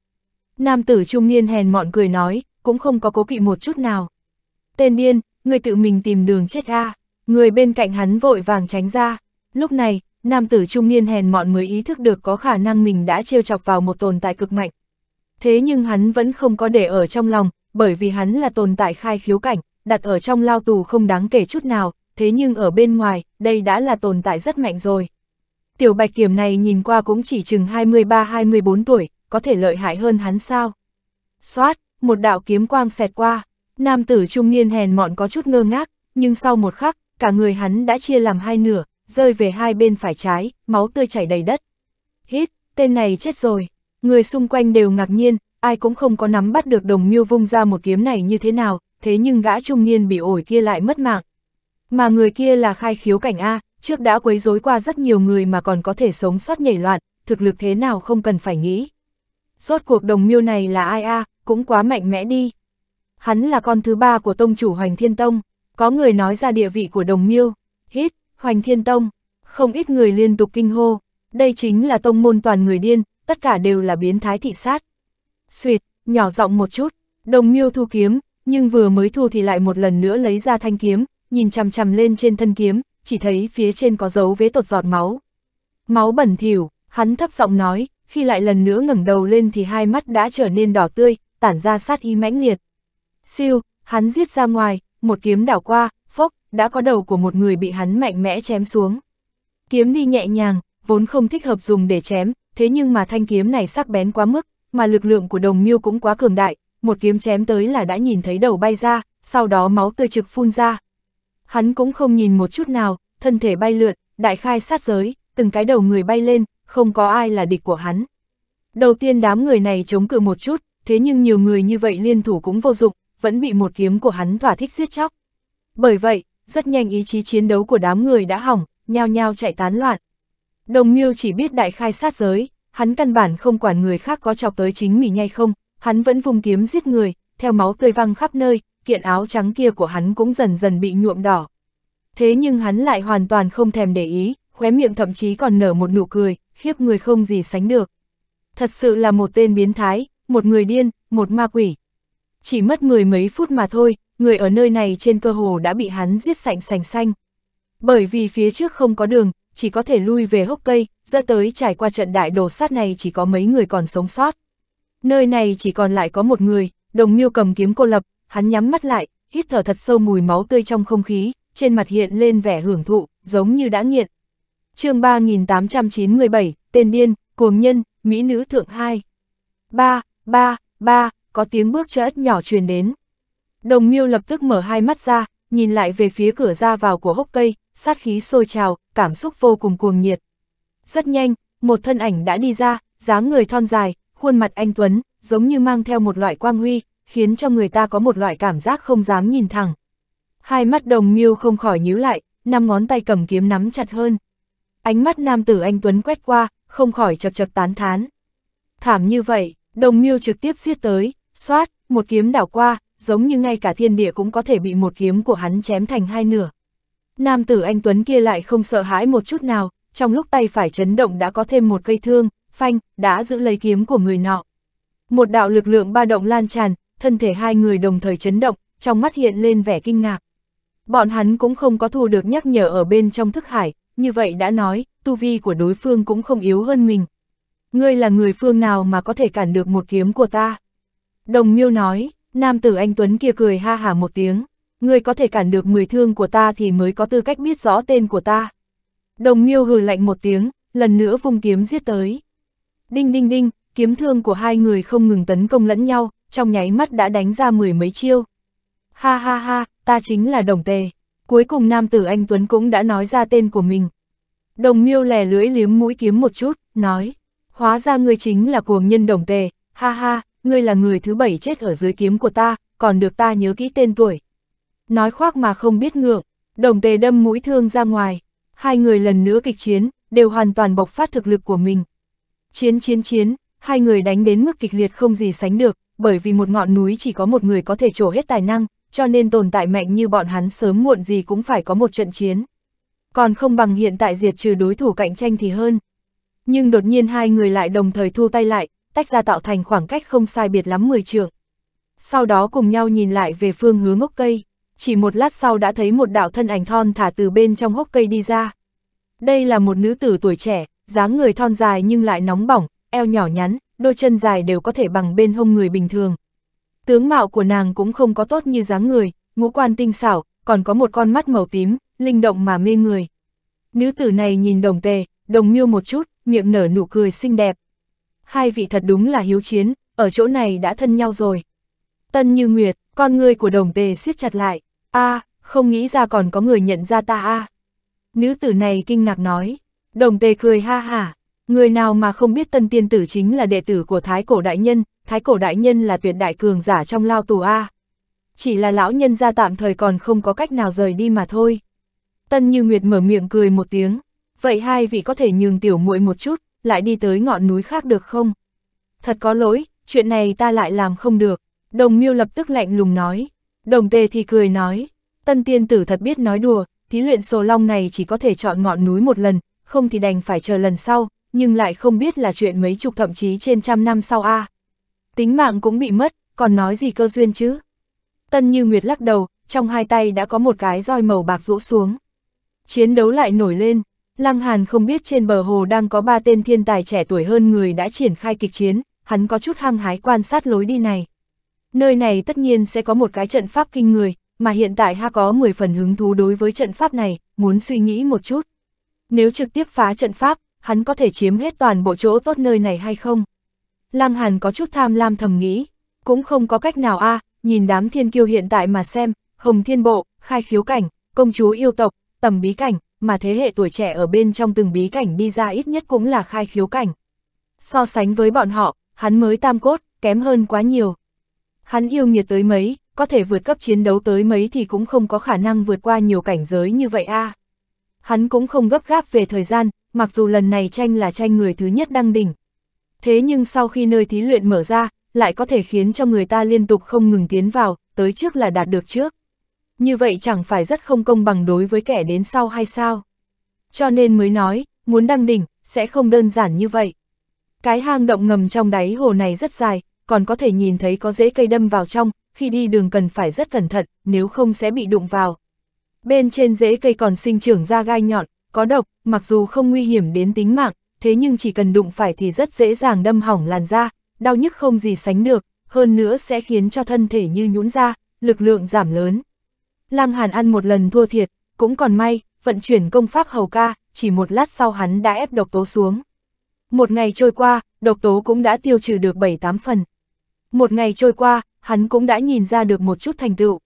Speaker 1: Nam tử trung niên hèn mọn cười nói, cũng không có cố kỵ một chút nào. Tên điên, ngươi tự mình tìm đường chết a. Người bên cạnh hắn vội vàng tránh ra. Lúc này, nam tử trung niên hèn mọn mới ý thức được có khả năng mình đã trêu chọc vào một tồn tại cực mạnh. Thế nhưng hắn vẫn không có để ở trong lòng, bởi vì hắn là tồn tại khai khiếu cảnh, đặt ở trong lao tù không đáng kể chút nào, thế nhưng ở bên ngoài, đây đã là tồn tại rất mạnh rồi. Tiểu bạch kiểm này nhìn qua cũng chỉ chừng 23-24 tuổi, có thể lợi hại hơn hắn sao? Xoát, một đạo kiếm quang xẹt qua, nam tử trung niên hèn mọn có chút ngơ ngác, nhưng sau một khắc, cả người hắn đã chia làm hai nửa, rơi về hai bên phải trái, máu tươi chảy đầy đất. Hít, tên này chết rồi. Người xung quanh đều ngạc nhiên, ai cũng không có nắm bắt được đồng miêu vung ra một kiếm này như thế nào, thế nhưng gã trung niên bị ổi kia lại mất mạng. Mà người kia là khai khiếu cảnh A, trước đã quấy rối qua rất nhiều người mà còn có thể sống sót nhảy loạn, thực lực thế nào không cần phải nghĩ. Rốt cuộc đồng miêu này là ai A, cũng quá mạnh mẽ đi. Hắn là con thứ ba của tông chủ Hoành Thiên Tông, có người nói ra địa vị của đồng miêu, hít, Hoành Thiên Tông, không ít người liên tục kinh hô, đây chính là tông môn toàn người điên, tất cả đều là biến thái thị sát. Xuyệt, nhỏ giọng một chút, đồng miêu thu kiếm, nhưng vừa mới thu thì lại một lần nữa lấy ra thanh kiếm, nhìn chằm chằm lên trên thân kiếm, chỉ thấy phía trên có dấu vế tột giọt máu. Máu bẩn thỉu, hắn thấp giọng nói, khi lại lần nữa ngẩng đầu lên thì hai mắt đã trở nên đỏ tươi, tản ra sát ý mãnh liệt. Siêu, hắn giết ra ngoài, một kiếm đảo qua, đã có đầu của một người bị hắn mạnh mẽ chém xuống. Kiếm đi nhẹ nhàng, vốn không thích hợp dùng để chém, thế nhưng mà thanh kiếm này sắc bén quá mức, mà lực lượng của đồng miêu cũng quá cường đại, một kiếm chém tới là đã nhìn thấy đầu bay ra, sau đó máu tươi trực phun ra. Hắn cũng không nhìn một chút nào, thân thể bay lượn, đại khai sát giới, từng cái đầu người bay lên, không có ai là địch của hắn. Đầu tiên đám người này chống cự một chút, thế nhưng nhiều người như vậy liên thủ cũng vô dụng, vẫn bị một kiếm của hắn thỏa thích giết chóc. Bởi vậy, rất nhanh ý chí chiến đấu của đám người đã hỏng, nhao nhao chạy tán loạn. Đồng Miêu chỉ biết đại khai sát giới, hắn căn bản không quản người khác có chọc tới chính mình hay không, hắn vẫn vùng kiếm giết người, theo máu tươi văng khắp nơi, kiện áo trắng kia của hắn cũng dần dần bị nhuộm đỏ. Thế nhưng hắn lại hoàn toàn không thèm để ý, khóe miệng thậm chí còn nở một nụ cười, khiếp người không gì sánh được. Thật sự là một tên biến thái, một người điên, một ma quỷ. Chỉ mất mười mấy phút mà thôi, người ở nơi này trên cơ hồ đã bị hắn giết sạch sành xanh. Bởi vì phía trước không có đường, chỉ có thể lui về hốc cây, dẫn tới trải qua trận đại đổ sát này chỉ có mấy người còn sống sót. Nơi này chỉ còn lại có một người, đồng miêu cầm kiếm cô lập, hắn nhắm mắt lại, hít thở thật sâu mùi máu tươi trong không khí, trên mặt hiện lên vẻ hưởng thụ, giống như đã nghiện. chương 3897, tên điên, cuồng nhân, mỹ nữ thượng hai. Ba, ba, ba, có tiếng bước chợt nhỏ truyền đến. Đồng miêu lập tức mở hai mắt ra, nhìn lại về phía cửa ra vào của hốc cây, sát khí sôi trào, cảm xúc vô cùng cuồng nhiệt. Rất nhanh, một thân ảnh đã đi ra, dáng người thon dài, khuôn mặt anh Tuấn, giống như mang theo một loại quang huy, khiến cho người ta có một loại cảm giác không dám nhìn thẳng. Hai mắt đồng miêu không khỏi nhíu lại, năm ngón tay cầm kiếm nắm chặt hơn. Ánh mắt nam tử anh Tuấn quét qua, không khỏi chật chật tán thán. Thảm như vậy, đồng miêu trực tiếp giết tới, xoát, một kiếm đảo qua, giống như ngay cả thiên địa cũng có thể bị một kiếm của hắn chém thành hai nửa. Nam tử anh Tuấn kia lại không sợ hãi một chút nào, trong lúc tay phải chấn động đã có thêm một cây thương, phanh, đã giữ lấy kiếm của người nọ. Một đạo lực lượng ba động lan tràn, thân thể hai người đồng thời chấn động, trong mắt hiện lên vẻ kinh ngạc. Bọn hắn cũng không có thu được nhắc nhở ở bên trong thức hải, như vậy đã nói, tu vi của đối phương cũng không yếu hơn mình. Ngươi là người phương nào mà có thể cản được một kiếm của ta? Đồng miêu nói, Nam tử anh Tuấn kia cười ha hả một tiếng, ngươi có thể cản được 10 thương của ta thì mới có tư cách biết rõ tên của ta. Đồng miêu hừ lạnh một tiếng, lần nữa vung kiếm giết tới. Đinh đinh đinh, kiếm thương của hai người không ngừng tấn công lẫn nhau, trong nháy mắt đã đánh ra mười mấy chiêu. Ha ha ha, ta chính là đồng tề. Cuối cùng nam tử anh Tuấn cũng đã nói ra tên của mình. Đồng miêu lè lưỡi liếm mũi kiếm một chút, nói. Hóa ra ngươi chính là cuồng nhân đồng tề, ha ha, ngươi là người thứ bảy chết ở dưới kiếm của ta, còn được ta nhớ kỹ tên tuổi. Nói khoác mà không biết ngượng, đồng tề đâm mũi thương ra ngoài, hai người lần nữa kịch chiến, đều hoàn toàn bộc phát thực lực của mình. Chiến chiến chiến, hai người đánh đến mức kịch liệt không gì sánh được, bởi vì một ngọn núi chỉ có một người có thể trổ hết tài năng, cho nên tồn tại mạnh như bọn hắn sớm muộn gì cũng phải có một trận chiến. Còn không bằng hiện tại diệt trừ đối thủ cạnh tranh thì hơn. Nhưng đột nhiên hai người lại đồng thời thu tay lại, tách ra tạo thành khoảng cách không sai biệt lắm 10 trượng. Sau đó cùng nhau nhìn lại về phương hướng gốc cây, chỉ một lát sau đã thấy một đạo thân ảnh thon thả từ bên trong gốc cây đi ra. Đây là một nữ tử tuổi trẻ, dáng người thon dài nhưng lại nóng bỏng, eo nhỏ nhắn, đôi chân dài đều có thể bằng bên hông người bình thường. Tướng mạo của nàng cũng không có tốt như dáng người, ngũ quan tinh xảo, còn có một con mắt màu tím, linh động mà mê người. Nữ tử này nhìn đồng tề, đồng miêu một chút, miệng nở nụ cười xinh đẹp, hai vị thật đúng là hiếu chiến, ở chỗ này đã thân nhau rồi. Tân như Nguyệt, con người của đồng tề siết chặt lại, a à, không nghĩ ra còn có người nhận ra ta a à. Nữ tử này kinh ngạc nói, đồng tề cười ha hả, người nào mà không biết tân tiên tử chính là đệ tử của Thái Cổ Đại Nhân, Thái Cổ Đại Nhân là tuyệt đại cường giả trong lao tù a à. Chỉ là lão nhân ra tạm thời còn không có cách nào rời đi mà thôi. Tân như Nguyệt mở miệng cười một tiếng, vậy hai vị có thể nhường tiểu muội một chút, lại đi tới ngọn núi khác được không? Thật có lỗi, chuyện này ta lại làm không được. Đồng miêu lập tức lạnh lùng nói. Đồng tề thì cười nói. Tân tiên tử thật biết nói đùa, thí luyện sổ long này chỉ có thể chọn ngọn núi một lần, không thì đành phải chờ lần sau, nhưng lại không biết là chuyện mấy chục thậm chí trên trăm năm sau a à. Tính mạng cũng bị mất, còn nói gì cơ duyên chứ? Tân như Nguyệt lắc đầu, trong hai tay đã có một cái roi màu bạc rũ xuống. Chiến đấu lại nổi lên, Lăng Hàn không biết trên bờ hồ đang có ba tên thiên tài trẻ tuổi hơn người đã triển khai kịch chiến, hắn có chút hăng hái quan sát lối đi này. Nơi này tất nhiên sẽ có một cái trận pháp kinh người, mà hiện tại ha có 10 phần hứng thú đối với trận pháp này, muốn suy nghĩ một chút. Nếu trực tiếp phá trận pháp, hắn có thể chiếm hết toàn bộ chỗ tốt nơi này hay không? Lăng Hàn có chút tham lam thầm nghĩ, cũng không có cách nào a à, nhìn đám thiên kiêu hiện tại mà xem, Hồng Thiên Bộ, Khai Khiếu Cảnh, Công Chúa Yêu Tộc, Tầm Bí Cảnh, mà thế hệ tuổi trẻ ở bên trong từng bí cảnh đi ra ít nhất cũng là khai khiếu cảnh. So sánh với bọn họ, hắn mới tam cốt, kém hơn quá nhiều. Hắn yêu nhiệt tới mấy, có thể vượt cấp chiến đấu tới mấy thì cũng không có khả năng vượt qua nhiều cảnh giới như vậy a. À. Hắn cũng không gấp gáp về thời gian, mặc dù lần này tranh là tranh người thứ nhất đăng đỉnh. Thế nhưng sau khi nơi thí luyện mở ra, lại có thể khiến cho người ta liên tục không ngừng tiến vào, tới trước là đạt được trước như vậy chẳng phải rất không công bằng đối với kẻ đến sau hay sao? Cho nên mới nói, muốn đăng đỉnh, sẽ không đơn giản như vậy. Cái hang động ngầm trong đáy hồ này rất dài, còn có thể nhìn thấy có rễ cây đâm vào trong, khi đi đường cần phải rất cẩn thận, nếu không sẽ bị đụng vào. Bên trên rễ cây còn sinh trưởng ra gai nhọn, có độc, mặc dù không nguy hiểm đến tính mạng, thế nhưng chỉ cần đụng phải thì rất dễ dàng đâm hỏng làn da, đau nhức không gì sánh được, hơn nữa sẽ khiến cho thân thể như nhũn ra, lực lượng giảm lớn. Lăng Hàn ăn một lần thua thiệt, cũng còn may, vận chuyển công pháp hầu ca, chỉ một lát sau hắn đã ép độc tố xuống. Một ngày trôi qua, độc tố cũng đã tiêu trừ được 7-8 phần. Một ngày trôi qua, hắn cũng đã nhìn ra được một chút thành tựu.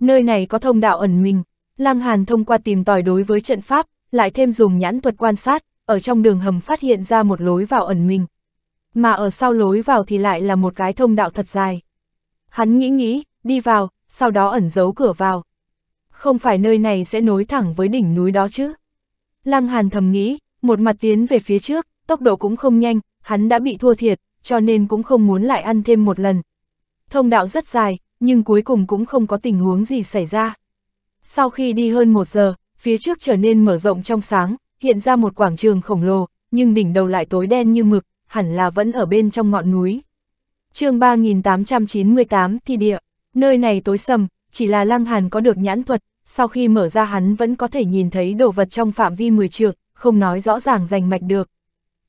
Speaker 1: Nơi này có thông đạo ẩn mình, Lăng Hàn thông qua tìm tòi đối với trận pháp, lại thêm dùng nhãn thuật quan sát, ở trong đường hầm phát hiện ra một lối vào ẩn mình. Mà ở sau lối vào thì lại là một cái thông đạo thật dài. Hắn nghĩ nghĩ, đi vào, sau đó ẩn giấu cửa vào không phải nơi này sẽ nối thẳng với đỉnh núi đó chứ. Lăng Hàn thầm nghĩ, một mặt tiến về phía trước, tốc độ cũng không nhanh, hắn đã bị thua thiệt, cho nên cũng không muốn lại ăn thêm một lần. Thông đạo rất dài, nhưng cuối cùng cũng không có tình huống gì xảy ra. Sau khi đi hơn một giờ, phía trước trở nên mở rộng trong sáng, hiện ra một quảng trường khổng lồ, nhưng đỉnh đầu lại tối đen như mực, hẳn là vẫn ở bên trong ngọn núi. chương 3898 thi địa, nơi này tối sầm, chỉ là Lăng Hàn có được nhãn thuật, sau khi mở ra hắn vẫn có thể nhìn thấy đồ vật trong phạm vi 10 trượng, không nói rõ ràng rành mạch được.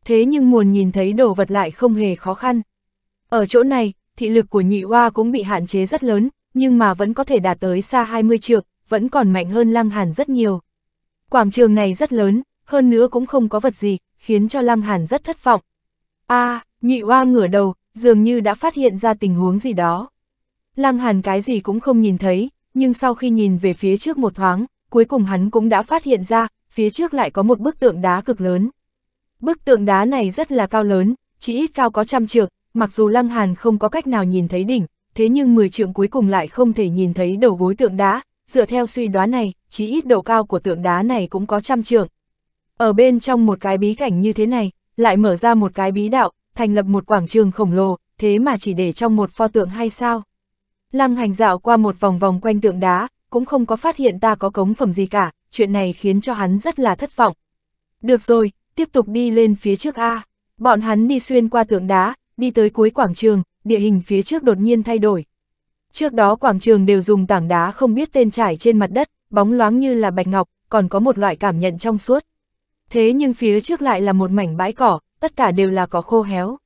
Speaker 1: Thế nhưng muốn nhìn thấy đồ vật lại không hề khó khăn. Ở chỗ này, thị lực của nhị hoa cũng bị hạn chế rất lớn, nhưng mà vẫn có thể đạt tới xa 20 trượng, vẫn còn mạnh hơn Lăng Hàn rất nhiều. Quảng trường này rất lớn, hơn nữa cũng không có vật gì, khiến cho Lăng Hàn rất thất vọng. a à, nhị hoa ngửa đầu, dường như đã phát hiện ra tình huống gì đó. Lăng Hàn cái gì cũng không nhìn thấy, nhưng sau khi nhìn về phía trước một thoáng, cuối cùng hắn cũng đã phát hiện ra, phía trước lại có một bức tượng đá cực lớn. Bức tượng đá này rất là cao lớn, chỉ ít cao có trăm trượng, mặc dù Lăng Hàn không có cách nào nhìn thấy đỉnh, thế nhưng 10 trượng cuối cùng lại không thể nhìn thấy đầu gối tượng đá, dựa theo suy đoán này, chỉ ít độ cao của tượng đá này cũng có trăm trượng. Ở bên trong một cái bí cảnh như thế này, lại mở ra một cái bí đạo, thành lập một quảng trường khổng lồ, thế mà chỉ để trong một pho tượng hay sao? Lăng hành dạo qua một vòng vòng quanh tượng đá, cũng không có phát hiện ta có cống phẩm gì cả, chuyện này khiến cho hắn rất là thất vọng. Được rồi, tiếp tục đi lên phía trước A. Bọn hắn đi xuyên qua tượng đá, đi tới cuối quảng trường, địa hình phía trước đột nhiên thay đổi. Trước đó quảng trường đều dùng tảng đá không biết tên trải trên mặt đất, bóng loáng như là bạch ngọc, còn có một loại cảm nhận trong suốt. Thế nhưng phía trước lại là một mảnh bãi cỏ, tất cả đều là cỏ khô héo.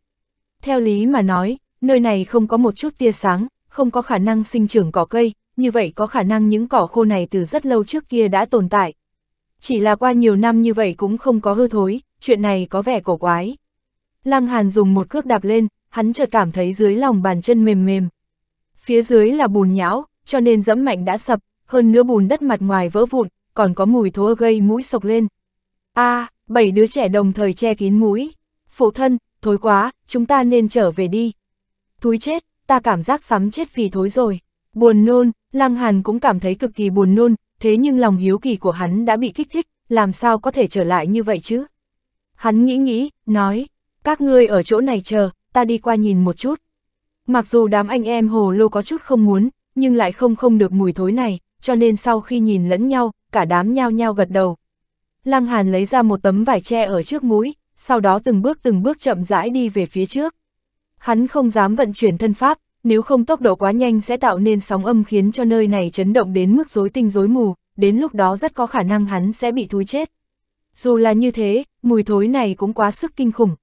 Speaker 1: Theo lý mà nói, nơi này không có một chút tia sáng, không có khả năng sinh trưởng cỏ cây, như vậy có khả năng những cỏ khô này từ rất lâu trước kia đã tồn tại. Chỉ là qua nhiều năm như vậy cũng không có hư thối, chuyện này có vẻ cổ quái. Lăng Hàn dùng một cước đạp lên, hắn chợt cảm thấy dưới lòng bàn chân mềm mềm. Phía dưới là bùn nhão, cho nên dẫm mạnh đã sập, hơn nữa bùn đất mặt ngoài vỡ vụn, còn có mùi thối gây mũi sộc lên. A, à, bảy đứa trẻ đồng thời che kín mũi. Phụ thân, thối quá, chúng ta nên trở về đi. Thúi chết, ta cảm giác sắm chết vì thối rồi. Buồn nôn, Lăng Hàn cũng cảm thấy cực kỳ buồn nôn, thế nhưng lòng hiếu kỳ của hắn đã bị kích thích, làm sao có thể trở lại như vậy chứ? Hắn nghĩ nghĩ, nói, các ngươi ở chỗ này chờ, ta đi qua nhìn một chút. Mặc dù đám anh em hồ lô có chút không muốn, nhưng lại không không được mùi thối này, cho nên sau khi nhìn lẫn nhau, cả đám nhao nhao gật đầu. Lăng Hàn lấy ra một tấm vải tre ở trước mũi, sau đó từng bước từng bước chậm rãi đi về phía trước. Hắn không dám vận chuyển thân pháp, nếu không tốc độ quá nhanh sẽ tạo nên sóng âm khiến cho nơi này chấn động đến mức rối tinh rối mù, đến lúc đó rất có khả năng hắn sẽ bị thúi chết. Dù là như thế, mùi thối này cũng quá sức kinh khủng.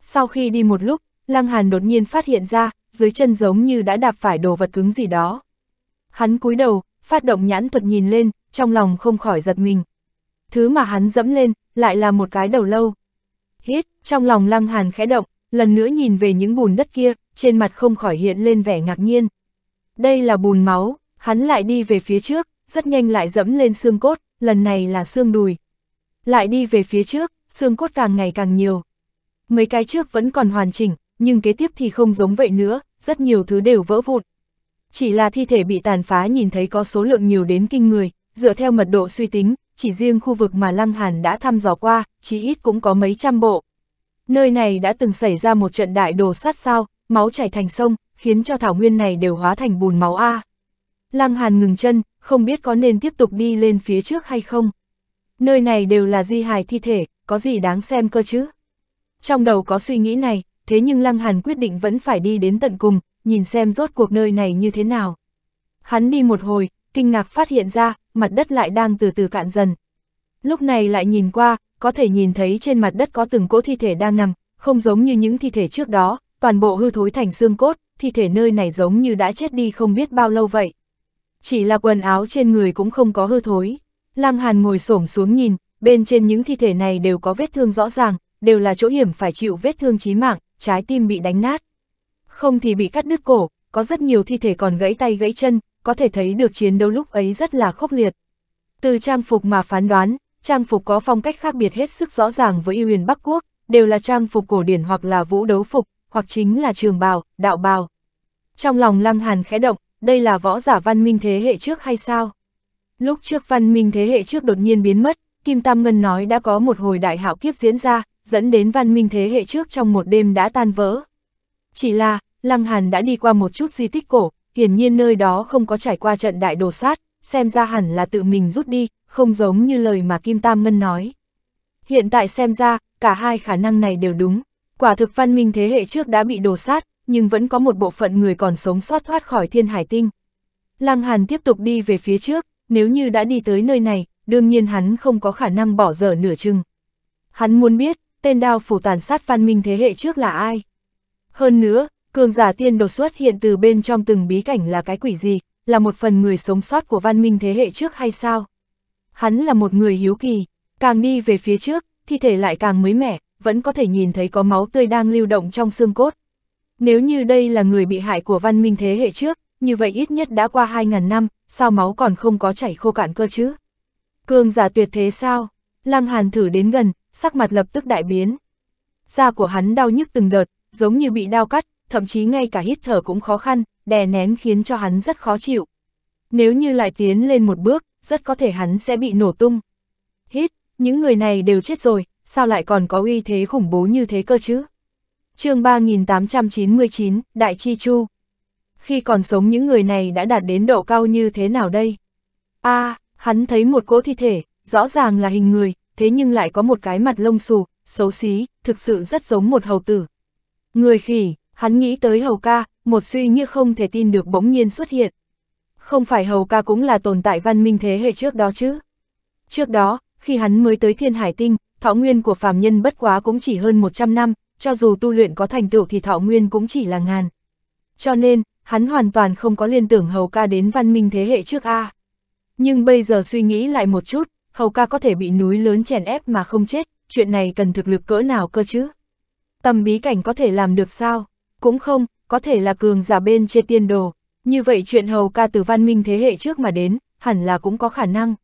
Speaker 1: Sau khi đi một lúc, Lăng Hàn đột nhiên phát hiện ra, dưới chân giống như đã đạp phải đồ vật cứng gì đó. Hắn cúi đầu, phát động nhãn thuật nhìn lên, trong lòng không khỏi giật mình. Thứ mà hắn dẫm lên, lại là một cái đầu lâu. Hít, trong lòng Lăng Hàn khẽ động, lần nữa nhìn về những bùn đất kia, trên mặt không khỏi hiện lên vẻ ngạc nhiên. Đây là bùn máu, hắn lại đi về phía trước, rất nhanh lại dẫm lên xương cốt, lần này là xương đùi. Lại đi về phía trước, xương cốt càng ngày càng nhiều. Mấy cái trước vẫn còn hoàn chỉnh, nhưng kế tiếp thì không giống vậy nữa, rất nhiều thứ đều vỡ vụn. Chỉ là thi thể bị tàn phá nhìn thấy có số lượng nhiều đến kinh người, dựa theo mật độ suy tính, chỉ riêng khu vực mà Lăng Hàn đã thăm dò qua, chỉ ít cũng có mấy trăm bộ, Nơi này đã từng xảy ra một trận đại đồ sát sao, máu chảy thành sông, khiến cho thảo nguyên này đều hóa thành bùn máu A. Lăng Hàn ngừng chân, không biết có nên tiếp tục đi lên phía trước hay không. Nơi này đều là di hài thi thể, có gì đáng xem cơ chứ? Trong đầu có suy nghĩ này, thế nhưng Lăng Hàn quyết định vẫn phải đi đến tận cùng, nhìn xem rốt cuộc nơi này như thế nào. Hắn đi một hồi, kinh ngạc phát hiện ra, mặt đất lại đang từ từ cạn dần. Lúc này lại nhìn qua, có thể nhìn thấy trên mặt đất có từng cỗ thi thể đang nằm, không giống như những thi thể trước đó, toàn bộ hư thối thành xương cốt, thi thể nơi này giống như đã chết đi không biết bao lâu vậy. Chỉ là quần áo trên người cũng không có hư thối. Lăng Hàn ngồi xổm xuống nhìn, bên trên những thi thể này đều có vết thương rõ ràng, đều là chỗ hiểm phải chịu vết thương chí mạng, trái tim bị đánh nát. Không thì bị cắt đứt cổ, có rất nhiều thi thể còn gãy tay gãy chân, có thể thấy được chiến đấu lúc ấy rất là khốc liệt. Từ trang phục mà phán đoán, Trang phục có phong cách khác biệt hết sức rõ ràng với yêu huyền Bắc Quốc, đều là trang phục cổ điển hoặc là vũ đấu phục, hoặc chính là trường bào, đạo bào. Trong lòng Lăng Hàn khẽ động, đây là võ giả văn minh thế hệ trước hay sao? Lúc trước văn minh thế hệ trước đột nhiên biến mất, Kim Tam Ngân nói đã có một hồi đại hạo kiếp diễn ra, dẫn đến văn minh thế hệ trước trong một đêm đã tan vỡ. Chỉ là, Lăng Hàn đã đi qua một chút di tích cổ, hiển nhiên nơi đó không có trải qua trận đại đồ sát, xem ra hẳn là tự mình rút đi, không giống như lời mà Kim Tam Ngân nói. Hiện tại xem ra, cả hai khả năng này đều đúng. Quả thực văn minh thế hệ trước đã bị đổ sát, nhưng vẫn có một bộ phận người còn sống sót thoát khỏi thiên hải tinh. Lăng Hàn tiếp tục đi về phía trước, nếu như đã đi tới nơi này, đương nhiên hắn không có khả năng bỏ dở nửa chừng. Hắn muốn biết, tên đao phủ tàn sát văn minh thế hệ trước là ai. Hơn nữa, cường giả tiên đột xuất hiện từ bên trong từng bí cảnh là cái quỷ gì, là một phần người sống sót của văn minh thế hệ trước hay sao? Hắn là một người hiếu kỳ, càng đi về phía trước, thi thể lại càng mới mẻ, vẫn có thể nhìn thấy có máu tươi đang lưu động trong xương cốt. Nếu như đây là người bị hại của văn minh thế hệ trước, như vậy ít nhất đã qua 2.000 năm, sao máu còn không có chảy khô cạn cơ chứ? Cường giả tuyệt thế sao? Lăng Hàn thử đến gần, sắc mặt lập tức đại biến. Da của hắn đau nhức từng đợt, giống như bị đau cắt, thậm chí ngay cả hít thở cũng khó khăn, đè nén khiến cho hắn rất khó chịu. Nếu như lại tiến lên một bước, rất có thể hắn sẽ bị nổ tung. Hít, những người này đều chết rồi, sao lại còn có uy thế khủng bố như thế cơ chứ? chương 3899, Đại Chi Chu. Khi còn sống những người này đã đạt đến độ cao như thế nào đây? a à, hắn thấy một cỗ thi thể, rõ ràng là hình người, thế nhưng lại có một cái mặt lông xù, xấu xí, thực sự rất giống một hầu tử. Người khỉ, Hắn nghĩ tới Hầu ca, một suy như không thể tin được bỗng nhiên xuất hiện. Không phải Hầu ca cũng là tồn tại văn minh thế hệ trước đó chứ. Trước đó, khi hắn mới tới thiên hải tinh, thọ nguyên của phàm nhân bất quá cũng chỉ hơn 100 năm, cho dù tu luyện có thành tựu thì thọ nguyên cũng chỉ là ngàn. Cho nên, hắn hoàn toàn không có liên tưởng Hầu ca đến văn minh thế hệ trước A. Nhưng bây giờ suy nghĩ lại một chút, Hầu ca có thể bị núi lớn chèn ép mà không chết, chuyện này cần thực lực cỡ nào cơ chứ? Tầm bí cảnh có thể làm được sao? cũng không, có thể là cường giả bên trên tiên đồ, như vậy chuyện hầu ca từ văn minh thế hệ trước mà đến, hẳn là cũng có khả năng.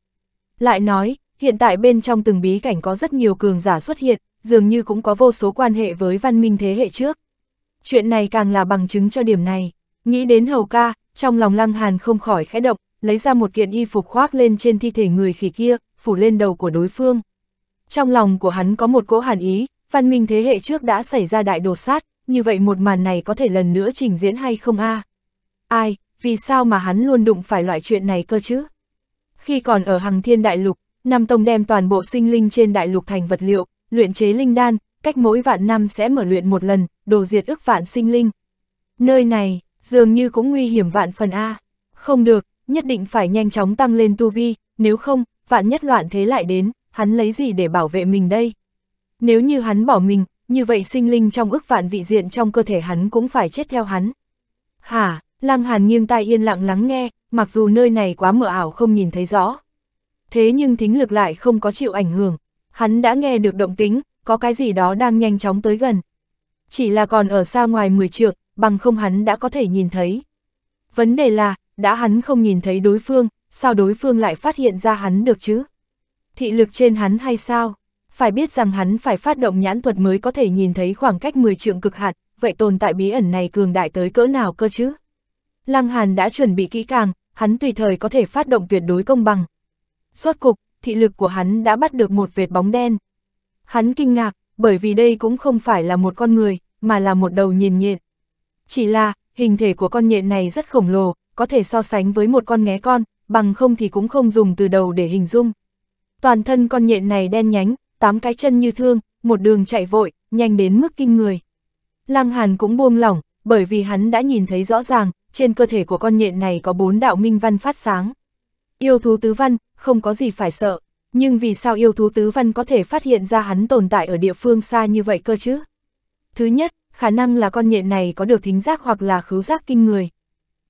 Speaker 1: Lại nói, hiện tại bên trong từng bí cảnh có rất nhiều cường giả xuất hiện, dường như cũng có vô số quan hệ với văn minh thế hệ trước. Chuyện này càng là bằng chứng cho điểm này. Nghĩ đến hầu ca, trong lòng lăng hàn không khỏi khẽ động, lấy ra một kiện y phục khoác lên trên thi thể người khỉ kia, phủ lên đầu của đối phương. Trong lòng của hắn có một cỗ hàn ý, văn minh thế hệ trước đã xảy ra đại đột sát, như vậy một màn này có thể lần nữa trình diễn hay không a? À? Ai, vì sao mà hắn luôn đụng phải loại chuyện này cơ chứ? Khi còn ở Hằng Thiên Đại Lục, Nam Tông đem toàn bộ sinh linh trên đại lục thành vật liệu, luyện chế linh đan, cách mỗi vạn năm sẽ mở luyện một lần, đồ diệt ức vạn sinh linh. Nơi này, dường như cũng nguy hiểm vạn phần A. Không được, nhất định phải nhanh chóng tăng lên tu vi, nếu không, vạn nhất loạn thế lại đến, hắn lấy gì để bảo vệ mình đây? Nếu như hắn bỏ mình, như vậy sinh linh trong ức vạn vị diện trong cơ thể hắn cũng phải chết theo hắn. Hả, Lăng Hàn nghiêng tai yên lặng lắng nghe, mặc dù nơi này quá mờ ảo không nhìn thấy rõ. Thế nhưng thính lực lại không có chịu ảnh hưởng, hắn đã nghe được động tính, có cái gì đó đang nhanh chóng tới gần. Chỉ là còn ở xa ngoài 10 trượng, bằng không hắn đã có thể nhìn thấy. Vấn đề là, đã hắn không nhìn thấy đối phương, sao đối phương lại phát hiện ra hắn được chứ? Thị lực trên hắn hay sao? phải biết rằng hắn phải phát động nhãn thuật mới có thể nhìn thấy khoảng cách 10 trượng cực hạn, vậy tồn tại bí ẩn này cường đại tới cỡ nào cơ chứ? Lăng Hàn đã chuẩn bị kỹ càng, hắn tùy thời có thể phát động tuyệt đối công bằng. suốt cục, thị lực của hắn đã bắt được một vệt bóng đen. Hắn kinh ngạc, bởi vì đây cũng không phải là một con người, mà là một đầu nhìn nhện. Chỉ là, hình thể của con nhện này rất khổng lồ, có thể so sánh với một con ngé con, bằng không thì cũng không dùng từ đầu để hình dung. Toàn thân con nhện này đen nhánh, tám cái chân như thương, một đường chạy vội, nhanh đến mức kinh người. Lăng Hàn cũng buông lỏng, bởi vì hắn đã nhìn thấy rõ ràng, trên cơ thể của con nhện này có bốn đạo minh văn phát sáng. Yêu thú tứ văn, không có gì phải sợ, nhưng vì sao yêu thú tứ văn có thể phát hiện ra hắn tồn tại ở địa phương xa như vậy cơ chứ? Thứ nhất, khả năng là con nhện này có được thính giác hoặc là khứu giác kinh người.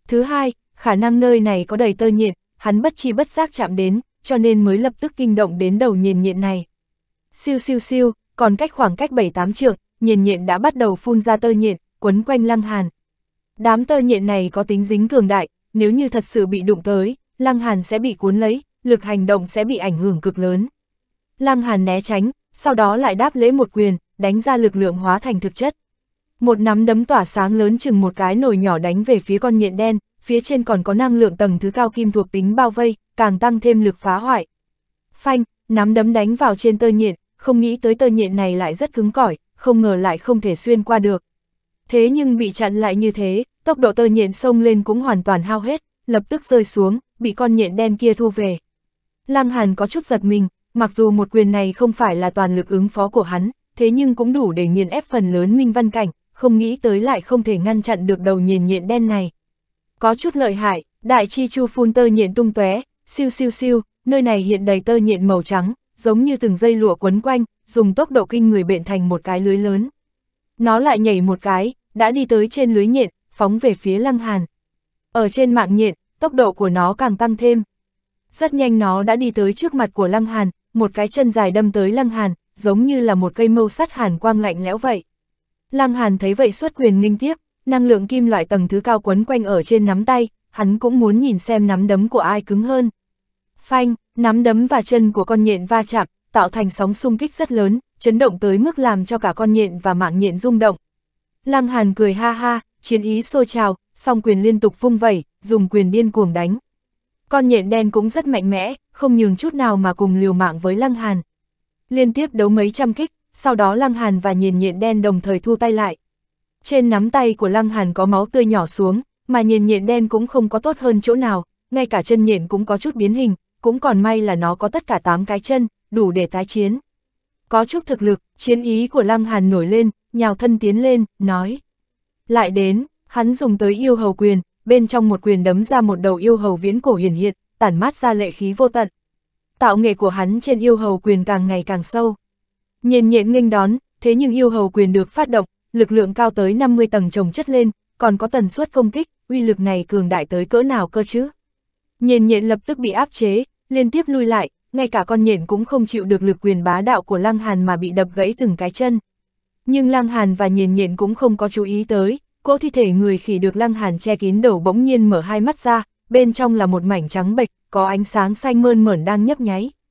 Speaker 1: Thứ hai, khả năng nơi này có đầy tơ nhện, hắn bất chi bất giác chạm đến, cho nên mới lập tức kinh động đến đầu nhện nhện này. Siêu siêu siêu, còn cách khoảng cách 7-8 trượng, nhiền nhện đã bắt đầu phun ra tơ nhện, quấn quanh lăng hàn. Đám tơ nhện này có tính dính cường đại, nếu như thật sự bị đụng tới, lăng hàn sẽ bị cuốn lấy, lực hành động sẽ bị ảnh hưởng cực lớn. Lăng hàn né tránh, sau đó lại đáp lễ một quyền, đánh ra lực lượng hóa thành thực chất. Một nắm đấm tỏa sáng lớn chừng một cái nồi nhỏ đánh về phía con nhện đen, phía trên còn có năng lượng tầng thứ cao kim thuộc tính bao vây, càng tăng thêm lực phá hoại. Phanh, nắm đấm đánh vào trên tơ nhện, không nghĩ tới tơ nhện này lại rất cứng cỏi, không ngờ lại không thể xuyên qua được. Thế nhưng bị chặn lại như thế, tốc độ tơ nhện sông lên cũng hoàn toàn hao hết, lập tức rơi xuống, bị con nhện đen kia thu về. Lăng Hàn có chút giật mình, mặc dù một quyền này không phải là toàn lực ứng phó của hắn, thế nhưng cũng đủ để nghiền ép phần lớn Minh Văn Cảnh, không nghĩ tới lại không thể ngăn chặn được đầu nhện nhện đen này. Có chút lợi hại, đại chi chu phun tơ nhện tung tóe, siêu siêu siêu, nơi này hiện đầy tơ nhện màu trắng, giống như từng dây lụa quấn quanh, dùng tốc độ kinh người bện thành một cái lưới lớn. Nó lại nhảy một cái, đã đi tới trên lưới nhện, phóng về phía Lăng Hàn. Ở trên mạng nhện, tốc độ của nó càng tăng thêm. Rất nhanh nó đã đi tới trước mặt của Lăng Hàn, một cái chân dài đâm tới Lăng Hàn, giống như là một cây mâu sắt hàn quang lạnh lẽo vậy. Lăng Hàn thấy vậy xuất quyền nghênh tiếp, năng lượng kim loại tầng thứ cao quấn quanh ở trên nắm tay, hắn cũng muốn nhìn xem nắm đấm của ai cứng hơn. Phanh, Nắm đấm và chân của con nhện va chạm, tạo thành sóng xung kích rất lớn, chấn động tới mức làm cho cả con nhện và mạng nhện rung động. Lăng Hàn cười ha ha, chiến ý sôi trào, song quyền liên tục vung vẩy, dùng quyền điên cuồng đánh. Con nhện đen cũng rất mạnh mẽ, không nhường chút nào mà cùng liều mạng với Lăng Hàn. Liên tiếp đấu mấy trăm kích, sau đó Lăng Hàn và nhện nhện đen đồng thời thu tay lại. Trên nắm tay của Lăng Hàn có máu tươi nhỏ xuống, mà nhện nhện đen cũng không có tốt hơn chỗ nào, ngay cả chân nhện cũng có chút biến hình, cũng còn may là nó có tất cả 8 cái chân, đủ để tái chiến. Có chút thực lực, chiến ý của Lăng Hàn nổi lên, nhào thân tiến lên, nói. Lại đến, hắn dùng tới yêu hầu quyền, bên trong một quyền đấm ra một đầu yêu hầu viễn cổ hiển hiện, tản mát ra lệ khí vô tận. Tạo nghệ của hắn trên yêu hầu quyền càng ngày càng sâu. Nhìn nhện nghênh đón, thế nhưng yêu hầu quyền được phát động, lực lượng cao tới 50 tầng trồng chất lên, còn có tần suất công kích, uy lực này cường đại tới cỡ nào cơ chứ? Nhìn nhện lập tức bị áp chế, liên tiếp lui lại, ngay cả con nhện cũng không chịu được lực quyền bá đạo của Lăng Hàn mà bị đập gãy từng cái chân. Nhưng Lăng Hàn và nhện nhện cũng không có chú ý tới, cỗ thi thể người khỉ được Lăng Hàn che kín đầu bỗng nhiên mở hai mắt ra, bên trong là một mảnh trắng bệch, có ánh sáng xanh mơn mởn đang nhấp nháy.